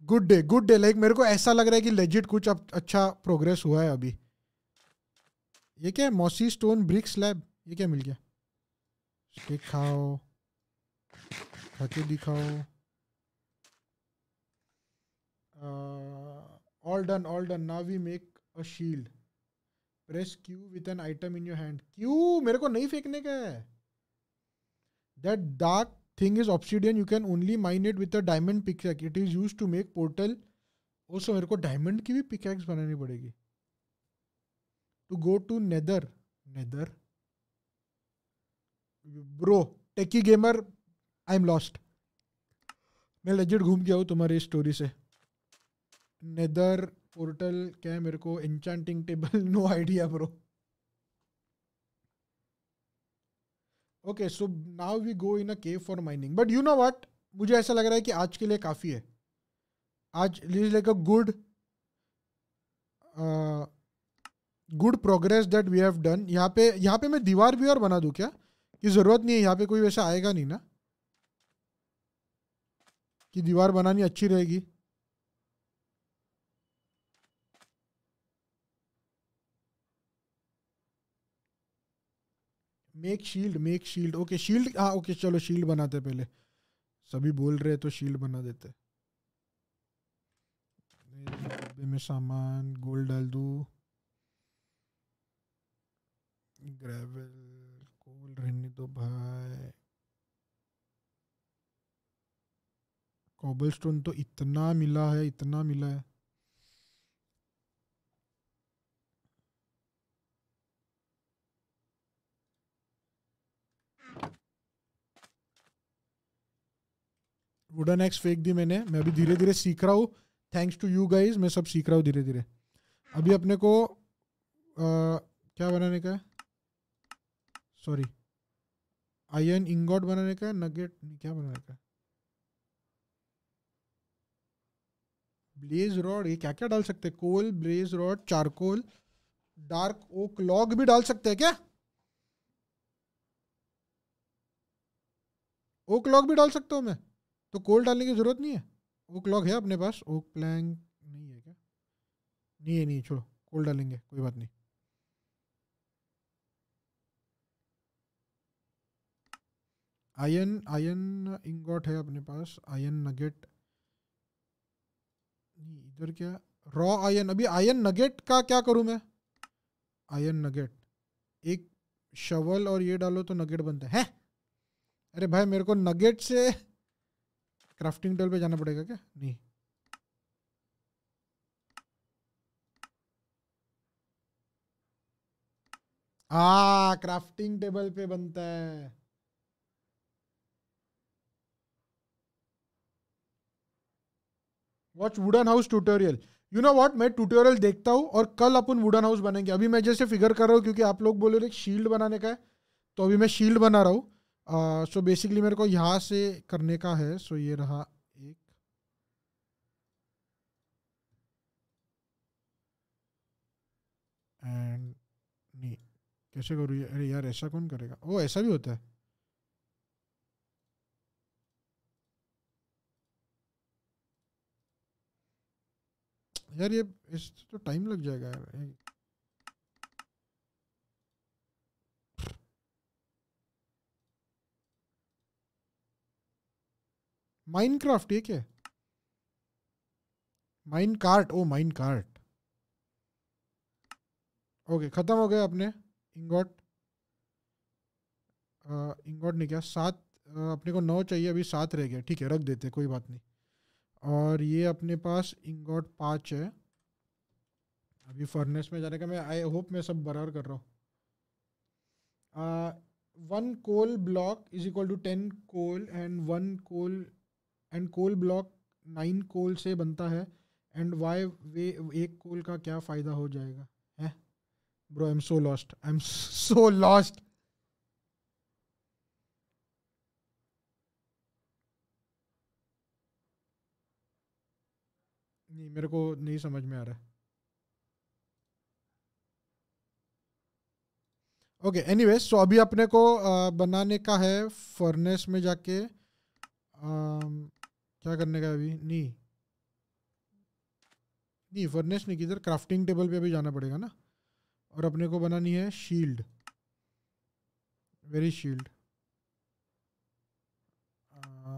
good day good day like मेरे को ऐसा लग रहा है कि लेजिट कुछ अब अच्छा प्रोग्रेस हुआ है अभी ये क्या है मौसी स्टोन ब्रिक स्लैब ये क्या मिल गया स्टिक खाओ खा दिखाओ all done all done now we make a shield press Q with an item in your hand Q मेरे को नहीं फेंकने का है That dark thing is obsidian. You can only mine it with a diamond pickaxe. It is used to make portal. Also, मेरे को diamond की भी pickaxe बनानी पड़ेगी. To go to nether. Nether. Bro, techie gamer, I'm lost. मैं legit घूम गया हूँ तुम्हारी स्टोरी से नेदर पोर्टल क्या है मेरे को enchanting table no idea bro okay so now we go in a cave for mining but you know what मुझे ऐसा लग रहा है कि आज के लिए काफ़ी है आज is like a good good progress that we have done यहाँ पे यहाँ पे मैं दीवार भी और बना दूँ क्या कि ज़रूरत नहीं है यहाँ पे कोई वैसा आएगा नहीं ना कि दीवार बनानी अच्छी रहेगी make shield make shield okay shield हाँ ओके चलो शील्ड बनाते पहले सभी बोल रहे तो शील्ड बना देते में सामान गोल डाल दू ग्रेवल कोल रहने दो भाई कोबल स्टोन तो इतना मिला है इतना मिला है वुडन एक्स फेंक दी मैंने मैं अभी धीरे धीरे सीख रहा हूँ थैंक्स टू यू गाइज मैं सब सीख रहा हूँ धीरे धीरे अभी अपने को आ, क्या बनाने का है सॉरी आयन इंगॉट बनाने का है नगेट क्या बनाने का ब्लेज रॉड ये क्या क्या डाल सकते हैं coal blaze rod charcoal dark oak log भी डाल सकते हैं क्या ओक लॉग भी डाल सकता हूँ मैं तो कोल डालने की ज़रूरत नहीं है ओक लॉग है अपने पास ओक प्लैंग नहीं है क्या नहीं है नहीं छोड़ो कोल डालेंगे कोई बात नहीं आयन आयन इंगोट है अपने पास आयन नगेट नहीं इधर क्या रॉ आयन अभी आयन नगेट का क्या करूं मैं आयन नगेट एक शवल और ये डालो तो नगेट बनता है अरे भाई मेरे को नगेट से क्राफ्टिंग टेबल पे जाना पड़ेगा क्या नहीं आ क्राफ्टिंग टेबल पे बनता है watch wooden house tutorial you know what मैं ट्यूटोरियल देखता हूँ और कल अपन वुडन हाउस बनेंगे अभी मैं जैसे फिगर कर रहा हूँ क्योंकि आप लोग बोले रहे शील्ड बनाने का है तो अभी मैं शील्ड बना रहा हूँ सो बेसिकली मेरे को यहाँ से करने का है सो so ये रहा एक एंड नहीं कैसे करूँ अरे यार ऐसा कौन करेगा ओ ऐसा भी होता है यार ये इस तो टाइम लग जाएगा यार माइनक्राफ्ट ये क्या minecart oh minecart okay ख़त्म हो गया अपने इंगोट इंगोट uh, ने क्या सात uh, अपने को नौ चाहिए अभी सात रह गया ठीक है रख देते कोई बात नहीं और ये अपने पास इंगोट पाँच है अभी फर्नेस में जाने का मैं आई होप मैं सब बराबर कर रहा हूँ one coal block is equal to ten coal and one coal and coal block nine coal से बनता है एंड वाई वे एक कोल का क्या फ़ायदा हो जाएगा है bro I am so lost I am so lost नहीं मेरे को नहीं समझ में आ रहा है ओके एनीवेज सो अभी अपने को बनाने का है फर्नेस में जाके आ, क्या करने का अभी नहीं नहीं फर्नेस नहीं किधर क्राफ्टिंग टेबल पे अभी जाना पड़ेगा ना और अपने को बनानी है शील्ड वेरी शील्ड आ,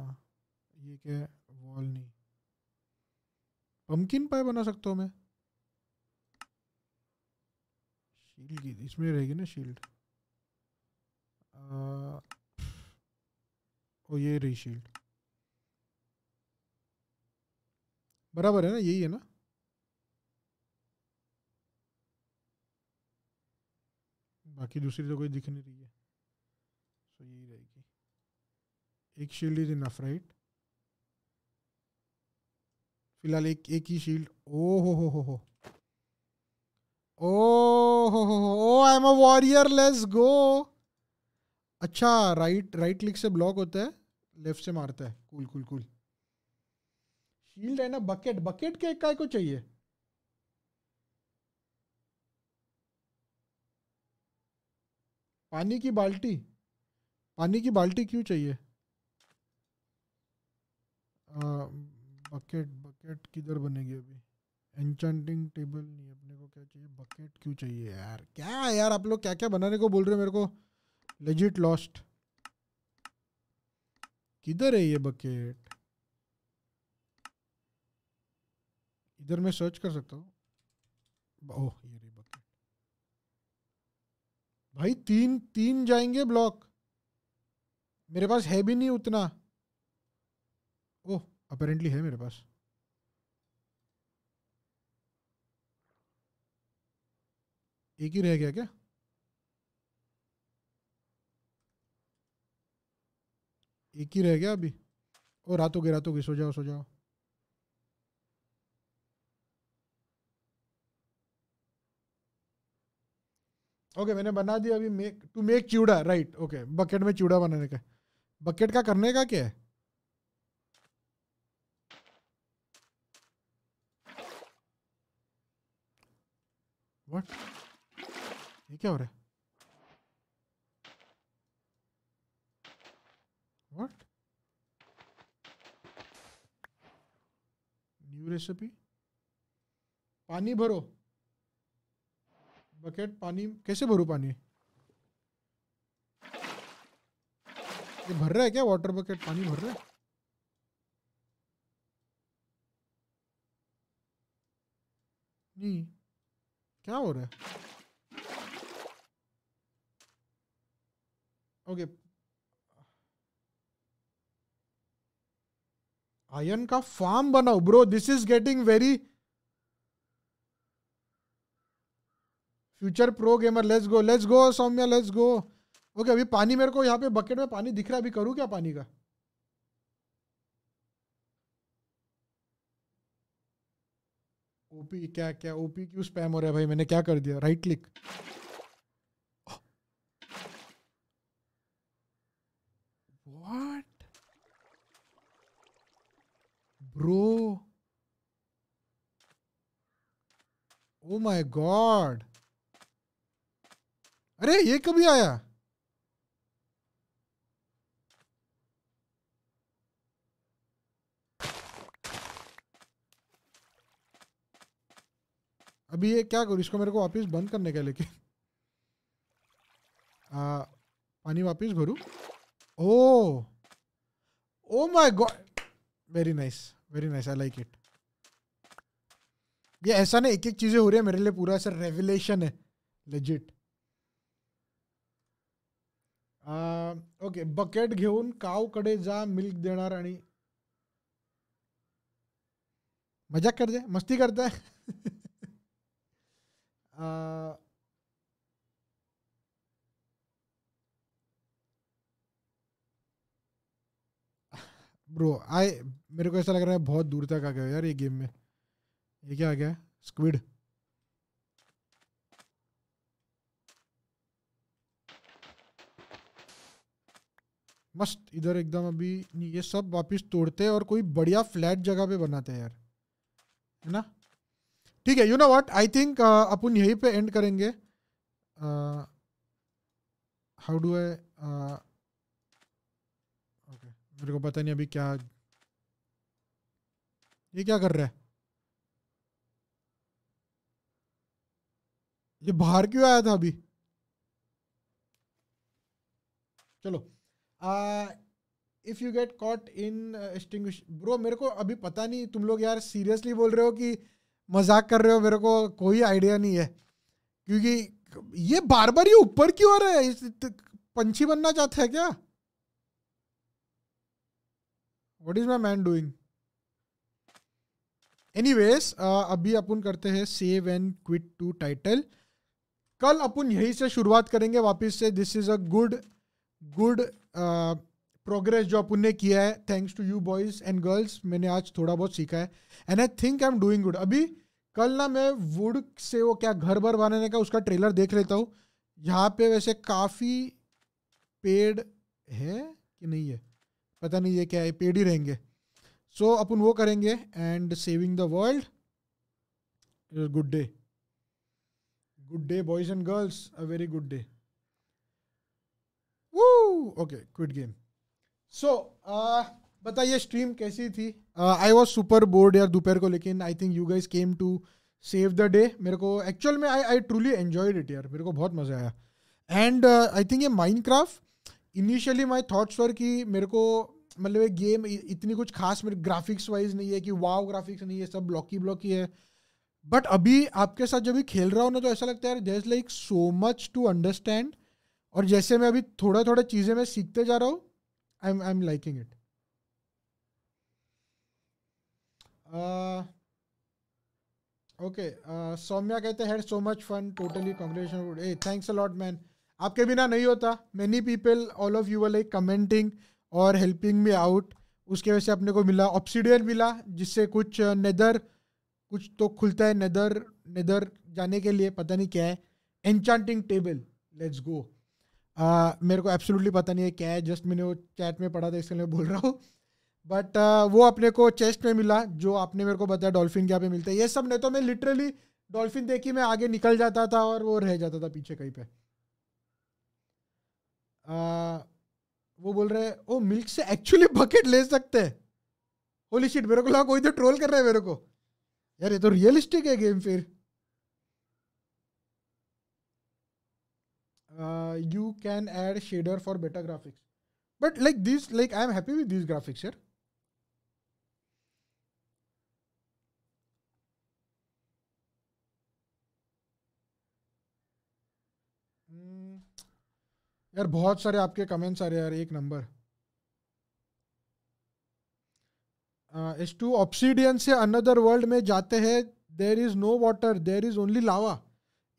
ये क्या है वॉल नहीं पम्पकिन पाए बना सकता हूँ मैं शील्ड की इसमें रहेगी ना शील्ड ओ ये रही शील्ड बराबर है ना यही है ना बाकी दूसरी तो कोई दिख नहीं रही है सो so, यही रहेगी एक शील्ड इज इनफ राइट फिलहाल एक एक ही शील्ड ओ हो हो हो हो ओ हो हो हो I am a warrior let's go अच्छा राइट राइट क्लिक से ब्लॉक होता है लेफ्ट से मारता है कूल कूल कूल शील्ड है ना बकेट बकेट के काय को चाहिए पानी की बाल्टी पानी की बाल्टी क्यों चाहिए आ, बकेट बकेट किधर बनेगी अभी एंचांटिंग टेबल नहीं अपने को क्या चाहिए बकेट क्यों चाहिए यार क्या यार आप लोग क्या क्या बनाने को बोल रहे हो मेरे को लेजिट लॉस्ट किधर है ये बकेट इधर मैं सर्च कर सकता हूँ ओह ये रही बकेट भाई तीन तीन जाएंगे ब्लॉक मेरे पास है भी नहीं उतना ओह अपेरेंटली है मेरे पास एक ही रह गया क्या एक ही रह गया अभी ओ रात हो गई रात हो गई सो जाओ सो जाओ ओके मैंने बना दिया अभी मेक टू मेक चूड़ा राइट ओके बकेट में चूड़ा बनाने का बकेट का करने का क्या है व्हाट ये क्या हो रहा है व्हाट न्यू रेसिपी पानी भरो बकेट पानी कैसे भरू पानी ये भर रहा है क्या वाटर बकेट पानी भर रहा है नहीं क्या हो रहा है ओके आयन का फार्म बनाओ bro this is getting very future pro gamer let's go let's go Saumya let's go okay अभी पानी मेरे को यहाँ पे बकेट में पानी दिख रहा है अभी करूँ क्या पानी का ओपी क्या क्या ओपी क्यों स्पैम हो रहा है भाई मैंने क्या कर दिया right click what bro oh my god अरे ये कभी आया अभी ये क्या करूँ इसको मेरे को वापस बंद करने का लेके आ, पानी वापस भरूँ oh oh my god very nice very nice I like it ये ऐसा ना एक एक चीज़ें हो रही है मेरे लिए पूरा ऐसा रेवलेशन है लेजिट ओके बकेट घेऊन कड़े जा मिल्क देणार आणि मजाक करते मस्ती करताय ब्रो आए मेरे को ऐसा लग रहा है बहुत दूर तक आ गया यार ये गेम में ये क्या आ गया स्क्विड मस्त इधर एकदम अभी ये सब वापस तोड़ते हैं और कोई बढ़िया फ्लैट जगह पे बनाते हैं यार है ना ठीक है you know what I think अपन यहीं पे एंड करेंगे हाउ डू आई ओके मेरे को पता नहीं अभी क्या ये क्या कर रहा है ये बाहर क्यों आया था अभी चलो if you get caught in extinguish bro मेरे को अभी पता नहीं तुम लोग यार सीरियसली बोल रहे हो कि मजाक कर रहे हो मेरे को कोई आइडिया नहीं है क्योंकि ये बार बार ये ऊपर क्यों आ रहा है पंछी बनना चाहते हैं क्या what is my man doing anyways अभी अपन करते हैं save and quit to title कल अपन यहीं से शुरुआत करेंगे वापस से this is a good good progress जो अपन ने किया है thanks to you boys and girls मैंने आज थोड़ा बहुत सीखा है and I think I am doing good अभी कल ना मैं वुड से वो क्या घर भर बनाने का उसका ट्रेलर देख लेता हूँ यहाँ पे वैसे काफ़ी पेड़ है कि नहीं है पता नहीं ये क्या है पेड़ ही रहेंगे सो so, अपन वो करेंगे and saving the world good day good day boys and girls a very good day okay quit game so बताइए स्ट्रीम कैसी थी आई वॉज सुपर बोर्ड यार दोपहर को लेकिन I think you guys came to save the day मेरे को actual में I I truly enjoyed it यार मेरे को बहुत मज़ा आया एंड आई थिंक ये Minecraft initially my thoughts were कि मेरे को मतलब ये गेम इतनी कुछ खास मेरे ग्राफिक्स वाइज नहीं है कि वाव ग्राफिक्स नहीं है सब ब्लॉकी ब्लॉकी है बट अभी आपके साथ जब भी खेल रहा हूँ ना तो ऐसा लगता है there is like so much to understand और जैसे मैं अभी थोड़ा थोड़ा चीज़ें मैं सीखते जा रहा हूँ I am I am liking it okay Saumya कहते हैं so much fun totally congratulation ah thanks a lot man आपके बिना नहीं होता many people all of you were like commenting और हेल्पिंग मी आउट उसके वजह से अपने को मिला ऑप्सीडियन मिला जिससे कुछ नेदर uh, कुछ तो खुलता है नेदर नेदर जाने के लिए पता नहीं क्या है एनचांटिंग टेबल लेट्स गो मेरे को एब्सोल्युटली पता नहीं है क्या है जस्ट मैंने वो चैट में पढ़ा था इसके लिए बोल रहा हूँ बट uh, वो अपने को चेस्ट में मिला जो आपने मेरे को बताया डॉल्फिन क्या पे मिलता है ये सब नहीं तो मैं लिटरली डॉल्फिन देखी मैं आगे निकल जाता था और वो रह जाता था पीछे कहीं पे uh, वो बोल रहे ओ मिल्क से एक्चुअली बकेट ले सकते हैं होली शिट मेरे को लगा कोई तो ट्रोल कर रहा है मेरे को यार ये तो रियलिस्टिक है गेम फिर you can add shader for better graphics. But like this, like I'm happy with these graphics here. Hmm. यार बहुत सारे आपके कमेंट्स आ रहे यार एक नंबर एस टू ऑप्सीडियन से अनदर वर्ल्ड में जाते हैं there is no water there is only lava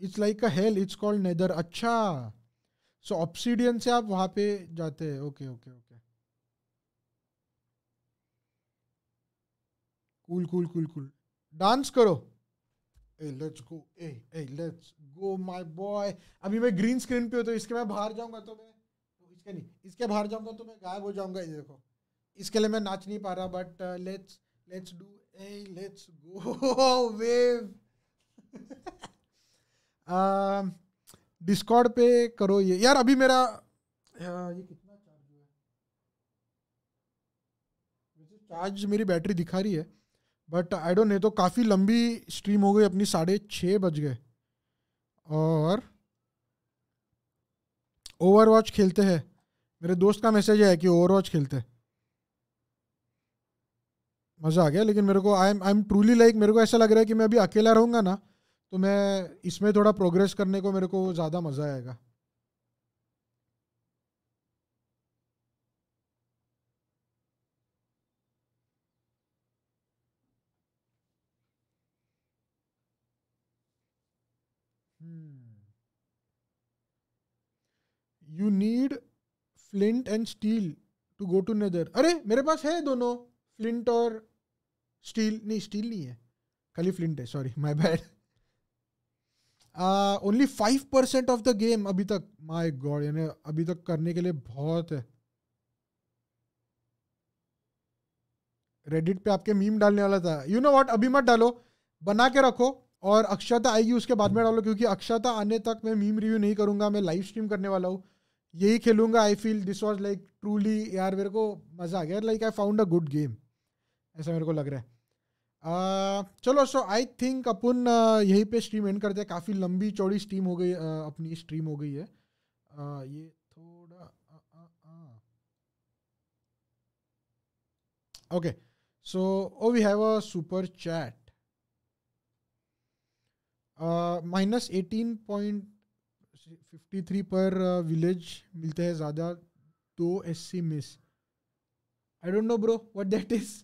it's like a hell it's called nether अच्छा सो so, ऑप्सीडियन से आप वहां पे जाते हैं okay okay okay cool cool cool cool dance करो ay let's go ay ay let's go my boy अभी मैं ग्रीन स्क्रीन पे हूं तो इसके मैं बाहर जाऊंगा तो मैं तो इसके नहीं इसके बाहर जाऊंगा तो मैं गायब हो जाऊंगा ये देखो इसके लिए मैं नाच नहीं पा रहा but let's let's do ah let's go wave Discord um, पे करो ये यार अभी मेरा ये कितना चार्ज हुआ चार्ज मेरी बैटरी दिखा रही है बट आई डोंट नहीं तो काफ़ी लंबी स्ट्रीम हो गई अपनी साढ़े छः बज गए और ओवर खेलते हैं मेरे दोस्त का मैसेज है कि ओवर खेलते हैं मज़ा आ गया लेकिन मेरे को I am I am truly like मेरे को ऐसा लग रहा है कि मैं अभी अकेला रहूँगा ना तो मैं इसमें थोड़ा प्रोग्रेस करने को मेरे को ज़्यादा मज़ा आएगा you need flint and steel to go to nether अरे मेरे पास है दोनों फ्लिंट और स्टील नहीं स्टील नहीं है खाली फ्लिंट है sorry my bad only five percent of the game अभी तक माई गॉड यानी अभी तक करने के लिए बहुत है रेडिट पे आपके मीम डालने वाला था यू नो वॉट अभी मत डालो बना के रखो और अक्षता आएगी उसके बाद में डालो क्योंकि अक्षता आने तक मैं मीम रिव्यू नहीं करूंगा मैं लाइव स्ट्रीम करने वाला हूँ यही खेलूंगा I feel this was like truly यार मेरे को मज़ा आ गया like I found a good game ऐसा मेरे को लग रहा है चलो सो आई थिंक अपन यहीं पे स्ट्रीम एंड करते हैं काफ़ी लंबी चौड़ी स्ट्रीम हो गई अपनी स्ट्रीम हो गई है ये थोड़ा okay so oh we have a super chat minus eighteen point fifty three पर विलेज मिलते हैं ज़्यादा दो एस सी मिस I don't know bro what that is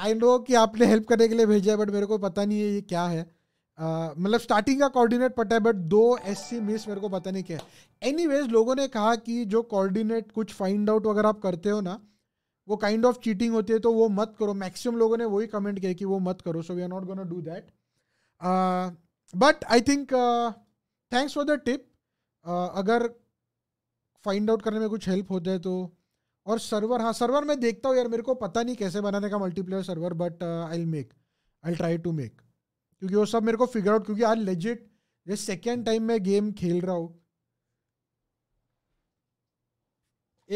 I know कि आपने हेल्प करने के लिए भेजा है बट मेरे को पता नहीं है ये क्या है मतलब स्टार्टिंग का कोऑर्डिनेट पता है बट दो एस सी मिस मेरे को पता नहीं क्या है एनी लोगों ने कहा कि जो कोऑर्डिनेट कुछ फाइंड आउट अगर आप करते हो ना वो काइंड ऑफ चीटिंग होती है तो वो मत करो मैक्सिमम लोगों ने वही कमेंट किया कि वो मत करो so we are not gonna do that but I think thanks for the tip अगर फाइंड आउट करने में कुछ हेल्प होता है तो और सर्वर हाँ सर्वर मैं देखता हूँ यार मेरे को पता नहीं कैसे बनाने का multiplayer server but I make I try to make क्योंकि वो सब मेरे को फिगर आउट क्योंकि आज लेजिट ये सेकेंड टाइम मैं गेम खेल रहा हूँ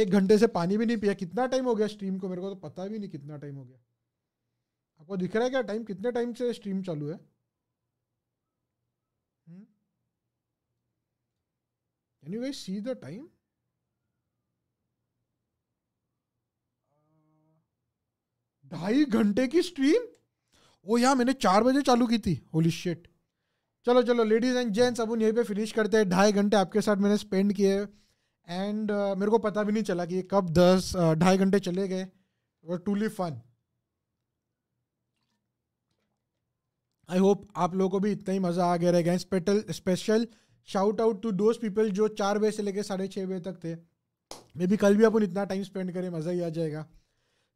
एक घंटे से पानी भी नहीं पिया कितना टाइम हो गया स्ट्रीम को मेरे को तो पता भी नहीं कितना टाइम हो गया आपको दिख रहा है क्या टाइम कितने टाइम से स्ट्रीम चालू है can you see the time ढाई घंटे की स्ट्रीम वो यहाँ मैंने चार बजे चालू की थी होली शेट चलो चलो लेडीज़ एंड जेंट्स अब यहीं पे फिनिश करते हैं ढाई घंटे आपके साथ मैंने स्पेंड किए एंड uh, मेरे को पता भी नहीं चला कि कब दस uh, ढाई uh, घंटे चले गए और टूली फन आई होप आप लोगों को भी इतना ही मज़ा आ गया रहेगा special special shout out to those people जो चार बजे से लेकर साढ़े छः बजे तक थे मे बी कल भी अपन इतना टाइम स्पेंड करें मज़ा ही आ जाएगा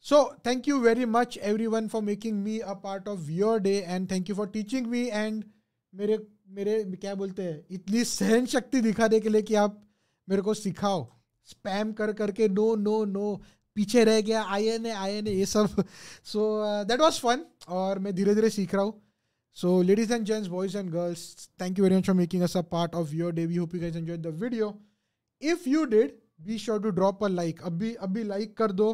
So thank you very much everyone for making me a part of your day and thank you for teaching me and मेरे मेरे क्या बोलते हैं इतनी सहन शक्ति दिखाने के लिए कि आप मेरे को सिखाओ स्पैम कर करके नो नो नो पीछे रह गया I N A I N A ये सब सो दैट वॉज फन और मैं धीरे धीरे सीख रहा हूँ so ladies and gents boys and girls thank you very much for making us a part of your day we hope you guys enjoy the video if you did be sure to drop a like अभी अभी like कर दो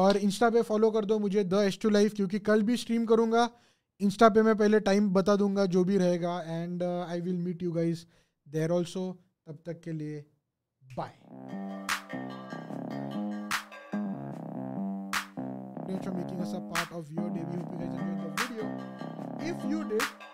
और Insta पे follow कर दो मुझे the S to life क्योंकि कल भी स्ट्रीम करूँगा इंस्टा पे मैं पहले टाइम बता दूंगा जो भी रहेगा and I will meet you guys there also तब तक के लिए bye for making us a part of your day. We hope you guys enjoyed the video. If you did,